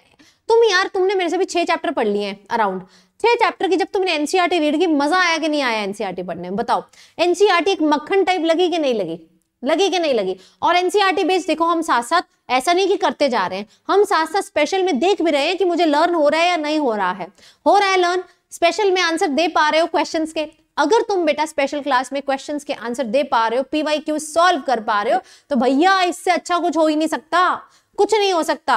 Speaker 1: तुम यार तुमने मेरे से भी छह चैप्टर पढ़ लिए हैं अराउंड छह चैप्टर की जब तुमने एनसीईआरटी रीड e की मजा आया कि नहीं आया एनसीईआरटी e पढ़ने में बताओ एनसीईआरटी e एक मक्खन टाइप लगी कि नहीं लगी लगी कि नहीं लगी और एनसीआरटी बेस देखो हम साथ साथ ऐसा नहीं कि करते जा रहे हैं हम साथ साथ स्पेशल में देख भी रहे हैं कि मुझे लर्न हो रहा है या नहीं हो रहा है हो रहा है लर्न स्पेशल में आंसर दे पा रहे हो क्वेश्चंस के अगर तुम बेटा स्पेशल क्लास में क्वेश्चन के आंसर दे पा रहे हो पीवाई क्यू सॉल्व कर पा रहे हो तो भैया इससे अच्छा कुछ हो ही नहीं सकता कुछ नहीं हो सकता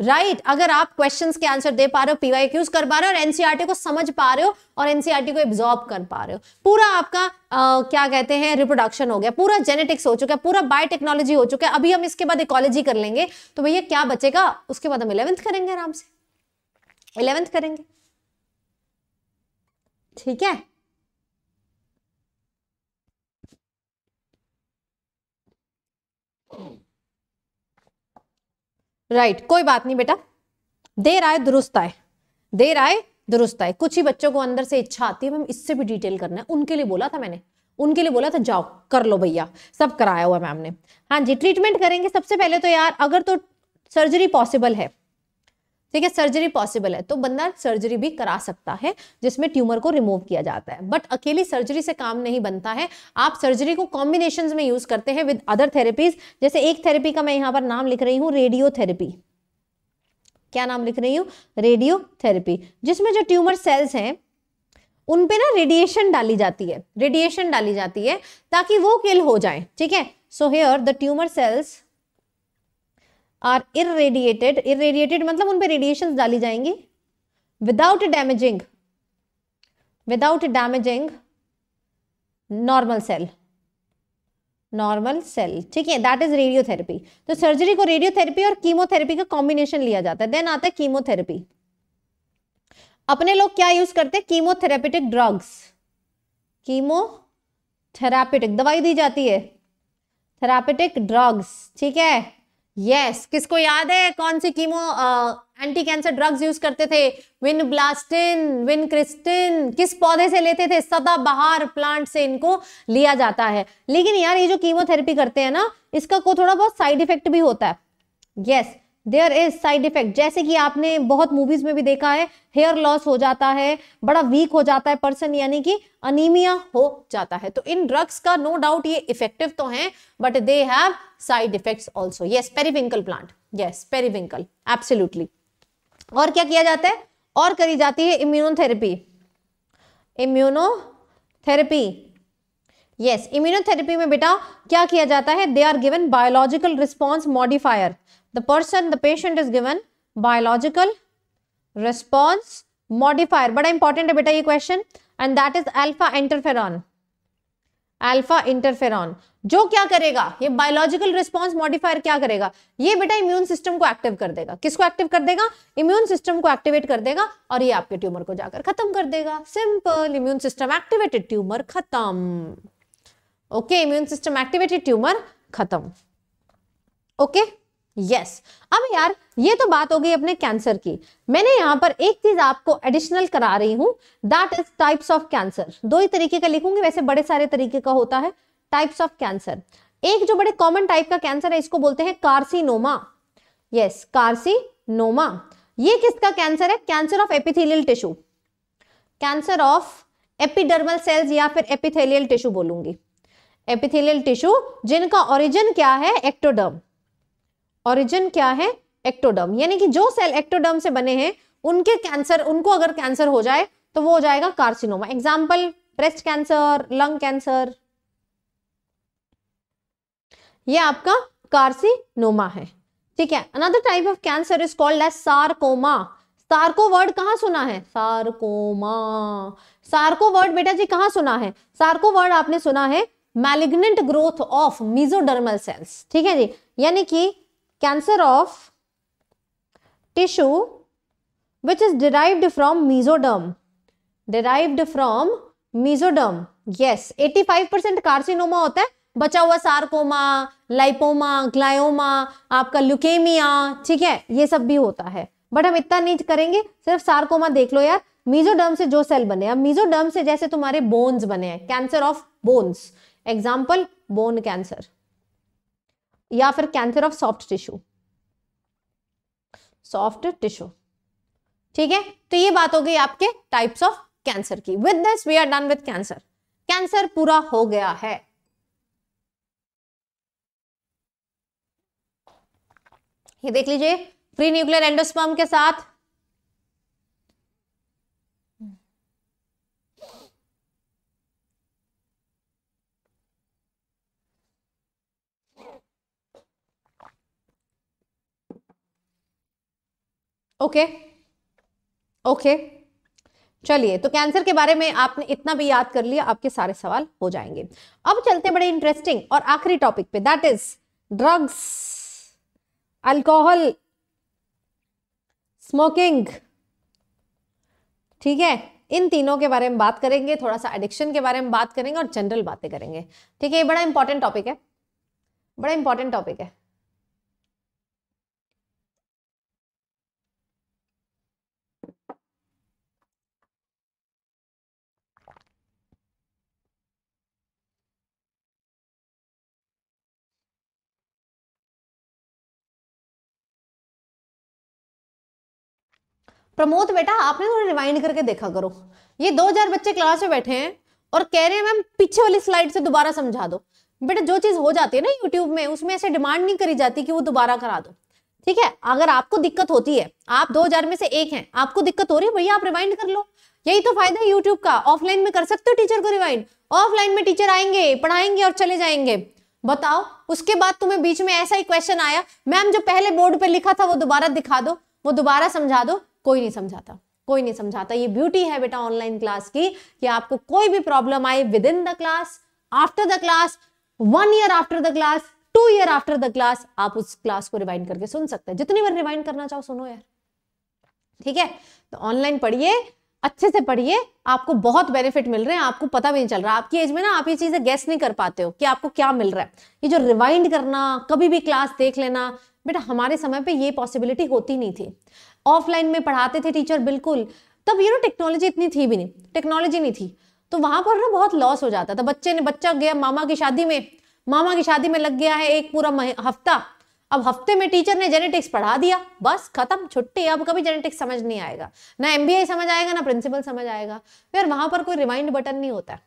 Speaker 1: राइट right, अगर आप क्वेश्चंस के आंसर दे पा रहे हो पीवाई क्यूज कर पा रहे हो और एनसीआरटी e को समझ पा रहे हो और एनसीआरटी e को एब्जॉर्ब कर पा रहे हो पूरा आपका आ, क्या कहते हैं रिप्रोडक्शन हो गया पूरा जेनेटिक्स हो चुका है पूरा बायोटेक्नोलॉजी हो चुका है अभी हम इसके बाद इकोलॉजी कर लेंगे तो भैया क्या बचेगा उसके बाद हम इलेवेंथ करेंगे आराम से इलेवेंथ करेंगे ठीक है राइट right, कोई बात नहीं बेटा देर आए दुरुस्त आए देर आए दुरुस्त आए कुछ ही बच्चों को अंदर से इच्छा आती है मैम इससे भी डिटेल करना है उनके लिए बोला था मैंने उनके लिए बोला था जाओ कर लो भैया सब कराया हुआ मैम ने हाँ जी ट्रीटमेंट करेंगे सबसे पहले तो यार अगर तो सर्जरी पॉसिबल है ठीक है सर्जरी पॉसिबल है तो बंदा सर्जरी भी करा सकता है जिसमें ट्यूमर को रिमूव किया जाता है बट अकेली सर्जरी से काम नहीं बनता है आप सर्जरी को कॉम्बिनेशन में यूज करते हैं विद अदर थेरेपीज जैसे एक थेरेपी का मैं यहाँ पर नाम लिख रही हूँ रेडियो थेरेपी क्या नाम लिख रही हूँ रेडियो थेरेपी जिसमें जो ट्यूमर सेल्स हैं उन पे ना रेडिएशन डाली जाती है रेडिएशन डाली जाती है ताकि वो किल हो जाए ठीक है so here the tumour cells are irradiated irradiated मतलब उन पर रेडिएशन डाली जाएंगी without damaging without damaging normal cell normal cell ठीक है दैट इज रेडियोथेरेपी तो सर्जरी को रेडियोथेरेपी और कीमोथेरेपी का कॉम्बिनेशन लिया जाता है देन आता है कीमोथेरेपी अपने लोग क्या यूज करते हैं कीमोथेरेपिटिक ड्रग्स थेरापिटिक दवाई दी जाती है थेरापिटिक ड्रग्स ठीक है यस yes, किसको याद है कौन सी chemo anti cancer drugs use करते थे विन ब्लास्टिन विन क्रिस्टिन किस पौधे से लेते थे सदा बहार प्लांट से इनको लिया जाता है लेकिन यार ये जो कीमोथेरेपी करते हैं ना इसका को थोड़ा बहुत साइड इफेक्ट भी होता है yes yes, there is side effect जैसे कि आपने बहुत मूवीज में भी देखा है हेयर लॉस हो जाता है बड़ा वीक हो जाता है पर्सन यानी कि अनिमिया हो जाता है तो इन ड्रग्स का नो no डाउट ये इफेक्टिव तो हैं but they have side effects also yes periwinkle plant yes periwinkle absolutely और क्या किया जाता है और करी जाती है इम्यूनोथेरेपी इम्यूनोथेरेपी यस इम्यूनोथेरेपी में बेटा क्या किया जाता है they are given biological response modifier the person the patient is given biological response modifier but important beta ye question and that is is interferon alpha interferon जो क्या करेगा ये बायोलॉजिकल रिस्पॉन्स मॉडिफायर क्या करेगा ये बेटा इम्यून सिस्टम को active कर देगा किसको एक्टिव कर देगा इम्यून सिस्टम को एक्टिवेट कर देगा और ये आपके ट्यूमर को जाकर खत्म कर देगा simple immune system activated tumour खत्म okay immune system activated tumour खत्म ओके okay? यस अब यार ये तो बात हो गई अपने कैंसर की मैंने यहाँ पर एक चीज आपको एडिशनल करा रही हूँ that is types of cancer दो ही तरीके का लिखूंगी वैसे बड़े सारे तरीके का होता है टाइप्स ऑफ कैंसर एक जो बड़े कॉमन टाइप का कैंसर है इसको बोलते हैं कार्सिनोमा यस कार्सिनोमा ये किसका कैंसर है cancer of epithelial tissue cancer of epidermal cells या फिर एपिथेलियल टिश्यू बोलूंगी एपिथेलियल टिश्यू जिनका ओरिजिन क्या है एक्टोडर्म ऑरिजिन क्या है एक्टोडर्म यानी कि जो सेल एक्टोडर्म से बने हैं उनके कैंसर उनको अगर कैंसर हो जाए तो वो हो जाएगा carcinoma example breast cancer lung cancer ये आपका कार्सिनोमा है ठीक है another type of cancer is called as sarcoma sarco word कहाँ सुना है सार्कोमा सार्को वर्ड बेटा जी कहाँ सुना है सार्को वर्ड आपने सुना है malignant growth of mesodermal cells ठीक है जी यानी कि cancer of tissue which is derived from mesoderm. Derived from mesoderm. Yes, 85% carcinoma होता है बचा हुआ सार्कोमा लाइपोमा ग्लायोमा आपका लुकेमिया ठीक है ये सब भी होता है बट हम इतना नहीं करेंगे सिर्फ सार्कोमा देख लो यार मीजोडर्म से जो सेल बने अब मीजोडर्म से जैसे तुम्हारे बोन्स बने हैं cancer of bones example bone cancer या फिर cancer of soft tissue soft tissue ठीक है तो ये बात हो गई आपके टाइप्स ऑफ कैंसर की with this we are done with cancer cancer पूरा हो गया है ये देख लीजिए प्री न्यूक्लियर एंडोस्पर्म के साथ ओके ओके चलिए तो कैंसर के बारे में आपने इतना भी याद कर लिया आपके सारे सवाल हो जाएंगे अब चलते बड़े इंटरेस्टिंग और आखिरी टॉपिक पे that is drugs alcohol smoking ठीक है इन तीनों के बारे में बात करेंगे थोड़ा सा एडिक्शन के बारे में बात करेंगे और जनरल बातें करेंगे ठीक है ये बड़ा इंपॉर्टेंट टॉपिक है बड़ा इंपॉर्टेंट टॉपिक है प्रमोद बेटा आपने थोड़ा रिवाइंड करके देखा करो ये दो हजार बच्चे क्लास में बैठे हैं और कह रहे हैं मैम पीछे वाली स्लाइड से दोबारा समझा दो बेटा जो चीज हो जाती है ना यूट्यूब में उसमें ऐसे डिमांड नहीं करी जाती कि वो दोबारा करा दो ठीक है अगर आपको दिक्कत होती है आप 2000 में से एक हैं आपको दिक्कत हो रही है भैया आप रिवाइंड कर लो यही तो फायदा है यूट्यूब का ऑफलाइन में कर सकते हो टीचर को रिवाइंड ऑफलाइन में टीचर आएंगे पढ़ाएंगे और चले जाएंगे बताओ उसके बाद तुम्हें बीच में ऐसा ही क्वेश्चन आया मैम जो पहले बोर्ड पर लिखा था वो दोबारा दिखा दो वो दोबारा समझा दो कोई नहीं समझाता कोई नहीं समझाता ये ब्यूटी है बेटा ऑनलाइन क्लास की कि आपको कोई भी प्रॉब्लम आए within the class after the class one year after the class two year after the class आप उस क्लास को रिवाइंड करके सुन सकते हैं जितनी बार रिवाइंड करना चाहो सुनो यार ठीक है तो ऑनलाइन पढ़िए अच्छे से पढ़िए आपको बहुत बेनिफिट मिल रहे हैं आपको पता भी नहीं चल रहा आपकी एज में ना आप ये चीजें गेस नहीं कर पाते हो कि आपको क्या मिल रहा है ये जो रिवाइंड करना कभी भी क्लास देख लेना बेटा हमारे समय पे ये पॉसिबिलिटी होती नहीं थी ऑफलाइन में पढ़ाते थे टीचर बिल्कुल तब यू नो टेक्नोलॉजी इतनी थी भी नहीं टेक्नोलॉजी नहीं थी तो वहां पर ना बहुत लॉस हो जाता था बच्चे ने बच्चा गया मामा की शादी में मामा की शादी में लग गया है एक पूरा हफ्ता अब हफ्ते में टीचर ने जेनेटिक्स पढ़ा दिया बस खत्म छुट्टी अब कभी जेनेटिक्स समझ नहीं आएगा ना एमबीए समझ आएगा ना प्रिंसिपल समझ आएगा फिर वहां पर कोई रिमाइंड बटन नहीं होता है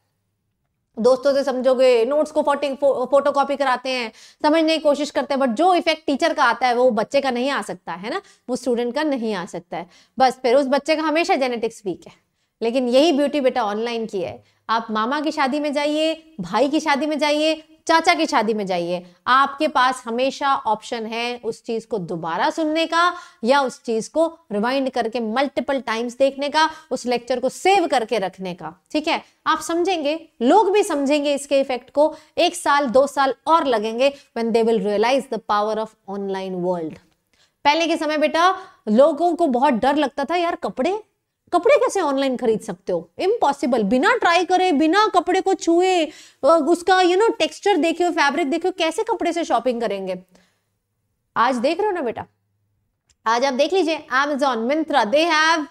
Speaker 1: दोस्तों से समझोगे नोट्स को फोटी फोटो कॉपी कराते हैं समझने की कोशिश करते हैं बट जो इफेक्ट टीचर का आता है वो बच्चे का नहीं आ सकता है ना वो स्टूडेंट का नहीं आ सकता है बस फिर उस बच्चे का हमेशा जेनेटिक्स वीक है लेकिन यही ब्यूटी बेटा ऑनलाइन की है आप मामा की शादी में जाइए भाई की शादी में जाइए चाचा की शादी में जाइए आपके पास हमेशा ऑप्शन है उस चीज को दोबारा सुनने का या उस चीज को रिवाइंड करके मल्टीपल टाइम्स देखने का उस लेक्चर को सेव करके रखने का ठीक है आप समझेंगे लोग भी समझेंगे इसके इफेक्ट को एक साल दो साल और लगेंगे when they will realize the power of online world पहले के समय बेटा लोगों को बहुत डर लगता था यार कपड़े कपड़े कैसे ऑनलाइन खरीद सकते हो इम्पॉसिबल बिना ट्राई करे बिना कपड़े को छुए उसका यू नो टेक्सचर देखे हो फैब्रिक देखे हो कैसे कपड़े से शॉपिंग करेंगे आज देख रहे हो ना बेटा आज आप देख लीजिए Amazon Myntra they have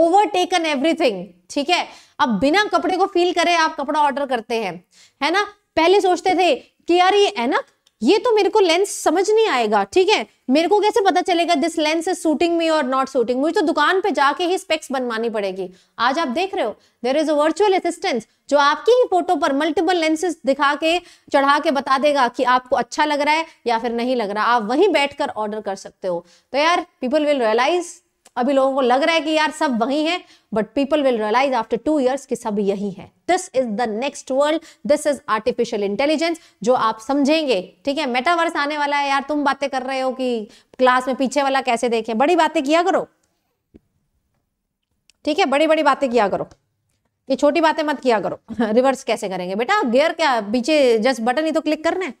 Speaker 1: overtaken everything ठीक है अब बिना कपड़े को फील करे आप कपड़ा ऑर्डर करते हैं है ना पहले सोचते थे कि यार ये एनक ये तो मेरे को लेंस समझ नहीं आएगा ठीक है मेरे को कैसे पता चलेगा this lens is suiting me और नॉट सूटिंग मुझे तो दुकान पे जाके ही स्पेक्स बनवानी पड़ेगी आज आप देख रहे हो there is a virtual assistance जो आपकी ही फोटो पर मल्टीपल लेंसेज दिखा के चढ़ा के बता देगा कि आपको अच्छा लग रहा है या फिर नहीं लग रहा आप वहीं बैठ ऑर्डर कर सकते हो तो यार पीपल विल रियलाइज अभी लोगों को लग रहा है कि यार सब वही है but people will realize after two years कि सब यही है this is the next world this is artificial intelligence जो आप समझेंगे ठीक है मेटावर्स आने वाला है यार तुम बातें कर रहे हो कि क्लास में पीछे वाला कैसे देखे बड़ी बातें किया करो ठीक है बड़ी बड़ी बातें किया करो ये छोटी बातें मत किया करो रिवर्स (laughs) कैसे करेंगे बेटा गियर क्या पीछे जस्ट बटन ही तो क्लिक करना है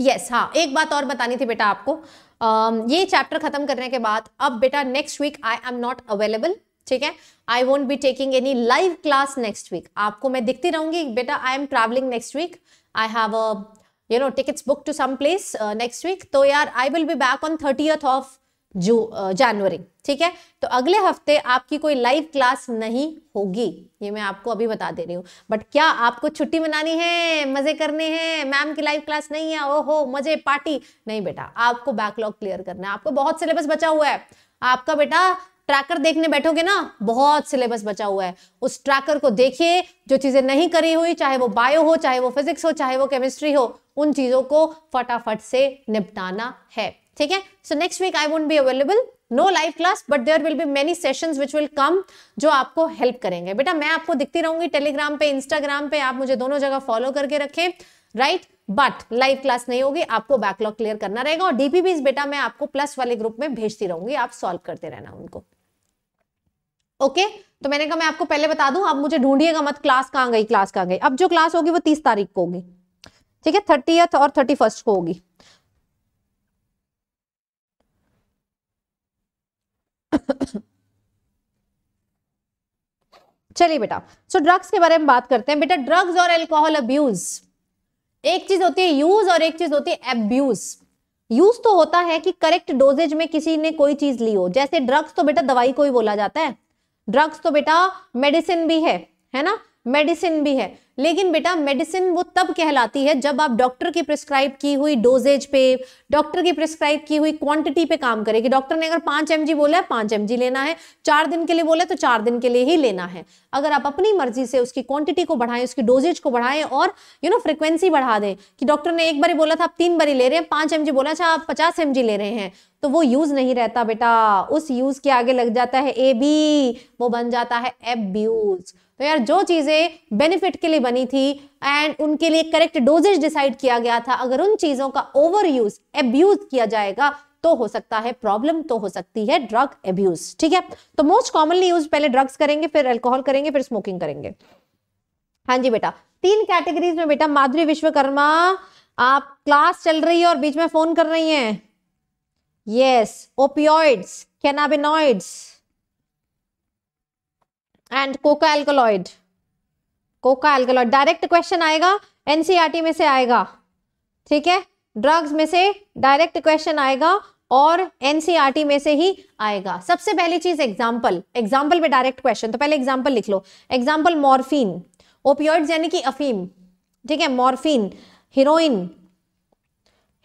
Speaker 1: यस हाँ एक बात और बतानी थी बेटा आपको ये चैप्टर खत्म करने के बाद अब बेटा next week I am not available ठीक है I won't be taking any live class next week आपको मैं दिखती रहूंगी बेटा I am travelling next week I have a you know tickets book to some place next week तो यार I will be back on thirtieth of जू January ठीक है तो अगले हफ्ते आपकी कोई लाइव क्लास नहीं होगी ये मैं आपको अभी बता दे रही हूँ बट क्या आपको छुट्टी मनानी है मजे करने हैं मैम की लाइव क्लास नहीं है ओहो मजे पार्टी नहीं बेटा आपको बैकलॉग क्लियर करना है आपको बहुत सिलेबस बचा हुआ है आपका बेटा ट्रैकर देखने बैठोगे ना बहुत सिलेबस बचा हुआ है उस ट्रैकर को देखिए जो चीजें नहीं करी हुई चाहे वो बायो हो चाहे वो फिजिक्स हो चाहे वो केमिस्ट्री हो उन चीजों को फटाफट से निपटाना है ठीक है so next week I won't be available no live class but there will be many sessions which will come जो आपको हेल्प करेंगे बेटा मैं आपको दिखती रहूंगी टेलीग्राम पे इंस्टाग्राम पे आप मुझे दोनों जगह फॉलो करके रखें राइट बट लाइव क्लास नहीं होगी आपको बैकलॉग क्लियर करना रहेगा और डीपीबीज बेटा मैं आपको प्लस वाले ग्रुप में भेजती रहूंगी आप सॉल्व करते रहना उनको ओके okay? तो मैंने कहा मैं आपको पहले बता दूं आप मुझे ढूंढिएगा मत क्लास कहाँ गई क्लास कहाँ गई अब जो क्लास होगी वो तीस तारीख को होगी ठीक है थर्टी और थर्टी फर्स्ट को होगी चलिए बेटा सो so, ड्रग्स के बारे में बात करते हैं बेटा ड्रग्स और एल्कोहल अब्यूज एक चीज होती है यूज और एक चीज होती है एब्यूज यूज तो होता है कि करेक्ट डोजेज में किसी ने कोई चीज ली हो जैसे ड्रग्स तो बेटा दवाई को ही बोला जाता है ड्रग्स तो बेटा मेडिसिन भी है है ना मेडिसिन भी है लेकिन बेटा मेडिसिन वो तब कहलाती है जब आप डॉक्टर की प्रिस्क्राइब की हुई डोजेज पे डॉक्टर की प्रिस्क्राइब की हुई क्वांटिटी पे काम करेगी डॉक्टर ने अगर पांच एम बोला है पांच एम लेना है चार दिन के लिए बोला है तो चार दिन के लिए ही लेना है अगर आप अपनी मर्जी से उसकी क्वांटिटी को बढ़ाएं उसकी डोजेज को बढ़ाएं और यू नो फ्रिक्वेंसी बढ़ा दें कि डॉक्टर ने एक बार बोला था आप तीन बारी ले रहे हैं पांच एम बोला अच्छा आप पचास एम ले रहे हैं तो वो यूज नहीं रहता बेटा उस यूज के आगे लग जाता है ए बी वो बन जाता है एब्यूज़ तो यार जो चीज़ें बेनिफिट के लिए बनी थी एंड उनके लिए करेक्ट डोजेज डिसाइड किया गया था अगर उन चीज़ों का ओवर यूज एब्यूज किया जाएगा तो हो सकता है प्रॉब्लम तो हो सकती है ड्रग एब्यूज ठीक है तो मोस्ट कॉमनली यूज पहले ड्रग्स करेंगे फिर एल्कोहल करेंगे फिर स्मोकिंग करेंगे हाँ जी बेटा तीन कैटेगरीज में बेटा माधुरी विश्वकर्मा आप क्लास चल रही है और बीच में फोन कर रही हैं yes opioids cannabinoids and coca alkaloid coca alkaloid direct question आएगा एनसीईआरटी e में से आएगा ठीक है ड्रग्स में से डायरेक्ट क्वेश्चन आएगा और एनसीईआरटी e में से ही आएगा सबसे पहली चीज एग्जाम्पल एग्जाम्पल पे डायरेक्ट क्वेश्चन तो पहले एग्जाम्पल लिख लो एग्जाम्पल मॉर्फिन ओपियोइड यानी कि अफीम ठीक है morphine heroin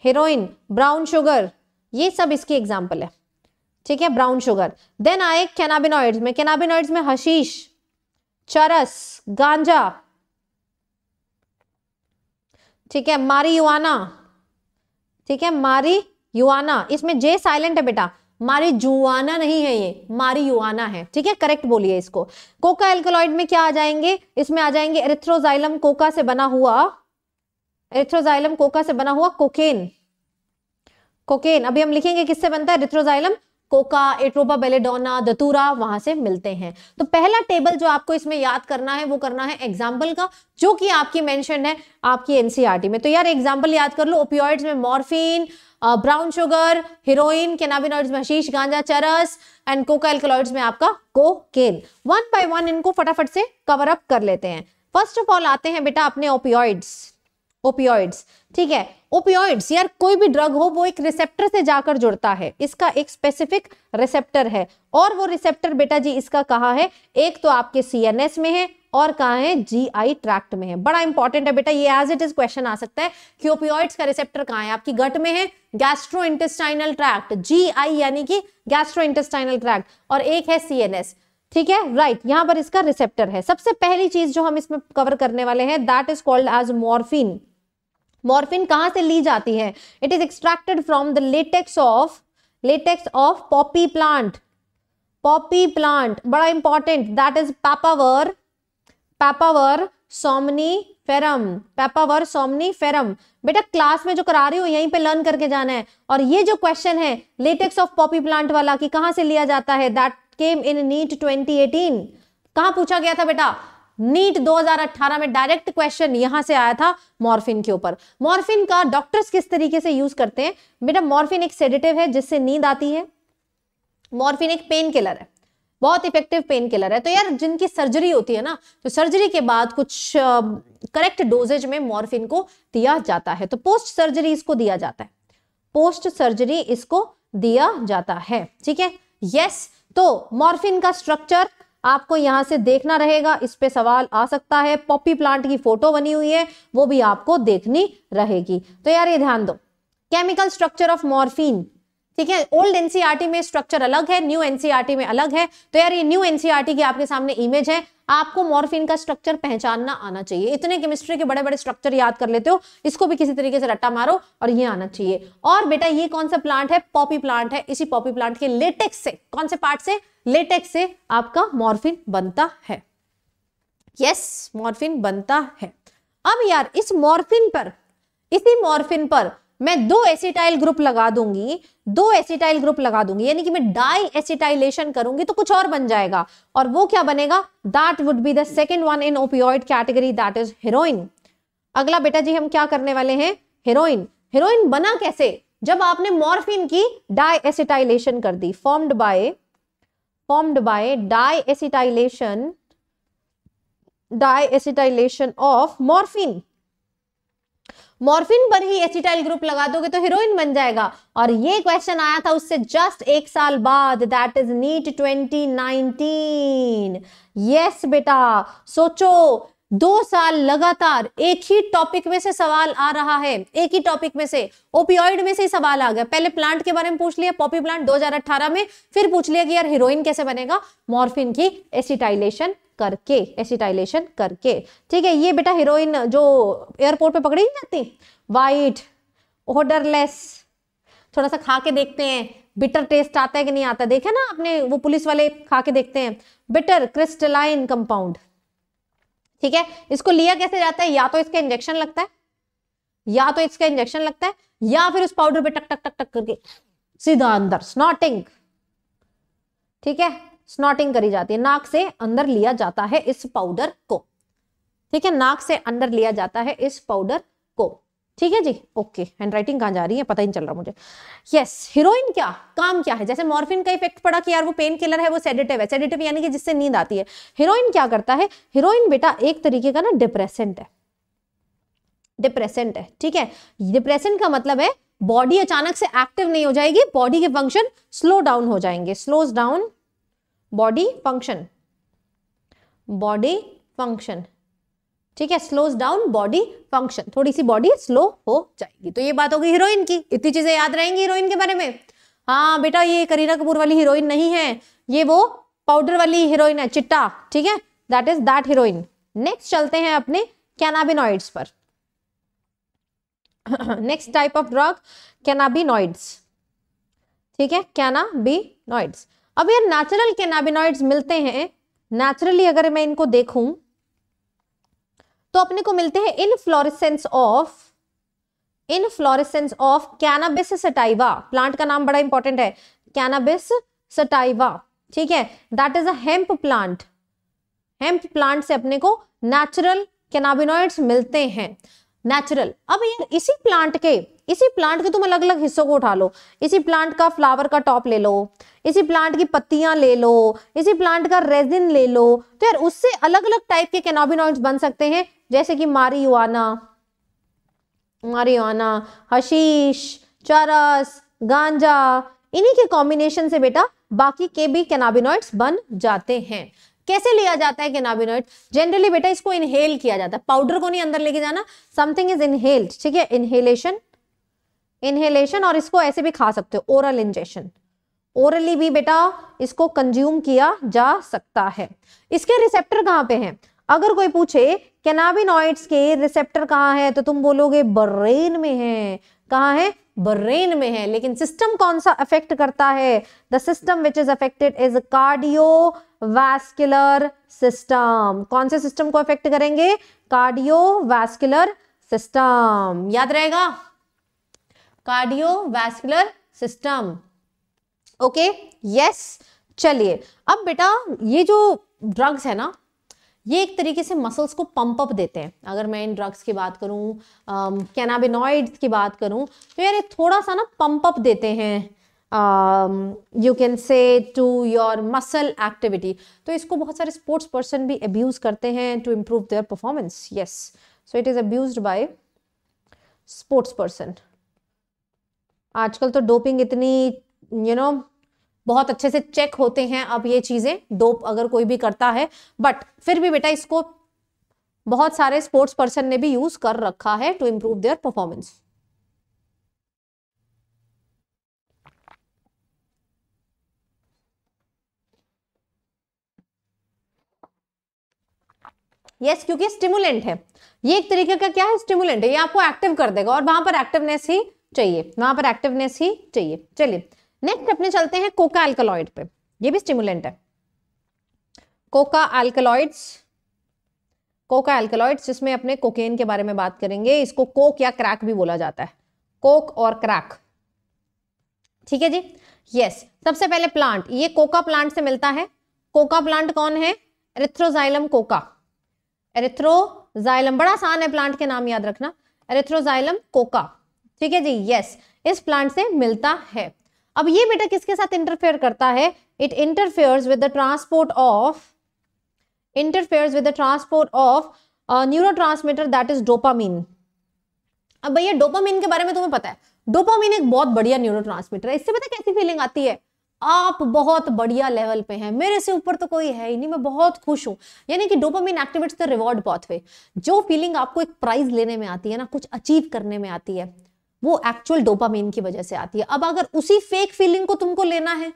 Speaker 1: heroin brown sugar ये सब इसकी एग्जाम्पल है ठीक है ब्राउन शुगर देन आए कैनाबिनॉइड्स में कैनाबिनॉइड्स में हशीश चरस गांजा ठीक है मारी युआना ठीक है मारी युआना इसमें जे साइलेंट है बेटा मारी जुआना नहीं है ये मारी युआना है ठीक है करेक्ट बोलिए इसको कोका एल्कोलॉइड में क्या आ जाएंगे इसमें आ जाएंगे एरिथ्रोजाइलम कोका से बना हुआ एरिथ्रोजाइलम कोका से बना हुआ कोकेन कोकेन अभी हम लिखेंगे किससे बनता है Erythroxylum coca Atropa belladonna Datura वहां से मिलते हैं तो पहला टेबल जो आपको इसमें याद करना है वो करना है एग्जाम्पल का जो कि आपकी मेंशन है आपकी एनसीआरटी e में तो यार एग्जाम्पल याद कर लो ओपियोइड्स में morphine brown sugar heroin cannabinoids में शीश गांजा चरस एंड कोका एल्कोलॉइड्स में आपका कोकेन वन बाय वन इनको फटाफट से कवर अप कर लेते हैं फर्स्ट ऑफ ऑल आते हैं बेटा अपने ओपियोइड्स ओपियोइड्स ठीक है ओपियोइड्स यार कोई भी ड्रग हो वो एक रिसेप्टर से जाकर जुड़ता है इसका एक स्पेसिफिक रिसेप्टर है और वो रिसेप्टर बेटा जी इसका कहाँ है एक तो आपके सीएनएस में है और कहा है जीआई ट्रैक्ट में है बड़ा इंपॉर्टेंट है बेटा ये एज इट इज क्वेश्चन आ सकता है कि ओपियोइड्स का रिसेप्टर कहाँ है आपकी गट में है गैस्ट्रो इंटेस्टाइनल ट्रैक्ट जीआई यानी कि गैस्ट्रो इंटेस्टाइनल ट्रैक्ट और एक है सी ठीक है राइट right, यहां पर इसका रिसेप्टर है सबसे पहली चीज जो हम इसमें कवर करने वाले हैं that is called as morphine morphine कहाँ से ली जाती है it is extracted from the latex of latex of poppy plant poppy plant बड़ा important that is Papaver Papaver somniferum Papaver somniferum बेटा क्लास में जो करा रही हो यहीं पे लर्न करके जाना है और ये जो क्वेश्चन है लेटेक्स ऑफ पॉपी प्लांट वाला कि कहां से लिया जाता है दैट केम इन नीट 2018 कहां पूछा गया था बेटा नीट 2018 में डायरेक्ट क्वेश्चन यहां से आया था मॉर्फिन के ऊपर मॉर्फिन का डॉक्टर्स किस तरीके से यूज करते हैं बेटा मॉर्फिन एक सेडेटिव है जिससे नींद आती है मॉर्फिन एक पेन किलर है बहुत इफेक्टिव पेन किलर है तो यार जिनकी सर्जरी होती है ना तो सर्जरी के बाद कुछ करेक्ट डोजेज में मॉर्फिन को दिया जाता है तो पोस्ट सर्जरी इसको दिया जाता है पोस्ट सर्जरी इसको दिया जाता है ठीक है यस तो मॉर्फिन का स्ट्रक्चर आपको यहां से देखना रहेगा इस पे सवाल आ सकता है पॉपी प्लांट की फोटो बनी हुई है वो भी आपको देखनी रहेगी तो यार ये ध्यान दो केमिकल स्ट्रक्चर ऑफ मॉर्फिन ठीक है ओल्ड एनसीईआरटी e में स्ट्रक्चर अलग है न्यू एनसीईआरटी e में अलग है तो यार ये न्यू एनसीईआरटी की आपके सामने इमेज है आपको मॉर्फिन का स्ट्रक्चर पहचानना आना चाहिए इतने केमिस्ट्री के बड़े बड़े स्ट्रक्चर याद कर लेते हो इसको भी किसी तरीके से रट्टा मारो और ये आना चाहिए और बेटा ये कौन सा प्लांट है पॉपी प्लांट है इसी पॉपी प्लांट के लेटेक्स से कौन से पार्ट से लेटेक्स से आपका मॉर्फिन बनता है यस मॉर्फिन बनता है अब यार इस मॉर्फिन पर इसी मॉर्फिन पर मैं दो एसिटाइल ग्रुप लगा दूंगी दो एसिटाइल ग्रुप लगा दूंगी यानी कि मैं डाई एसिटाइलेशन करूंगी तो कुछ और बन जाएगा और वो क्या बनेगा that would be the second one in opioid category that is heroin अगला बेटा जी हम क्या करने वाले हैं हीरोइन हीरोइन बना कैसे जब आपने मॉर्फिन की डाई एसिटाइलेशन कर दी formed by formed by diacetylation diacetylation of morphine morphine पर ही एसिटाइल ग्रुप लगा दोगे तो हीरोइन बन जाएगा और ये क्वेश्चन आया था उससे जस्ट एक साल बाद दैट इज नीट 2019 यस बेटा सोचो दो साल लगातार एक ही टॉपिक में से सवाल आ रहा है एक ही टॉपिक में से ओपियोइड में से ही सवाल आ गया पहले प्लांट के बारे में पूछ लिया पॉपी प्लांट 2018 में फिर पूछ लिया कि यार हीरोइन कैसे बनेगा मॉर्फिन की एसिटाइलेशन करके एसिटाइलेशन करके ठीक है ये बेटा हीरोइन जो एयरपोर्ट पे पकड़ी नहीं जाती वाइट ओडरलेस थोड़ा सा खा के देखते हैं बिटर टेस्ट आता है कि नहीं आता देखे ना आपने वो पुलिस वाले खा के देखते हैं बिटर क्रिस्टलाइन कंपाउंड ठीक है इसको लिया कैसे जाता है या तो इसका इंजेक्शन लगता है या तो इसका इंजेक्शन लगता है या फिर उस पाउडर पे टक टक टक टक करके सीधा अंदर स्नॉटिंग ठीक है स्नॉटिंग करी जाती है नाक से अंदर लिया जाता है इस पाउडर को ठीक है नाक से अंदर लिया जाता है इस पाउडर को ठीक है जी ओके हैंडराइटिंग कहां जा रही है पता ही नहीं चल रहा मुझे यस हीरोइन क्या काम क्या है जैसे मॉर्फिन का इफेक्ट पड़ा कि यार वो पेन किलर है वो सेडेटिव है सेडेटिव यानी कि जिससे नींद आती है हीरोइन क्या करता है हीरोइन बेटा एक तरीके का ना डिप्रेसेंट है डिप्रेसेंट है ठीक है डिप्रेसेंट का मतलब है बॉडी अचानक से एक्टिव नहीं हो जाएगी बॉडी के फंक्शन स्लो डाउन हो जाएंगे slows down body function body function ठीक है स्लोज डाउन बॉडी फंक्शन थोड़ी सी बॉडी स्लो हो जाएगी तो ये बात होगी हीरोइन की इतनी चीजें याद रहेंगी हीरोइन के बारे में हाँ बेटा ये करीना कपूर वाली हीरोइन नहीं है ये वो पाउडर वाली हीरोइन है चिट्टा ठीक है that is that heroin next चलते हैं अपने कैनाबिनॉइड्स पर next type of drug cannabinoids ठीक है कैनाबिनॉइड्स अब ये नेचुरल कैनाबिनॉइड्स मिलते हैं नेचुरली अगर मैं इनको देखूं तो अपने को मिलते हैं inflorescence of inflorescence of cannabis sativa plant का नाम बड़ा इंपॉर्टेंट है कैनाबिस सटाइवा ठीक है that is hemp plant hemp plant से अपने को नेचुरल कैनाबिनॉइड्स मिलते हैं नेचुरल अब यार इसी प्लांट के इसी प्लांट के तुम अलग अलग हिस्सों को उठा लो इसी प्लांट का फ्लावर का टॉप ले लो इसी प्लांट की पत्तियां ले लो इसी प्लांट का रेजिन ले लो तो यार उससे अलग अलग टाइप के कैनोबिनॉइड्स बन सकते हैं जैसे कि मारियुआना मारियुआना हशीश चरस गांजा इन्हीं के कॉम्बिनेशन से बेटा बाकी के भी कैनाबिनॉइड्स बन जाते हैं कैसे लिया जाता है कैनाबिनॉइड जनरली बेटा इसको इनहेल किया जाता है पाउडर को नहीं अंदर लेके जाना समथिंग इज इनहेल्ड ठीक है इनहेलेशन इनहेलेशन और इसको ऐसे भी खा सकते हो ओरल इंजेक्शन ओरली भी बेटा इसको कंज्यूम किया जा सकता है इसके रिसेप्टर कहाँ पे हैं अगर कोई पूछे कैनाबिनॉइड्स के रिसेप्टर कहाँ है तो तुम बोलोगे ब्रेन में है कहाँ है ब्रेन में है लेकिन सिस्टम कौन सा अफेक्ट करता है the system which is affected is cardiovascular system कौन से सिस्टम को अफेक्ट करेंगे कार्डियो वैस्कुलर सिस्टम याद रहेगा कार्डियोवैस्कुलर सिस्टम ओके यस चलिए अब बेटा ये जो ड्रग्स है ना ये एक तरीके से मसल्स को पंप अप देते हैं अगर मैं इन ड्रग्स की बात करूं कैनाबिनॉइड की बात करूं तो यार ये थोड़ा सा ना पंप अप देते हैं you can say to your muscle activity तो इसको बहुत सारे स्पोर्ट्स पर्सन भी अब्यूज़ करते हैं to improve their performance yes so it is abuse by sports person आजकल तो डोपिंग इतनी यू you नो know, बहुत अच्छे से चेक होते हैं अब ये चीज़ें डोप अगर कोई भी करता है बट फिर भी बेटा इसको बहुत सारे स्पोर्ट्स पर्सन ने भी यूज कर रखा है to improve their performance yes क्योंकि स्टिमुलेंट है ये एक तरीके का क्या है स्टिमुलेंट है ये आपको एक्टिव कर देगा और वहां पर एक्टिवनेस ही चाहिए वहां पर एक्टिवनेस ही चाहिए चलिए नेक्स्ट अपने चलते हैं कोका एल्कलॉइड पे ये भी स्टिमुलेंट है कोका एल्कलॉइड्स कोका एल्कलॉइड्स जिसमें अपने कोकेन के बारे में बात करेंगे इसको कोक या क्रैक भी बोला जाता है कोक और क्रैक ठीक है जी यस yes. सबसे पहले प्लांट ये कोका प्लांट से मिलता है कोका प्लांट कौन है एरिथ्रोजाइलम कोका एरिथ्रोजाइलम बड़ा आसान है प्लांट के नाम याद रखना एरिथ्रोजाइलम कोका ठीक है जी यस इस प्लांट से मिलता है अब ये बेटा किसके साथ इंटरफेयर करता है it interfere with the transport of interfere with the transport of neurotransmitter that is dopamine अब भैया डोपामीन के बारे में तुम्हें पता है डोपामीन एक बहुत बढ़िया न्यूरो है इससे पता कैसी फीलिंग आती है आप बहुत बढ़िया लेवल पे हैं मेरे से ऊपर तो कोई है ही नहीं मैं बहुत खुश हूं यानी कि dopamine activates the reward pathway जो फीलिंग आपको एक प्राइज लेने में आती है ना कुछ अचीव करने में आती है वो एक्चुअल डोपामीन की वजह से आती है अब अगर उसी फेक फीलिंग को तुमको लेना है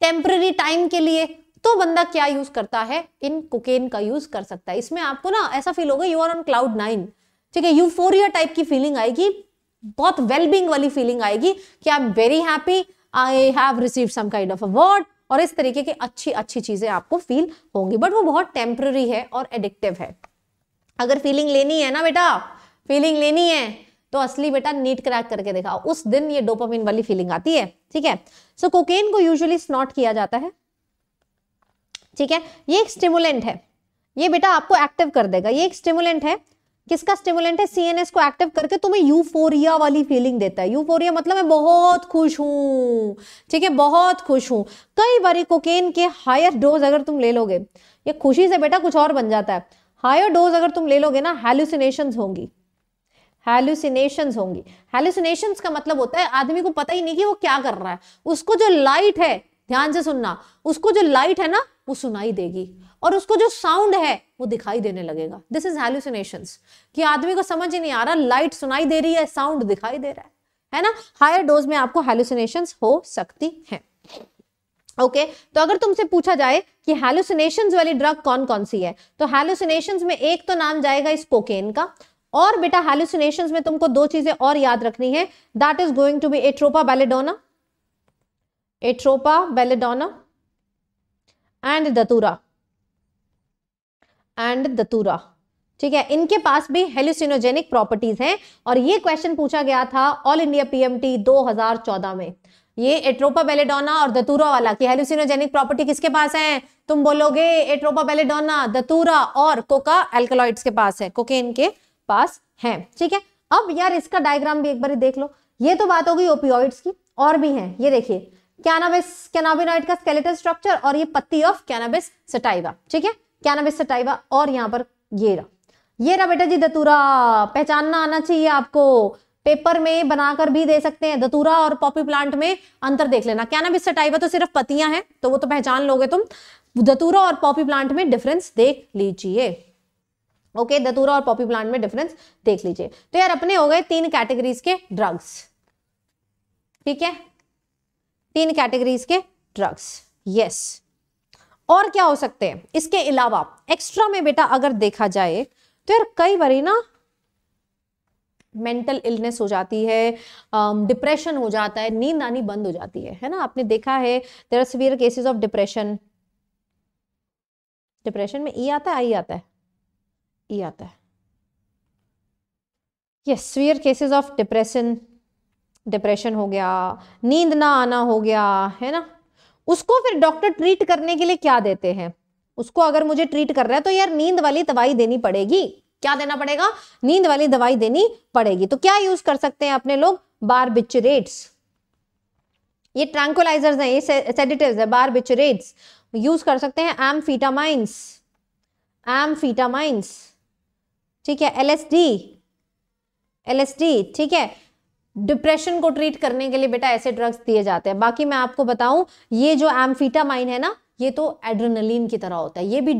Speaker 1: टेम्पररी टाइम के लिए तो बंदा क्या यूज करता है इन कोकेन का यूज कर सकता है इसमें आपको ना ऐसा फील होगा you are on cloud nine ठीक है यूफोरिया टाइप की फीलिंग आएगी बहुत वेलबींग वाली फीलिंग आएगी कि I am very happy I have receive some kind of award और इस तरीके की अच्छी अच्छी चीजें आपको फील होंगी बट वो बहुत टेम्पररी है और एडिक्टिव है अगर फीलिंग लेनी है ना बेटा फीलिंग लेनी है तो असली बेटा नीट क्रैक करके देखा उस दिन ये डोपामिन वाली फीलिंग आती है ठीक है सो so, कोकेन को यूजुअली स्नॉट किया जाता है ठीक है ये एक स्टिमुलेंट है ये बेटा आपको एक्टिव कर देगा ये एक स्टिमुलेंट है किसका स्टिमुलेंट है सीएनएस को एक्टिव करके तुम्हें यूफोरिया वाली फीलिंग देता है यूफोरिया मतलब मैं बहुत खुश हूं ठीक है बहुत खुश हूं कई बार कोकेन के हायर डोज अगर तुम ले लोगे ये खुशी से बेटा कुछ और बन जाता है हायर डोज अगर तुम ले लोगे ना हेल्यूसिनेशन होंगी हेलुसिनेशंस होंगी हेलुसिनेशंस का मतलब होता है आदमी को पता ही नहीं कि वो क्या कर रहा है उसको जो लाइट है ध्यान से सुनना उसको जो लाइट है ना वो सुनाई देगी और उसको जो साउंड है वो दिखाई देने लगेगा दिस इज हेलुसिनेशन कि आदमी को समझ ही नहीं आ रहा लाइट सुनाई दे रही है साउंड दिखाई दे रहा है है ना हायर डोज में आपको हेलुसिनेशन हो सकती हैं ओके okay, तो अगर तुमसे पूछा जाए कि हेलुसिनेशंस वाली ड्रग कौन कौन सी है तो हेलुसिनेशंस में एक तो नाम जाएगा इस कोकेन का और बेटा हेलुसिनेशन में तुमको दो चीजें और याद रखनी है that is going to be Atropa belladonna Atropa belladonna and Datura and Datura ठीक है इनके पास भी हेलुसिनोजेनिक प्रॉपर्टीज हैं और ये क्वेश्चन पूछा गया था ऑल इंडिया पीएमटी 2014 में ये एट्रोपा बेलेडोना और दतूरा वाला की हेलुसिनोजेनिक प्रॉपर्टी किसके पास है तुम बोलोगे एट्रोपा बेलेडोना दतूरा और कोका एल्कोलॉइड्स के पास है कोकेन के पास हैं ठीक है अब यार इसका डायग्राम भी एक बार देख लो ये तो बात होगी ओपियोइड्स की और भी हैं ये देखिए कैनाबिस कैनाबिनॉइड का स्केलेटल स्ट्रक्चर और ये पत्ती ऑफ कैनाबिस सटाइवा ठीक है कैनाबिस सटाइवा और यहाँ पर ये रहा ये रहा बेटा जी दतूरा पहचानना आना चाहिए आपको पेपर में बनाकर भी दे सकते हैं दतूरा और पॉपी प्लांट में अंतर देख लेना कैनाबिस सटाइवा तो सिर्फ पत्तियां हैं तो वो तो पहचान लोगे तुम दतूरा और पॉपी प्लांट में डिफरेंस देख लीजिए ओके दतूरा और पॉपी प्लांट में डिफरेंस देख लीजिए तो यार अपने हो गए तीन कैटेगरीज के ड्रग्स ठीक है तीन कैटेगरीज के ड्रग्स यस और क्या हो सकते हैं इसके अलावा एक्स्ट्रा में बेटा अगर देखा जाए तो यार कई बार ना मेंटल इलनेस हो जाती है डिप्रेशन um, हो जाता है नींद आनी बंद हो जाती है है ना आपने देखा है there are severe cases of depression depression में ई e आता है आई आता है ई आता है yes severe cases of depression depression हो गया नींद ना आना हो गया है ना उसको फिर डॉक्टर ट्रीट करने के लिए क्या देते हैं उसको अगर मुझे ट्रीट कर रहा है तो यार नींद वाली दवाई देनी पड़ेगी क्या देना पड़ेगा नींद वाली दवाई देनी पड़ेगी तो क्या यूज कर सकते हैं अपने लोग बार बिचरेट्स ये ट्रैंकुलाइजर्स हैं ये सेडिटिव्स है बिचरेट्स यूज कर सकते हैं एम एम फीटामाइंस ठीक है एलएसडी एलएसडी ठीक है डिप्रेशन को ट्रीट करने के लिए बेटा ऐसे ड्रग्स दिए जाते हैं बाकी मैं आपको बताऊं ये जो एम्फीटामाइन है ना ये तो एड्रेनलिन की तरह होता है ये भी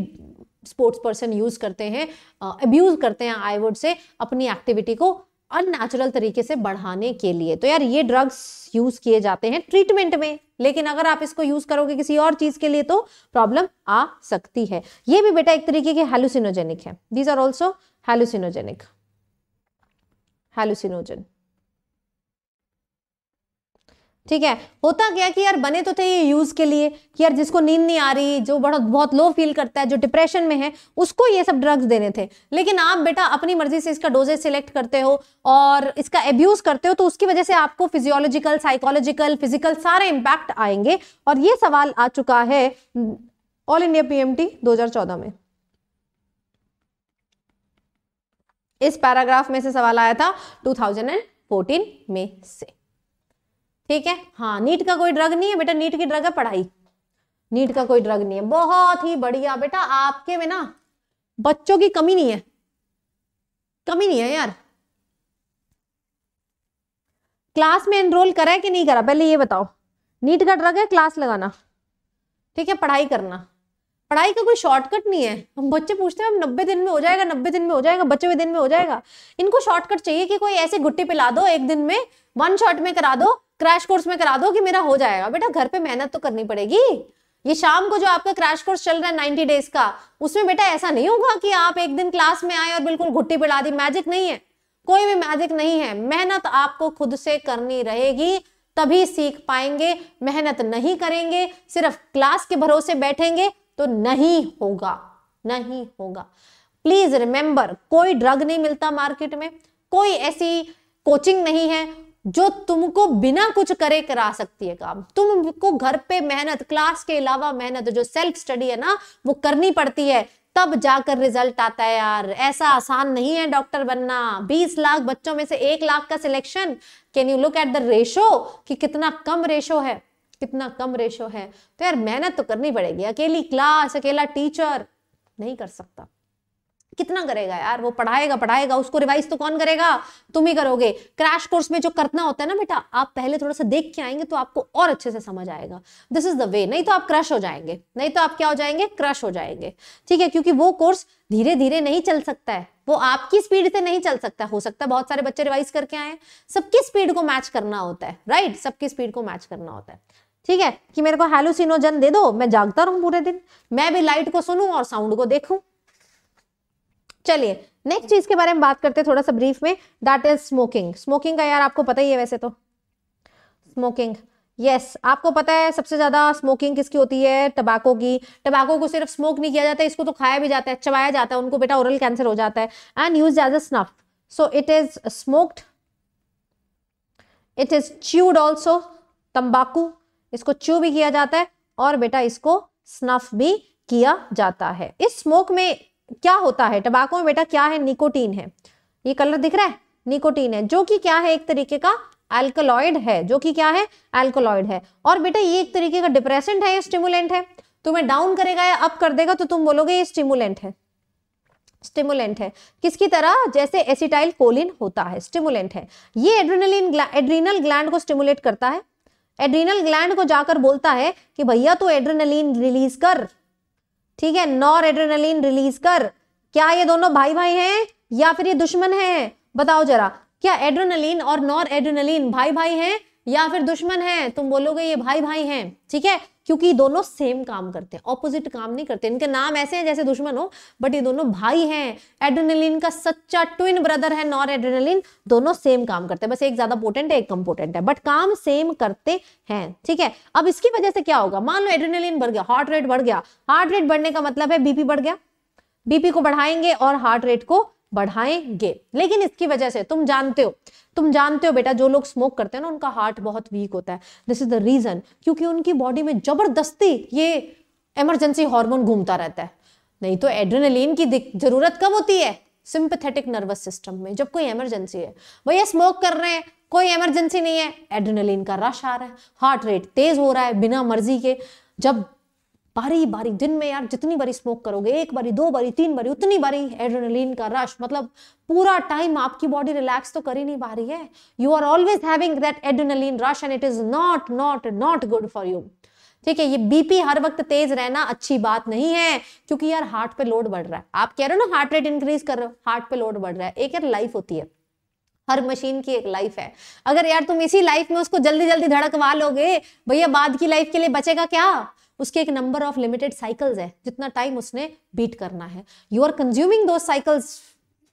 Speaker 1: स्पोर्ट्स पर्सन यूज करते हैं अब्यूज करते हैं आई वुड से अपनी एक्टिविटी को अननेचुरल तरीके से बढ़ाने के लिए तो यार ये ड्रग्स यूज किए जाते हैं ट्रीटमेंट में लेकिन अगर आप इसको यूज करोगे किसी और चीज के लिए तो प्रॉब्लम आ सकती है ये भी बेटा एक तरीके के हेलुसिनोजेनिक है these are also hallucinogenic hallucinogen ठीक है होता क्या कि यार बने तो थे ये यूज के लिए कि यार जिसको नींद नहीं आ रही जो बड़ा बहुत लो फील करता है जो डिप्रेशन में है उसको ये सब ड्रग्स देने थे लेकिन आप बेटा अपनी मर्जी से इसका डोजेज सिलेक्ट करते हो और इसका एब्यूज करते हो तो उसकी वजह से आपको फिजियोलॉजिकल साइकोलॉजिकल फिजिकल सारे इंपैक्ट आएंगे और ये सवाल आ चुका है ऑल इंडिया पीएमटी एम में इस पैराग्राफ में से सवाल आया था 2014 में से ठीक है हाँ नीट का कोई ड्रग नहीं है बेटा नीट की ड्रग है पढ़ाई नीट का कोई ड्रग नहीं है बहुत ही बढ़िया बेटा आपके में ना बच्चों की कमी नहीं है कमी नहीं है यार क्लास में एनरोल करा है कि नहीं करा पहले ये बताओ नीट का ड्रग है क्लास लगाना ठीक है पढ़ाई करना पढ़ाई का कोई शॉर्टकट नहीं है हम बच्चे पूछते हैं हम नब्बे दिन में हो जाएगा नब्बे दिन में हो जाएगा बच्चे दिन में हो जाएगा इनको शॉर्टकट चाहिए कि कोई ऐसे गुट्टी पिला दो एक दिन में वन शॉट में करा दो क्रैश कोर्स में करा दो कि मेरा हो जाएगा बेटा घर पे मेहनत तो करनी पड़ेगी ये शाम को जो आपका क्रैश कोर्स चल रहा है नाइनटी डेज का उसमें बेटा ऐसा नहीं होगा कि आप एक दिन क्लास में आए और बिल्कुल घुट्टी पिला दी मैजिक नहीं है कोई भी मैजिक नहीं है मेहनत आपको खुद से करनी रहेगी तभी सीख पाएंगे मेहनत नहीं करेंगे सिर्फ क्लास के भरोसे बैठेंगे तो नहीं होगा नहीं होगा प्लीज रिमेंबर कोई ड्रग नहीं मिलता मार्केट में कोई ऐसी कोचिंग नहीं है जो तुमको बिना कुछ करे करा सकती है काम तुमको घर पे मेहनत क्लास के अलावा मेहनत जो सेल्फ स्टडी है ना वो करनी पड़ती है तब जाकर रिजल्ट आता है यार ऐसा आसान नहीं है डॉक्टर बनना 20 लाख बच्चों में से एक लाख का selection can you look at the ratio कि कितना कम रेशो है कितना कम रेशो है तो यार मेहनत तो करनी पड़ेगी अकेली क्लास अकेला टीचर नहीं कर सकता कितना करेगा यार वो पढ़ाएगा पढ़ाएगा उसको रिवाइज तो कौन करेगा तुम ही करोगे क्रैश कोर्स में जो करना होता है ना बेटा आप पहले थोड़ा सा देख के आएंगे तो आपको और अच्छे से समझ आएगा दिस इज द वे नहीं तो आप क्रश हो जाएंगे नहीं तो आप क्या हो जाएंगे क्रश हो जाएंगे ठीक है क्योंकि वो कोर्स धीरे धीरे नहीं चल सकता है वो आपकी स्पीड से नहीं चल सकता हो सकता है बहुत सारे बच्चे रिवाइज करके आए सबकी स्पीड को मैच करना होता है राइट सबकी स्पीड को मैच करना होता है ठीक है कि मेरे को हेलोसिनोजन दे दो मैं जागता रहूं पूरे दिन मैं भी लाइट को सुनूं और साउंड को देखूं चलिए नेक्स्ट चीज के बारे में बात करते हैं थोड़ा सा ब्रीफ में दैट इज स्मोकिंग स्मोकिंग का यार आपको पता ही है वैसे तो स्मोकिंग यस yes, आपको पता है सबसे ज्यादा स्मोकिंग किसकी होती है टबाको की टबाको को सिर्फ स्मोक नहीं किया जाता है इसको तो खाया भी जाता है चबाया जाता है उनको बेटा ओरल कैंसर हो जाता है and use as a snuff so it is smoked it is chewed also तंबाकू इसको च्यू भी किया जाता है और बेटा इसको स्नफ भी किया जाता है इस स्मोक में क्या होता है टबाको में बेटा क्या है निकोटीन है ये कलर दिख रहा है निकोटीन है जो कि क्या है एक तरीके का एल्कोलॉइड है जो कि क्या है एल्कोलॉइड है और बेटा ये एक तरीके का डिप्रेसेंट है स्टिमुलेंट है तुम्हें डाउन करेगा या अप कर देगा तो तुम बोलोगे ये स्टिमुलेंट है स्टिमुलेंट है किसकी तरह जैसे एसिटाइल कोलिन होता है स्टिमुलेंट है ये एड्रेनलिन एड्रीनल ग्लैंड को स्टिमुलेट करता है एड्रीनल ग्लैंड को जाकर बोलता है कि भैया तू एड्रेनलिन रिलीज कर ठीक है नॉर एड्रेनलिन रिलीज कर क्या ये दोनों भाई भाई हैं या फिर ये दुश्मन हैं बताओ जरा क्या एड्रेनलिन और नॉर एड्रेनलिन भाई भाई हैं या फिर दुश्मन हैं तुम बोलोगे ये भाई भाई हैं ठीक है क्योंकि दोनों सेम काम करते हैं ऑपोजिट काम नहीं करते इनके नाम ऐसे हैं जैसे दुश्मन हो बट ये दोनों भाई हैं एड्रेनलिन का सच्चा ट्विन ब्रदर है नॉर एड्रेनलिन दोनों सेम काम करते हैं बस एक ज्यादा पोटेंट है एक कम पोटेंट है बट काम सेम करते हैं ठीक है अब इसकी वजह से क्या होगा मान लो एड्रेनलिन बढ़ गया हार्ट रेट बढ़ गया हार्ट रेट बढ़ने का मतलब है बीपी बढ़ गया बीपी को बढ़ाएंगे और हार्ट रेट को बढ़ाएंगे लेकिन इसकी वजह से तुम जानते हो तुम जानते हो बेटा जो लोग स्मोक करते हैं ना उनका हार्ट बहुत वीक होता है दिस इज द रीजन क्योंकि उनकी बॉडी में जबरदस्ती ये इमरजेंसी हार्मोन घूमता रहता है नहीं तो एड्रेनलिन की जरूरत कब होती है सिंपथेटिक नर्वस सिस्टम में जब कोई इमरजेंसी है भैया स्मोक कर रहे हैं कोई इमरजेंसी नहीं है एड्रेनलिन का रश आ रहा है हार्ट रेट तेज हो रहा है बिना मर्जी के जब बारी बारी दिन में यार जितनी बारी स्मोक करोगे एक बारी दो बारी तीन बारी उतनी बारी एड्रेनलिन का रश मतलब पूरा टाइम आपकी बॉडी रिलैक्स तो कर ही नहीं पा रही है you are always having that adrenaline rush and it is not not not good for you ठीक है ये बीपी हर वक्त तेज रहना अच्छी बात नहीं है क्योंकि यार हार्ट पे लोड बढ़ रहा है आप कह रहे हो ना हार्ट रेट इंक्रीज कर रहे हो हार्ट पे लोड बढ़ रहा है एक यार लाइफ होती है हर मशीन की एक लाइफ है अगर यार तुम इसी लाइफ में उसको जल्दी जल्दी धड़कवा लोगे भैया बाद की लाइफ के लिए बचेगा क्या उसके एक नंबर ऑफ लिमिटेड साइकिल्स है जितना टाइम उसने बीट करना है यू आर कंज्यूमिंग दो cycles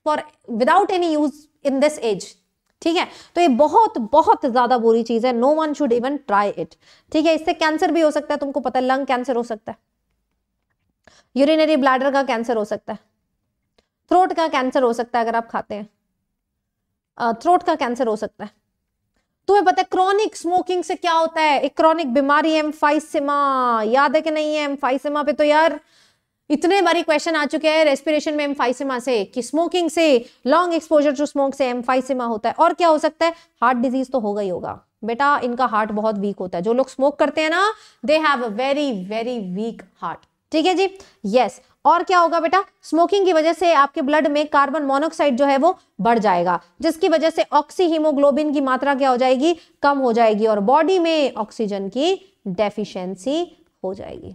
Speaker 1: for without any use in this age ठीक है तो ये बहुत बहुत ज्यादा बुरी चीज है no one should even try it ठीक है इससे कैंसर भी हो सकता है तुमको पता है लंग कैंसर हो सकता है यूरिनरी ब्लैडर का कैंसर हो सकता है थ्रोट का कैंसर हो सकता है अगर आप खाते हैं थ्रोट का कैंसर हो सकता है तुम्हें पता है क्रॉनिक स्मोकिंग से क्या होता है एक क्रॉनिक बीमारी एम्फाइसिमा याद है कि नहीं है एम्फाइसिमा पे तो यार इतने बारी क्वेश्चन आ चुके हैं रेस्पिरेशन में एम्फाइसिमा से कि स्मोकिंग से लॉन्ग एक्सपोजर टू स्मोक से एम्फाइसिमा होता है और क्या हो सकता है हार्ट डिजीज तो होगा ही होगा बेटा इनका हार्ट बहुत वीक होता है जो लोग स्मोक करते हैं ना they have a very very weak heart ठीक है जी यस yes. और क्या होगा बेटा स्मोकिंग की वजह से आपके ब्लड में कार्बन मोनोक्साइड जो है वो बढ़ जाएगा जिसकी वजह से ऑक्सी हीमोग्लोबिन की मात्रा क्या हो जाएगी कम हो जाएगी और बॉडी में ऑक्सीजन की डेफिशिएंसी हो जाएगी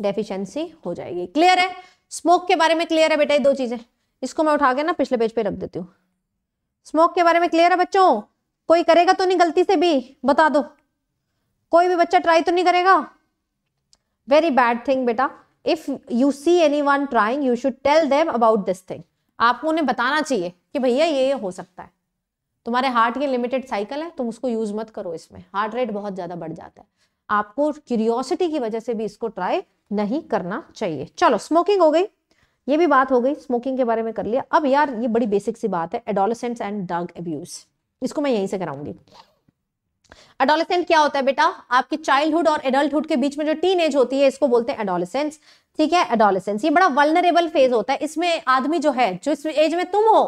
Speaker 1: डेफिशिएंसी हो जाएगी क्लियर है स्मोक के बारे में क्लियर है बेटा ये दो चीजें इसको मैं उठा के ना पिछले पेज पे रख देती हूँ स्मोक के बारे में क्लियर है बच्चों कोई करेगा तो नहीं गलती से भी बता दो कोई भी बच्चा ट्राई तो नहीं करेगा वेरी बैड थिंग बेटा if you see anyone trying you should tell them about this thing आपको उन्हें बताना चाहिए कि भैया ये हो सकता है तुम्हारे हार्ट की लिमिटेड साइकिल है तुम उसको यूज मत करो इसमें हार्ट रेट बहुत ज्यादा बढ़ जाता है आपको क्यूरियोसिटी की वजह से भी इसको ट्राई नहीं करना चाहिए चलो स्मोकिंग हो गई ये भी बात हो गई स्मोकिंग के बारे में कर लिया अब यार ये बड़ी बेसिक सी बात है एडोलसेंट्स एंड ड्रग एब्यूज इसको मैं यहीं से कराऊंगी एडोलेसेंट क्या होता है बेटा आपकी चाइल्डहुड और एडल्टहुड के बीच में जो टीन एज होती है इसको बोलते हैं एडोलेसेंस ठीक है एडोलेसेंस ये बड़ा वल्नरेबल फेज होता है इसमें आदमी जो है जो इस एज में तुम हो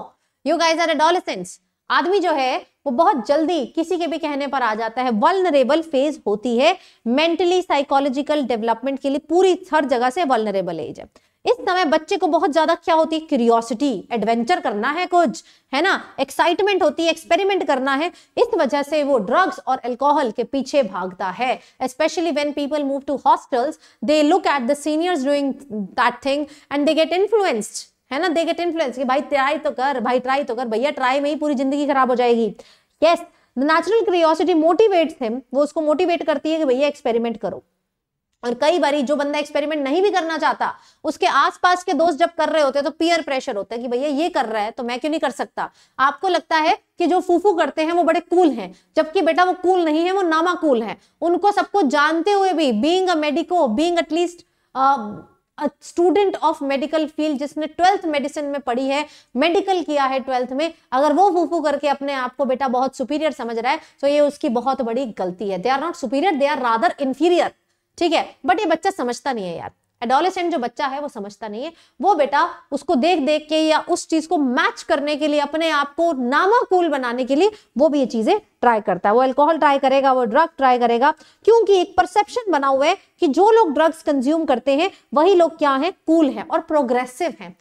Speaker 1: यू गाइज आर एडोलेसेंस आदमी जो है वो बहुत जल्दी किसी के भी कहने पर आ जाता है वर्नरेबल फेज होती है मेंटली साइकोलॉजिकल डेवलपमेंट के लिए पूरी हर जगह से वलनरेबल एज है इस समय बच्चे को बहुत ज्यादा क्या होती है क्यूरियोसिटी एडवेंचर करना है कुछ है ना एक्साइटमेंट होती है एक्सपेरिमेंट करना है इस वजह से वो ड्रग्स और अल्कोहल के पीछे भागता है specially when people move to hostels they look at the seniors doing that thing and they get influenced है ना दे गेट इन्फ्लुएंस कि भाई ट्राई तो कर भाई ट्राई तो कर भैया ट्राई में ही पूरी जिंदगी खराब हो जाएगी yes the natural curiosity motivates him वो उसको मोटिवेट करती है कि भैया एक्सपेरिमेंट करो और कई बार जो बंदा एक्सपेरिमेंट नहीं भी करना चाहता उसके आसपास के दोस्त जब कर रहे होते हैं तो पीयर प्रेशर होता है कि भैया ये कर रहा है तो मैं क्यों नहीं कर सकता आपको लगता है कि जो फूफू करते हैं वो बड़े कूल हैं जबकि बेटा वो कूल नहीं है वो नामा कूल है उनको सबको जानते हुए भी being a medico being at least student of medical field जिसने ट्वेल्थ मेडिसिन में पढ़ी है मेडिकल किया है ट्वेल्थ में अगर वो फूफू करके अपने आप को बेटा बहुत सुपीरियर समझ रहा है तो ये उसकी बहुत बड़ी गलती है they are not superior they are rather inferior ठीक है बट ये बच्चा समझता नहीं है यार एडोलेसेंट जो बच्चा है वो समझता नहीं है वो बेटा उसको देख देख के या उस चीज को मैच करने के लिए अपने आप को नामाकूल बनाने के लिए वो भी ये चीजें ट्राई करता है वो अल्कोहल ट्राई करेगा वो ड्रग ट्राई करेगा क्योंकि एक परसेप्शन बना हुआ है कि जो लोग ड्रग्स कंज्यूम करते हैं वही लोग क्या है कूल है और प्रोग्रेसिव है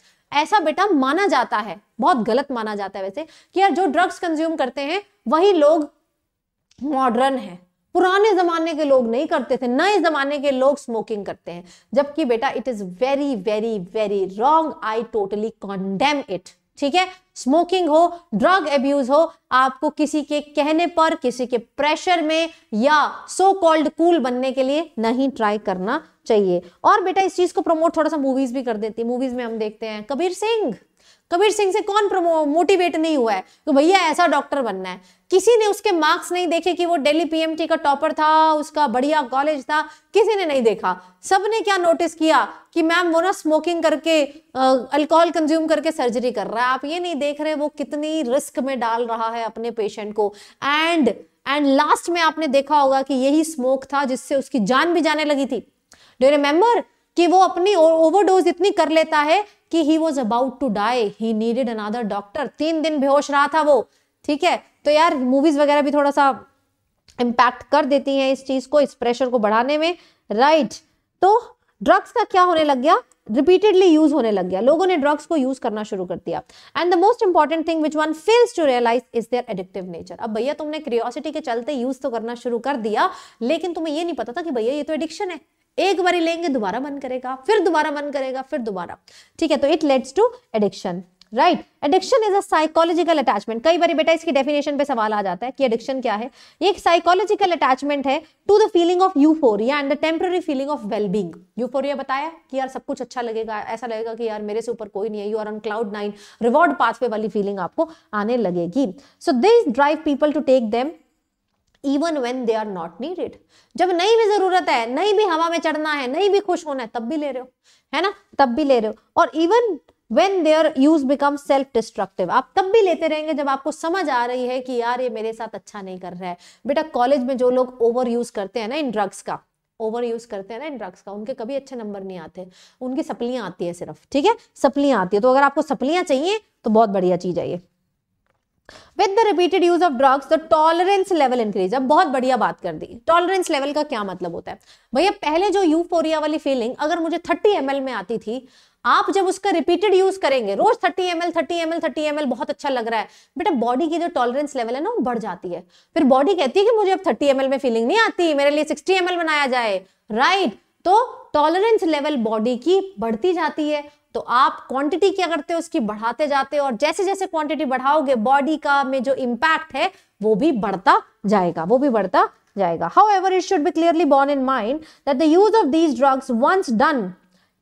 Speaker 1: ऐसा बेटा माना जाता है बहुत गलत माना जाता है वैसे कि यार जो ड्रग्स कंज्यूम करते हैं वही लोग मॉडर्न है पुराने जमाने के लोग नहीं करते थे नए जमाने के लोग स्मोकिंग करते हैं जबकि बेटा it is very very very wrong I totally condemn it ठीक है स्मोकिंग हो ड्रग एब्यूज हो आपको किसी के कहने पर किसी के प्रेशर में या सो कॉल्ड कूल बनने के लिए नहीं ट्राई करना चाहिए और बेटा इस चीज को प्रमोट थोड़ा सा मूवीज भी कर देती है मूवीज में हम देखते हैं कबीर सिंह कबीर सिंह से कौन मोटिवेट नहीं हुआ है तो भैया ऐसा डॉक्टर बनना है किसी ने उसके मार्क्स नहीं देखे कि वो डेली पीएमटी का टॉपर था उसका बढ़िया कॉलेज था किसी ने नहीं देखा सब ने क्या नोटिस किया कि मैम वो ना स्मोकिंग करके अल्कोहल कंज्यूम करके सर्जरी कर रहा है आप ये नहीं देख रहे वो कितनी रिस्क में डाल रहा है अपने पेशेंट को एंड एंड लास्ट में आपने देखा होगा कि यही स्मोक था जिससे उसकी जान भी जाने लगी थी डू रिमेम्बर कि वो अपनी ओवरडोज इतनी कर लेता है कि he was about to die he needed another doctor तीन दिन बेहोश रहा था वो ठीक है तो यार मूवीज वगैरह भी थोड़ा सा इम्पैक्ट कर देती हैं इस चीज को इस प्रेशर को बढ़ाने में राइट तो ड्रग्स का क्या होने लग गया रिपीटेडली यूज होने लग गया लोगों ने ड्रग्स को यूज करना शुरू कर दिया and the most important thing which one fails to realise is their addictive nature अब भैया तुमने क्रियोसिटी के चलते यूज तो करना शुरू कर दिया लेकिन तुम्हें ये नहीं पता था कि भैया ये तो एडिक्शन है एक बार लेंगे दोबारा मन करेगा फिर दोबारा मन करेगा फिर दोबारा ठीक है तो it leads to addiction right addiction is a psychological attachment कई बार बेटा इसकी डेफिनेशन पे सवाल आ जाता है कि एडिक्शन क्या है ये एक साइकोलॉजिकल अटैचमेंट है to the feeling of euphoria and the temporary feeling of wellbeing euphoria बताया कि यार सब कुछ अच्छा लगेगा ऐसा लगेगा कि यार मेरे से ऊपर कोई नहीं है you are on cloud nine reward pathway वाली फीलिंग आपको आने लगेगी so this drive people to take them even when they are not needed जब नहीं भी जरूरत है नहीं भी हवा में चढ़ना है नहीं भी खुश होना है तब भी ले रहे हो है ना तब भी ले रहे हो और even when their use become self destructive आप तब भी लेते रहेंगे जब आपको समझ आ रही है कि यार ये मेरे साथ अच्छा नहीं कर रहा है बेटा कॉलेज में जो लोग ओवर यूज करते हैं ना इन ड्रग्स का ओवर यूज करते हैं ना इन ड्रग्स का उनके कभी अच्छे नंबर नहीं आते उनकी सप्लियां आती है सिर्फ ठीक है सप्लियां आती है तो अगर आपको सप्लियां चाहिए तो बहुत बढ़िया चीज़ है ये with the repeated use of drugs the tolerance level increase अब बहुत बढ़िया बात कर दी टॉलरेंस लेवल का क्या मतलब होता है भैया पहले जो यूफोरिया वाली फीलिंग अगर मुझे 30 एम में आती थी आप जब उसका रिपीटेड यूज करेंगे रोज 30 M L thirty M L thirty M L बहुत अच्छा लग रहा है बेटा बॉडी की जो टॉलरेंस लेवल है ना वो बढ़ जाती है फिर बॉडी कहती है कि मुझे अब 30 एम में फीलिंग नहीं आती मेरे लिए 60 एम बनाया जाए राइट right? तो टॉलरेंस लेवल बॉडी की बढ़ती जाती है तो आप क्वांटिटी क्या करते हो उसकी बढ़ाते जाते हो और जैसे जैसे क्वांटिटी बढ़ाओगे बॉडी का में जो इम्पैक्ट है वो भी बढ़ता जाएगा वो भी बढ़ता जाएगा however it should be clearly borne in mind that the use of these drugs once done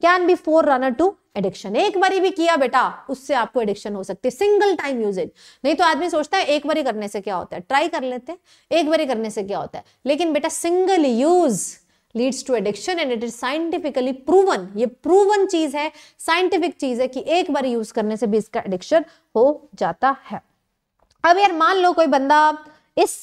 Speaker 1: can be forerunner to addiction एक बारी भी किया बेटा उससे आपको एडिक्शन हो सकती है सिंगल टाइम यूजेज नहीं तो आदमी सोचता है एक बारी करने से क्या होता है ट्राई कर लेते हैं एक बारी करने से क्या होता है लेकिन बेटा single use leads to addiction and it is scientifically proven ये प्रूवन चीज है साइंटिफिक चीज है कि एक बार यूज करने से भी इसका एडिक्शन हो जाता है अब यार मान लो कोई बंदा इस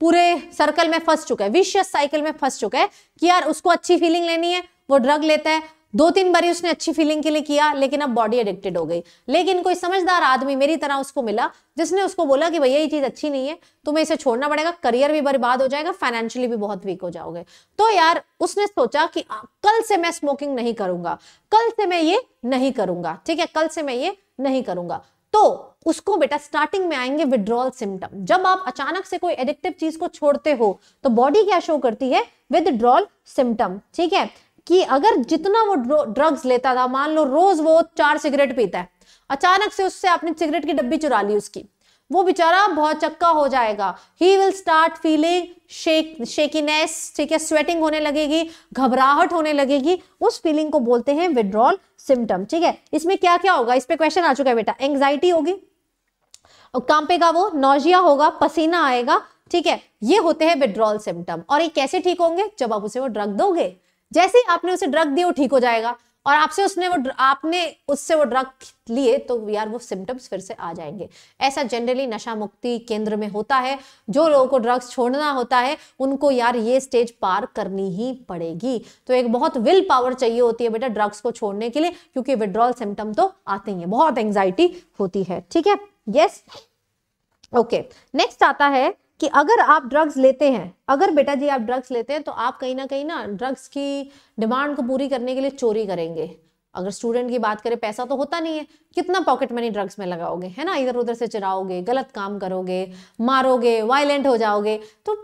Speaker 1: पूरे सर्कल में फंस चुका है विशियस साइकिल में फंस चुका है कि यार उसको अच्छी फीलिंग लेनी है वो ड्रग लेता है दो तीन बारी उसने अच्छी फीलिंग के लिए किया लेकिन अब बॉडी एडिक्टेड हो गई लेकिन कोई समझदार आदमी मेरी तरह उसको मिला जिसने उसको बोला कि भैया ये चीज अच्छी नहीं है तुम्हें इसे छोड़ना पड़ेगा करियर भी बर्बाद हो जाएगा फाइनेंशियली भी बहुत वीक हो जाओगे तो यार उसने सोचा कि कल से मैं स्मोकिंग नहीं करूंगा कल से मैं ये नहीं करूंगा ठीक है कल से मैं ये नहीं करूंगा तो उसको बेटा स्टार्टिंग में आएंगे विद्रॉल सिम्टम जब आप अचानक से कोई एडिक्टिव चीज को छोड़ते हो तो बॉडी क्या शो करती है विदड्रॉल सिम्टम ठीक है कि अगर जितना वो ड्रग्स लेता था मान लो रोज वो चार सिगरेट पीता है अचानक से उससे आपने सिगरेट की डब्बी चुरा ली उसकी वो बेचारा बहुत चक्का हो जाएगा he will start feeling shake shakiness ठीक है स्वेटिंग होने लगेगी घबराहट होने लगेगी उस फीलिंग को बोलते हैं विड्रॉल सिम्टम ठीक है इसमें क्या क्या होगा इस पर क्वेश्चन आ चुका है बेटा एंग्जाइटी होगी कांपेगा वो नोजिया होगा पसीना आएगा ठीक है ये होते हैं विड्रॉल सिम्टम और ये कैसे ठीक होंगे जब आप उसे वो ड्रग दोगे जैसे ही आपने उसे ड्रग दी वो ठीक हो जाएगा और आपसे उसने वो आपने उससे वो ड्रग लिए तो यार वो सिम्टम्स फिर से आ जाएंगे ऐसा जनरली नशा मुक्ति केंद्र में होता है जो लोगों को ड्रग्स छोड़ना होता है उनको यार ये स्टेज पार करनी ही पड़ेगी तो एक बहुत विल पावर चाहिए होती है बेटा ड्रग्स को छोड़ने के लिए क्योंकि विड्रॉल सिम्टम तो आते ही है बहुत एंग्जाइटी होती है ठीक है यस ओके नेक्स्ट आता है कि अगर आप ड्रग्स लेते हैं अगर बेटा जी आप ड्रग्स लेते हैं तो आप कहीं ना कहीं ना ड्रग्स की डिमांड को पूरी करने के लिए चोरी करेंगे अगर स्टूडेंट की बात करें पैसा तो होता नहीं है कितना पॉकेट मनी ड्रग्स में लगाओगे है ना इधर उधर से चिराओगे गलत काम करोगे मारोगे वायलेंट हो जाओगे तो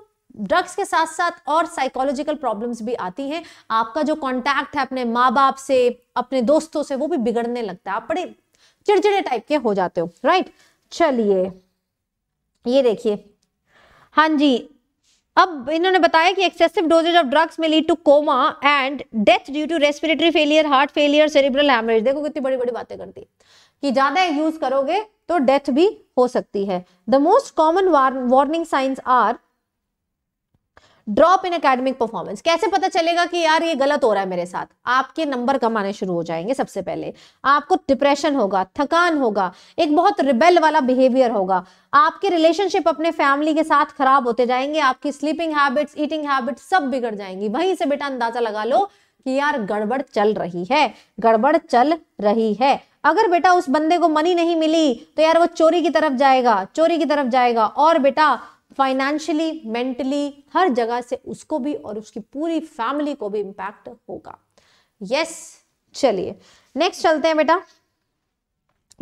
Speaker 1: ड्रग्स के साथ साथ और साइकोलॉजिकल प्रॉब्लम्स भी आती हैं आपका जो कांटेक्ट है अपने माँ बाप से अपने दोस्तों से वो भी बिगड़ने लगता है आप बड़े चिड़चिड़े टाइप के हो जाते हो राइट चलिए ये देखिए हाँ जी अब इन्होंने बताया कि एक्सेसिव डोजेज ऑफ ड्रग्स में lead to coma and death due to respiratory failure heart failure cerebral haemorrhage देखो कितनी बड़ी बड़ी बातें करती है कि ज्यादा यूज करोगे तो डेथ भी हो सकती है the most common warning signs are drop in academic performance कैसे पता चलेगा कि यार ये गलत हो रहा है मेरे साथ आपके नंबर कम आने शुरू हो जाएंगे सबसे पहले आपको डिप्रेशन होगा थकान होगा एक बहुत रिबेल वाला बिहेवियर होगा आपके रिलेशनशिप अपने फैमिली के साथ खराब होते जाएंगे आपकी स्लीपिंग हैबिट्स ईटिंग हैबिट्स सब बिगड़ जाएंगी वहीं से बेटा अंदाजा लगा लो कि यार गड़बड़ चल रही है गड़बड़ चल रही है अगर बेटा उस बंदे को मनी नहीं मिली तो यार वो चोरी की तरफ जाएगा चोरी की तरफ जाएगा और बेटा फाइनेंशियली मेंटली हर जगह से उसको भी और उसकी पूरी फैमिली को भी इम्पैक्ट होगा यस चलिए नेक्स्ट चलते हैं बेटा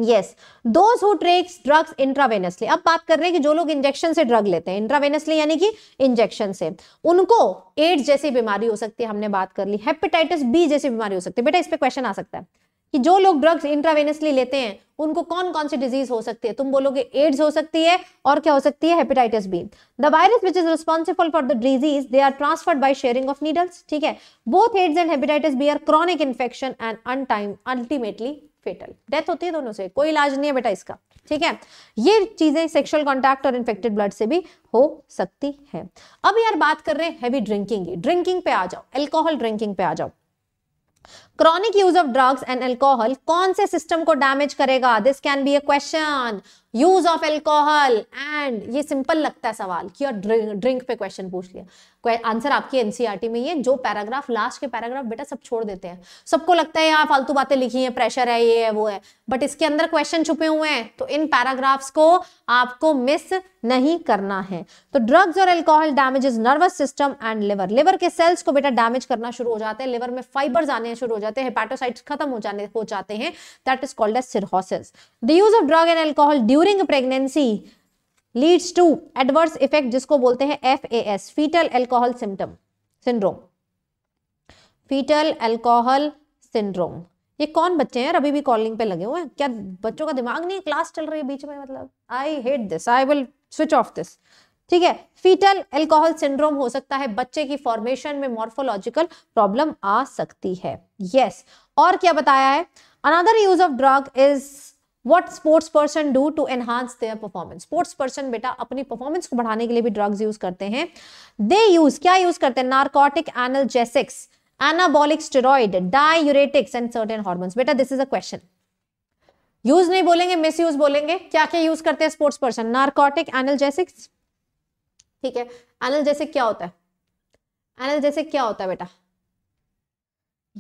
Speaker 1: yes those who takes drugs intravenously अब बात कर रहे हैं कि जो लोग इंजेक्शन से ड्रग लेते हैं इंट्रावेनसली यानी कि इंजेक्शन से उनको एड्स जैसी बीमारी हो सकती है हमने बात कर ली हेपेटाइटिस बी जैसी बीमारी हो सकती है बेटा इस पर क्वेश्चन आ सकता है कि जो लोग ड्रग्स इंट्रावेनसली लेते हैं उनको कौन कौन सी डिजीज हो सकती है तुम बोलोगे एड्स हो सकती है और क्या हो सकती है hepatitis B the virus which is responsible for the disease they are transferred by sharing of needles ठीक है both AIDS and hepatitis B are chronic infection and untimely ultimately fatal death होती है दोनों से कोई इलाज नहीं है बेटा इसका ठीक है ये चीजें सेक्सुअल कॉन्टैक्ट और इन्फेक्टेड ब्लड से भी हो सकती है अब यार बात कर रहे हैं हैवी ड्रिंकिंग ड्रिंकिंग पे आ जाओ एल्कोहल ड्रिंकिंग पे आ जाओ chronic use of drugs and alcohol कौन से सिस्टम को डैमेज करेगा this can be a question use of alcohol and ये सिंपल लगता है सवाल कि और ड्रिंक पे क्वेश्चन पूछ लिया आंसर आपकी एनसीईआरटी e में ये जो पैराग्राफ लास्ट के पैराग्राफ बेटा सब छोड़ देते हैं सबको लगता है यहाँ फालतू बातें लिखी है प्रेशर है ये है वो है बट इसके अंदर क्वेश्चन छुपे हुए हैं तो इन पैराग्राफ्स को आपको मिस नहीं करना है तो ड्रग्स और alcohol damages nervous system and liver liver के सेल्स को बेटा डैमेज करना शुरू हो जाते हैं लिवर में फाइबर्स आने शुरू हो जाते हैं हेपेटोसाइट्स खत्म हो जाने हो जाते हैं that is called as cirrhosis the use of drug and alcohol during during pregnancy leads to adverse effect जिसको बोलते हैं F A S foetal alcohol symptom syndrome foetal alcohol syndrome ये कौन बच्चे हैं अभी भी कॉलिंग पे लगे हुए हैं क्या बच्चों का दिमाग नहीं है क्लास चल रही है बीच में मतलब I hate this I will switch off this ठीक है फीटल एल्कोहल सिंड्रोम हो सकता है बच्चे की फॉर्मेशन में मॉर्फोलॉजिकल प्रॉब्लम आ सकती है यस yes. और क्या बताया है another use of drug is what sports person do to enhance their performance sports person बेटा अपनी परफॉर्मेंस को बढ़ाने के लिए भी ड्रग्स यूज करते हैं दे यूज क्या यूज करते हैं narcotic analgesics anabolic steroid diuretics and certain hormones बेटा this is a question use नहीं बोलेंगे मिस यूज बोलेंगे क्या क्या यूज करते हैं स्पोर्ट्स पर्सन नार्कोटिक एनलजेसिक्स ठीक है एनलजेसिक क्या होता है एनलजेसिक क्या होता है बेटा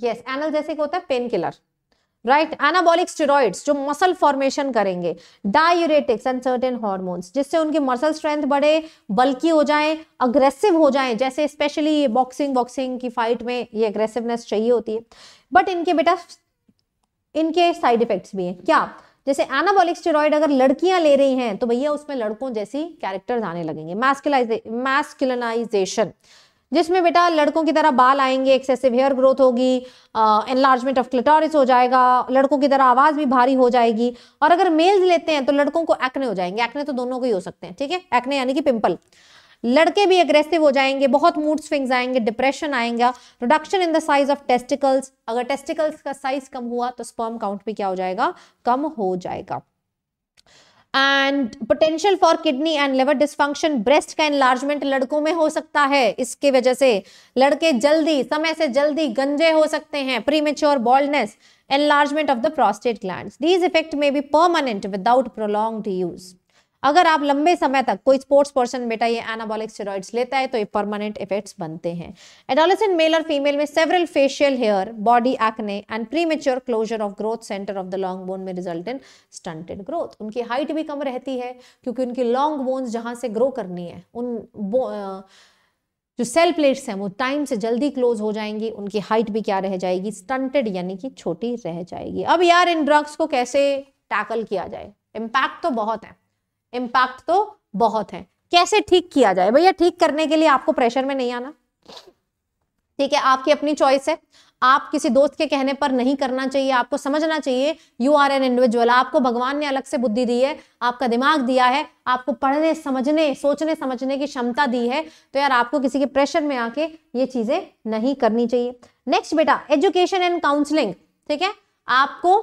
Speaker 1: यस yes, एनलजेसिक होता है pain killer right anabolic steroids जो मसल फॉर्मेशन करेंगे डायूरेटिक्स एंड सर्टेन हॉर्मोन्स जिससे उनकी मसल स्ट्रेंथ बढ़े बल्कि हो जाएं अग्रेसिव हो जाएं जैसे स्पेशली ये बॉक्सिंग बॉक्सिंग की फाइट में ये अग्रेसिवनेस चाहिए होती है बट इनके बेटा इनके साइड इफेक्ट्स भी हैं क्या जैसे एनाबॉलिक स्टेरॉइड अगर लड़कियां ले रही हैं तो भैया उसमें लड़कों जैसी कैरेक्टर्स आने लगेंगे मैस्किलाइजे मैस्किलनाइजेशन जिसमें बेटा लड़कों की तरह बाल आएंगे एक्सेसिव हेयर ग्रोथ होगी एनलार्जमेंट ऑफ क्लिटोरिस हो जाएगा लड़कों की तरह आवाज भी भारी हो जाएगी और अगर मेल्स लेते हैं तो लड़कों को एक्ने हो जाएंगे एक्ने तो दोनों को ही हो सकते हैं ठीक है एक्ने यानी कि पिंपल लड़के भी अग्रेसिव हो जाएंगे बहुत मूड स्विंग्स आएंगे डिप्रेशन आएगा reduction in the size of testicles अगर टेस्टिकल्स का साइज कम हुआ तो स्पर्म काउंट भी क्या हो जाएगा कम हो जाएगा and potential for kidney and liver dysfunction breast का एनलार्जमेंट लड़कों में हो सकता है इसके वजह से लड़के जल्दी समय से जल्दी गंजे हो सकते हैं premature baldness enlargement of the prostate gland these effect may be permanent without prolong use अगर आप लंबे समय तक कोई स्पोर्ट्स पर्सन बेटा ये एनाबॉलिक स्टेरॉइड्स लेता है तो ये परमानेंट इफेक्ट्स बनते हैं एडोलेसेंट मेल और फीमेल में several facial hair body acne and premature closure of growth centre of the long bone में रिजल्ट इन स्टंटेड ग्रोथ उनकी हाइट भी कम रहती है क्योंकि उनकी लॉन्ग बोन्स जहाँ से ग्रो करनी है उन जो सेल प्लेट्स हैं वो टाइम से जल्दी क्लोज हो जाएंगी उनकी हाइट भी क्या रह जाएगी स्टंटेड यानी कि छोटी रह जाएगी अब यार इन ड्रग्स को कैसे टैकल किया जाए इम्पैक्ट तो बहुत है इम्पैक्ट तो बहुत है कैसे ठीक किया जाए भैया ठीक करने के लिए आपको प्रेशर में नहीं आना ठीक है आपकी अपनी चॉइस है आप किसी दोस्त के कहने पर नहीं करना चाहिए आपको समझना चाहिए यू आर एन इंडिविजुअल आपको भगवान ने अलग से बुद्धि दी है आपका दिमाग दिया है आपको पढ़ने समझने सोचने समझने की क्षमता दी है तो यार आपको किसी के प्रेशर में आके ये चीजें नहीं करनी चाहिए नेक्स्ट बेटा एजुकेशन एंड काउंसलिंग ठीक है आपको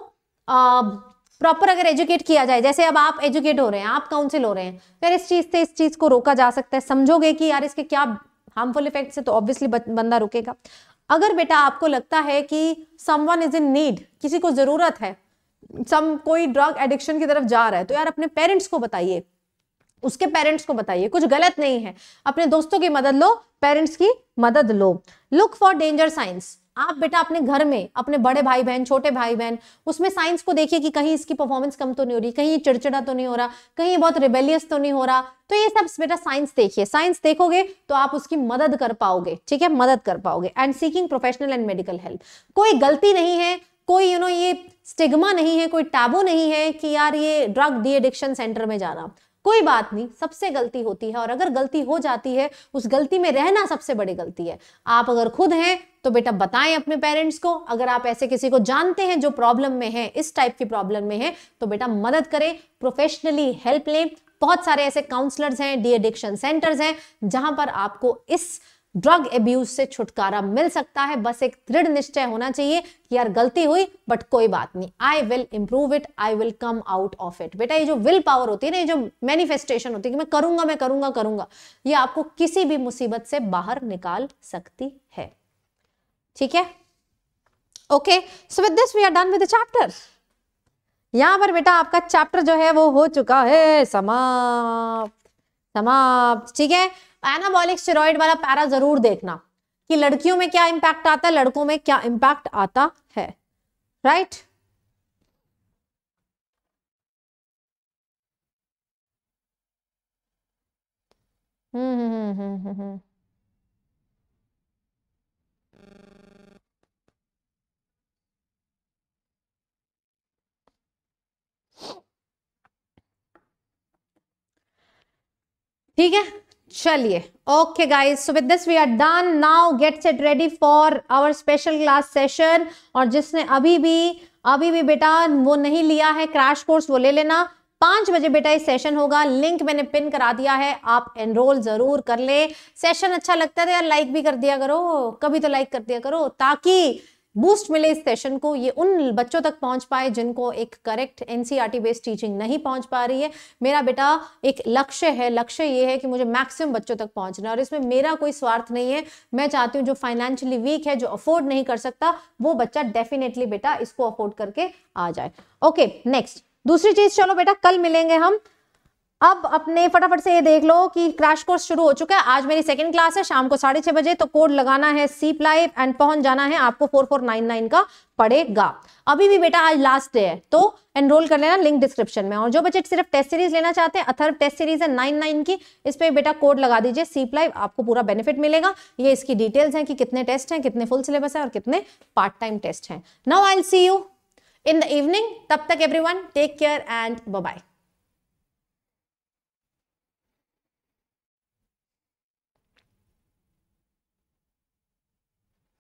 Speaker 1: प्रॉपर अगर एजुकेट किया जाए जैसे अब आप एजुकेट हो रहे हैं आप काउंसिल हो रहे हैं फिर इस चीज से इस चीज को रोका जा सकता है समझोगे कि यार इसके क्या हार्मफुल इफेक्ट से तो ऑब्वियसली बंदा रुकेगा अगर बेटा आपको लगता है कि समवन इज इन नीड किसी को जरूरत है सम कोई ड्रग एडिक्शन की तरफ जा रहा है तो यार अपने पेरेंट्स को बताइए उसके पेरेंट्स को बताइए कुछ गलत नहीं है अपने दोस्तों की मदद लो पेरेंट्स की मदद लो लुक फॉर डेंजर साइंस आप बेटा अपने घर में अपने बड़े भाई बहन छोटे भाई बहन उसमें साइंस को देखिए कि कहीं इसकी परफॉर्मेंस कम तो नहीं हो रही कहीं चिड़चिड़ा तो नहीं हो रहा कहीं बहुत रिबेलियस तो नहीं हो रहा तो ये सब बेटा साइंस देखिए साइंस देखोगे तो आप उसकी मदद कर पाओगे ठीक है मदद कर पाओगे and seeking professional and medical help कोई गलती नहीं है कोई यू you नो know, ये स्टिग्मा नहीं है कोई टैबू नहीं है कि यार ये ड्रग डी एडिक्शन सेंटर में जाना कोई बात नहीं सबसे गलती होती है और अगर गलती हो जाती है उस गलती में रहना सबसे बड़ी गलती है आप अगर खुद हैं तो बेटा बताएं अपने पेरेंट्स को अगर आप ऐसे किसी को जानते हैं जो प्रॉब्लम में है इस टाइप की प्रॉब्लम में है तो बेटा मदद करें प्रोफेशनली हेल्प लें बहुत सारे ऐसे काउंसलर्स हैं डी एडिक्शन सेंटर्स हैं जहां पर आपको इस ड्रग एब्यूज से छुटकारा मिल सकता है बस एक दृढ़ निश्चय होना चाहिए कि यार गलती हुई बट कोई बात नहीं I will improve it I will come out of it बेटा ये जो विल पावर होती है ना ये जो मैनिफेस्टेशन होती है कि मैं करूंगा मैं करूंगा करूंगा ये आपको किसी भी मुसीबत से बाहर निकाल सकती है ठीक है okay so with this we are done with chapter यहां पर बेटा आपका चैप्टर जो है वो हो चुका है समाप्त समाप्त ठीक है एनाबॉलिक स्टेरॉइड वाला पैरा जरूर देखना कि लड़कियों में क्या इंपैक्ट आता है लड़कों में क्या इंपैक्ट आता है राइट right? हम्म, हम्म हम्म हम्म हम्म हम्म ठीक है चलिए okay guys so with this we are done now get set ready for our special class session और जिसने अभी भी अभी भी बेटा वो नहीं लिया है क्रैश कोर्स वो ले लेना पांच बजे बेटा ये सेशन होगा लिंक मैंने पिन करा दिया है आप एनरोल जरूर कर ले सेशन अच्छा लगता है यार लाइक भी कर दिया करो कभी तो लाइक कर दिया करो ताकि बूस्ट मिले इस सेशन को ये उन बच्चों तक पहुंच पाए जिनको एक करेक्ट एनसीईआरटी बेस्ड टीचिंग नहीं पहुंच पा रही है मेरा बेटा एक लक्ष्य है लक्ष्य ये है कि मुझे मैक्सिमम बच्चों तक पहुंचना और इसमें मेरा कोई स्वार्थ नहीं है मैं चाहती हूँ जो फाइनेंशियली वीक है जो अफोर्ड नहीं कर सकता वो बच्चा डेफिनेटली बेटा इसको अफोर्ड करके आ जाए ओके नेक्स्ट दूसरी चीज चलो बेटा कल मिलेंगे हम अब अपने फटाफट से ये देख लो कि क्रैश कोर्स शुरू हो चुका है आज मेरी सेकंड क्लास है शाम को साढ़े छह बजे तो कोड लगाना है सी प्लाई एंड पहुंच जाना है आपको फोर फोर नाइन नाइन का पड़ेगा अभी भी बेटा आज लास्ट डे है तो एनरोल कर लेना लिंक डिस्क्रिप्शन में और जो बच्चे सिर्फ टेस्ट सीरीज लेना चाहते हैं अथर्व टेस्ट सीरीज है नाइन नाइन की इस पर बेटा कोड लगा दीजिए सी प्लाई आपको पूरा बेनिफिट मिलेगा ये इसकी डिटेल्स है कि कितने टेस्ट हैं कितने फुल सिलेबस है और कितने पार्ट टाइम टेस्ट है now I see you in the evening तब तक every take care and bye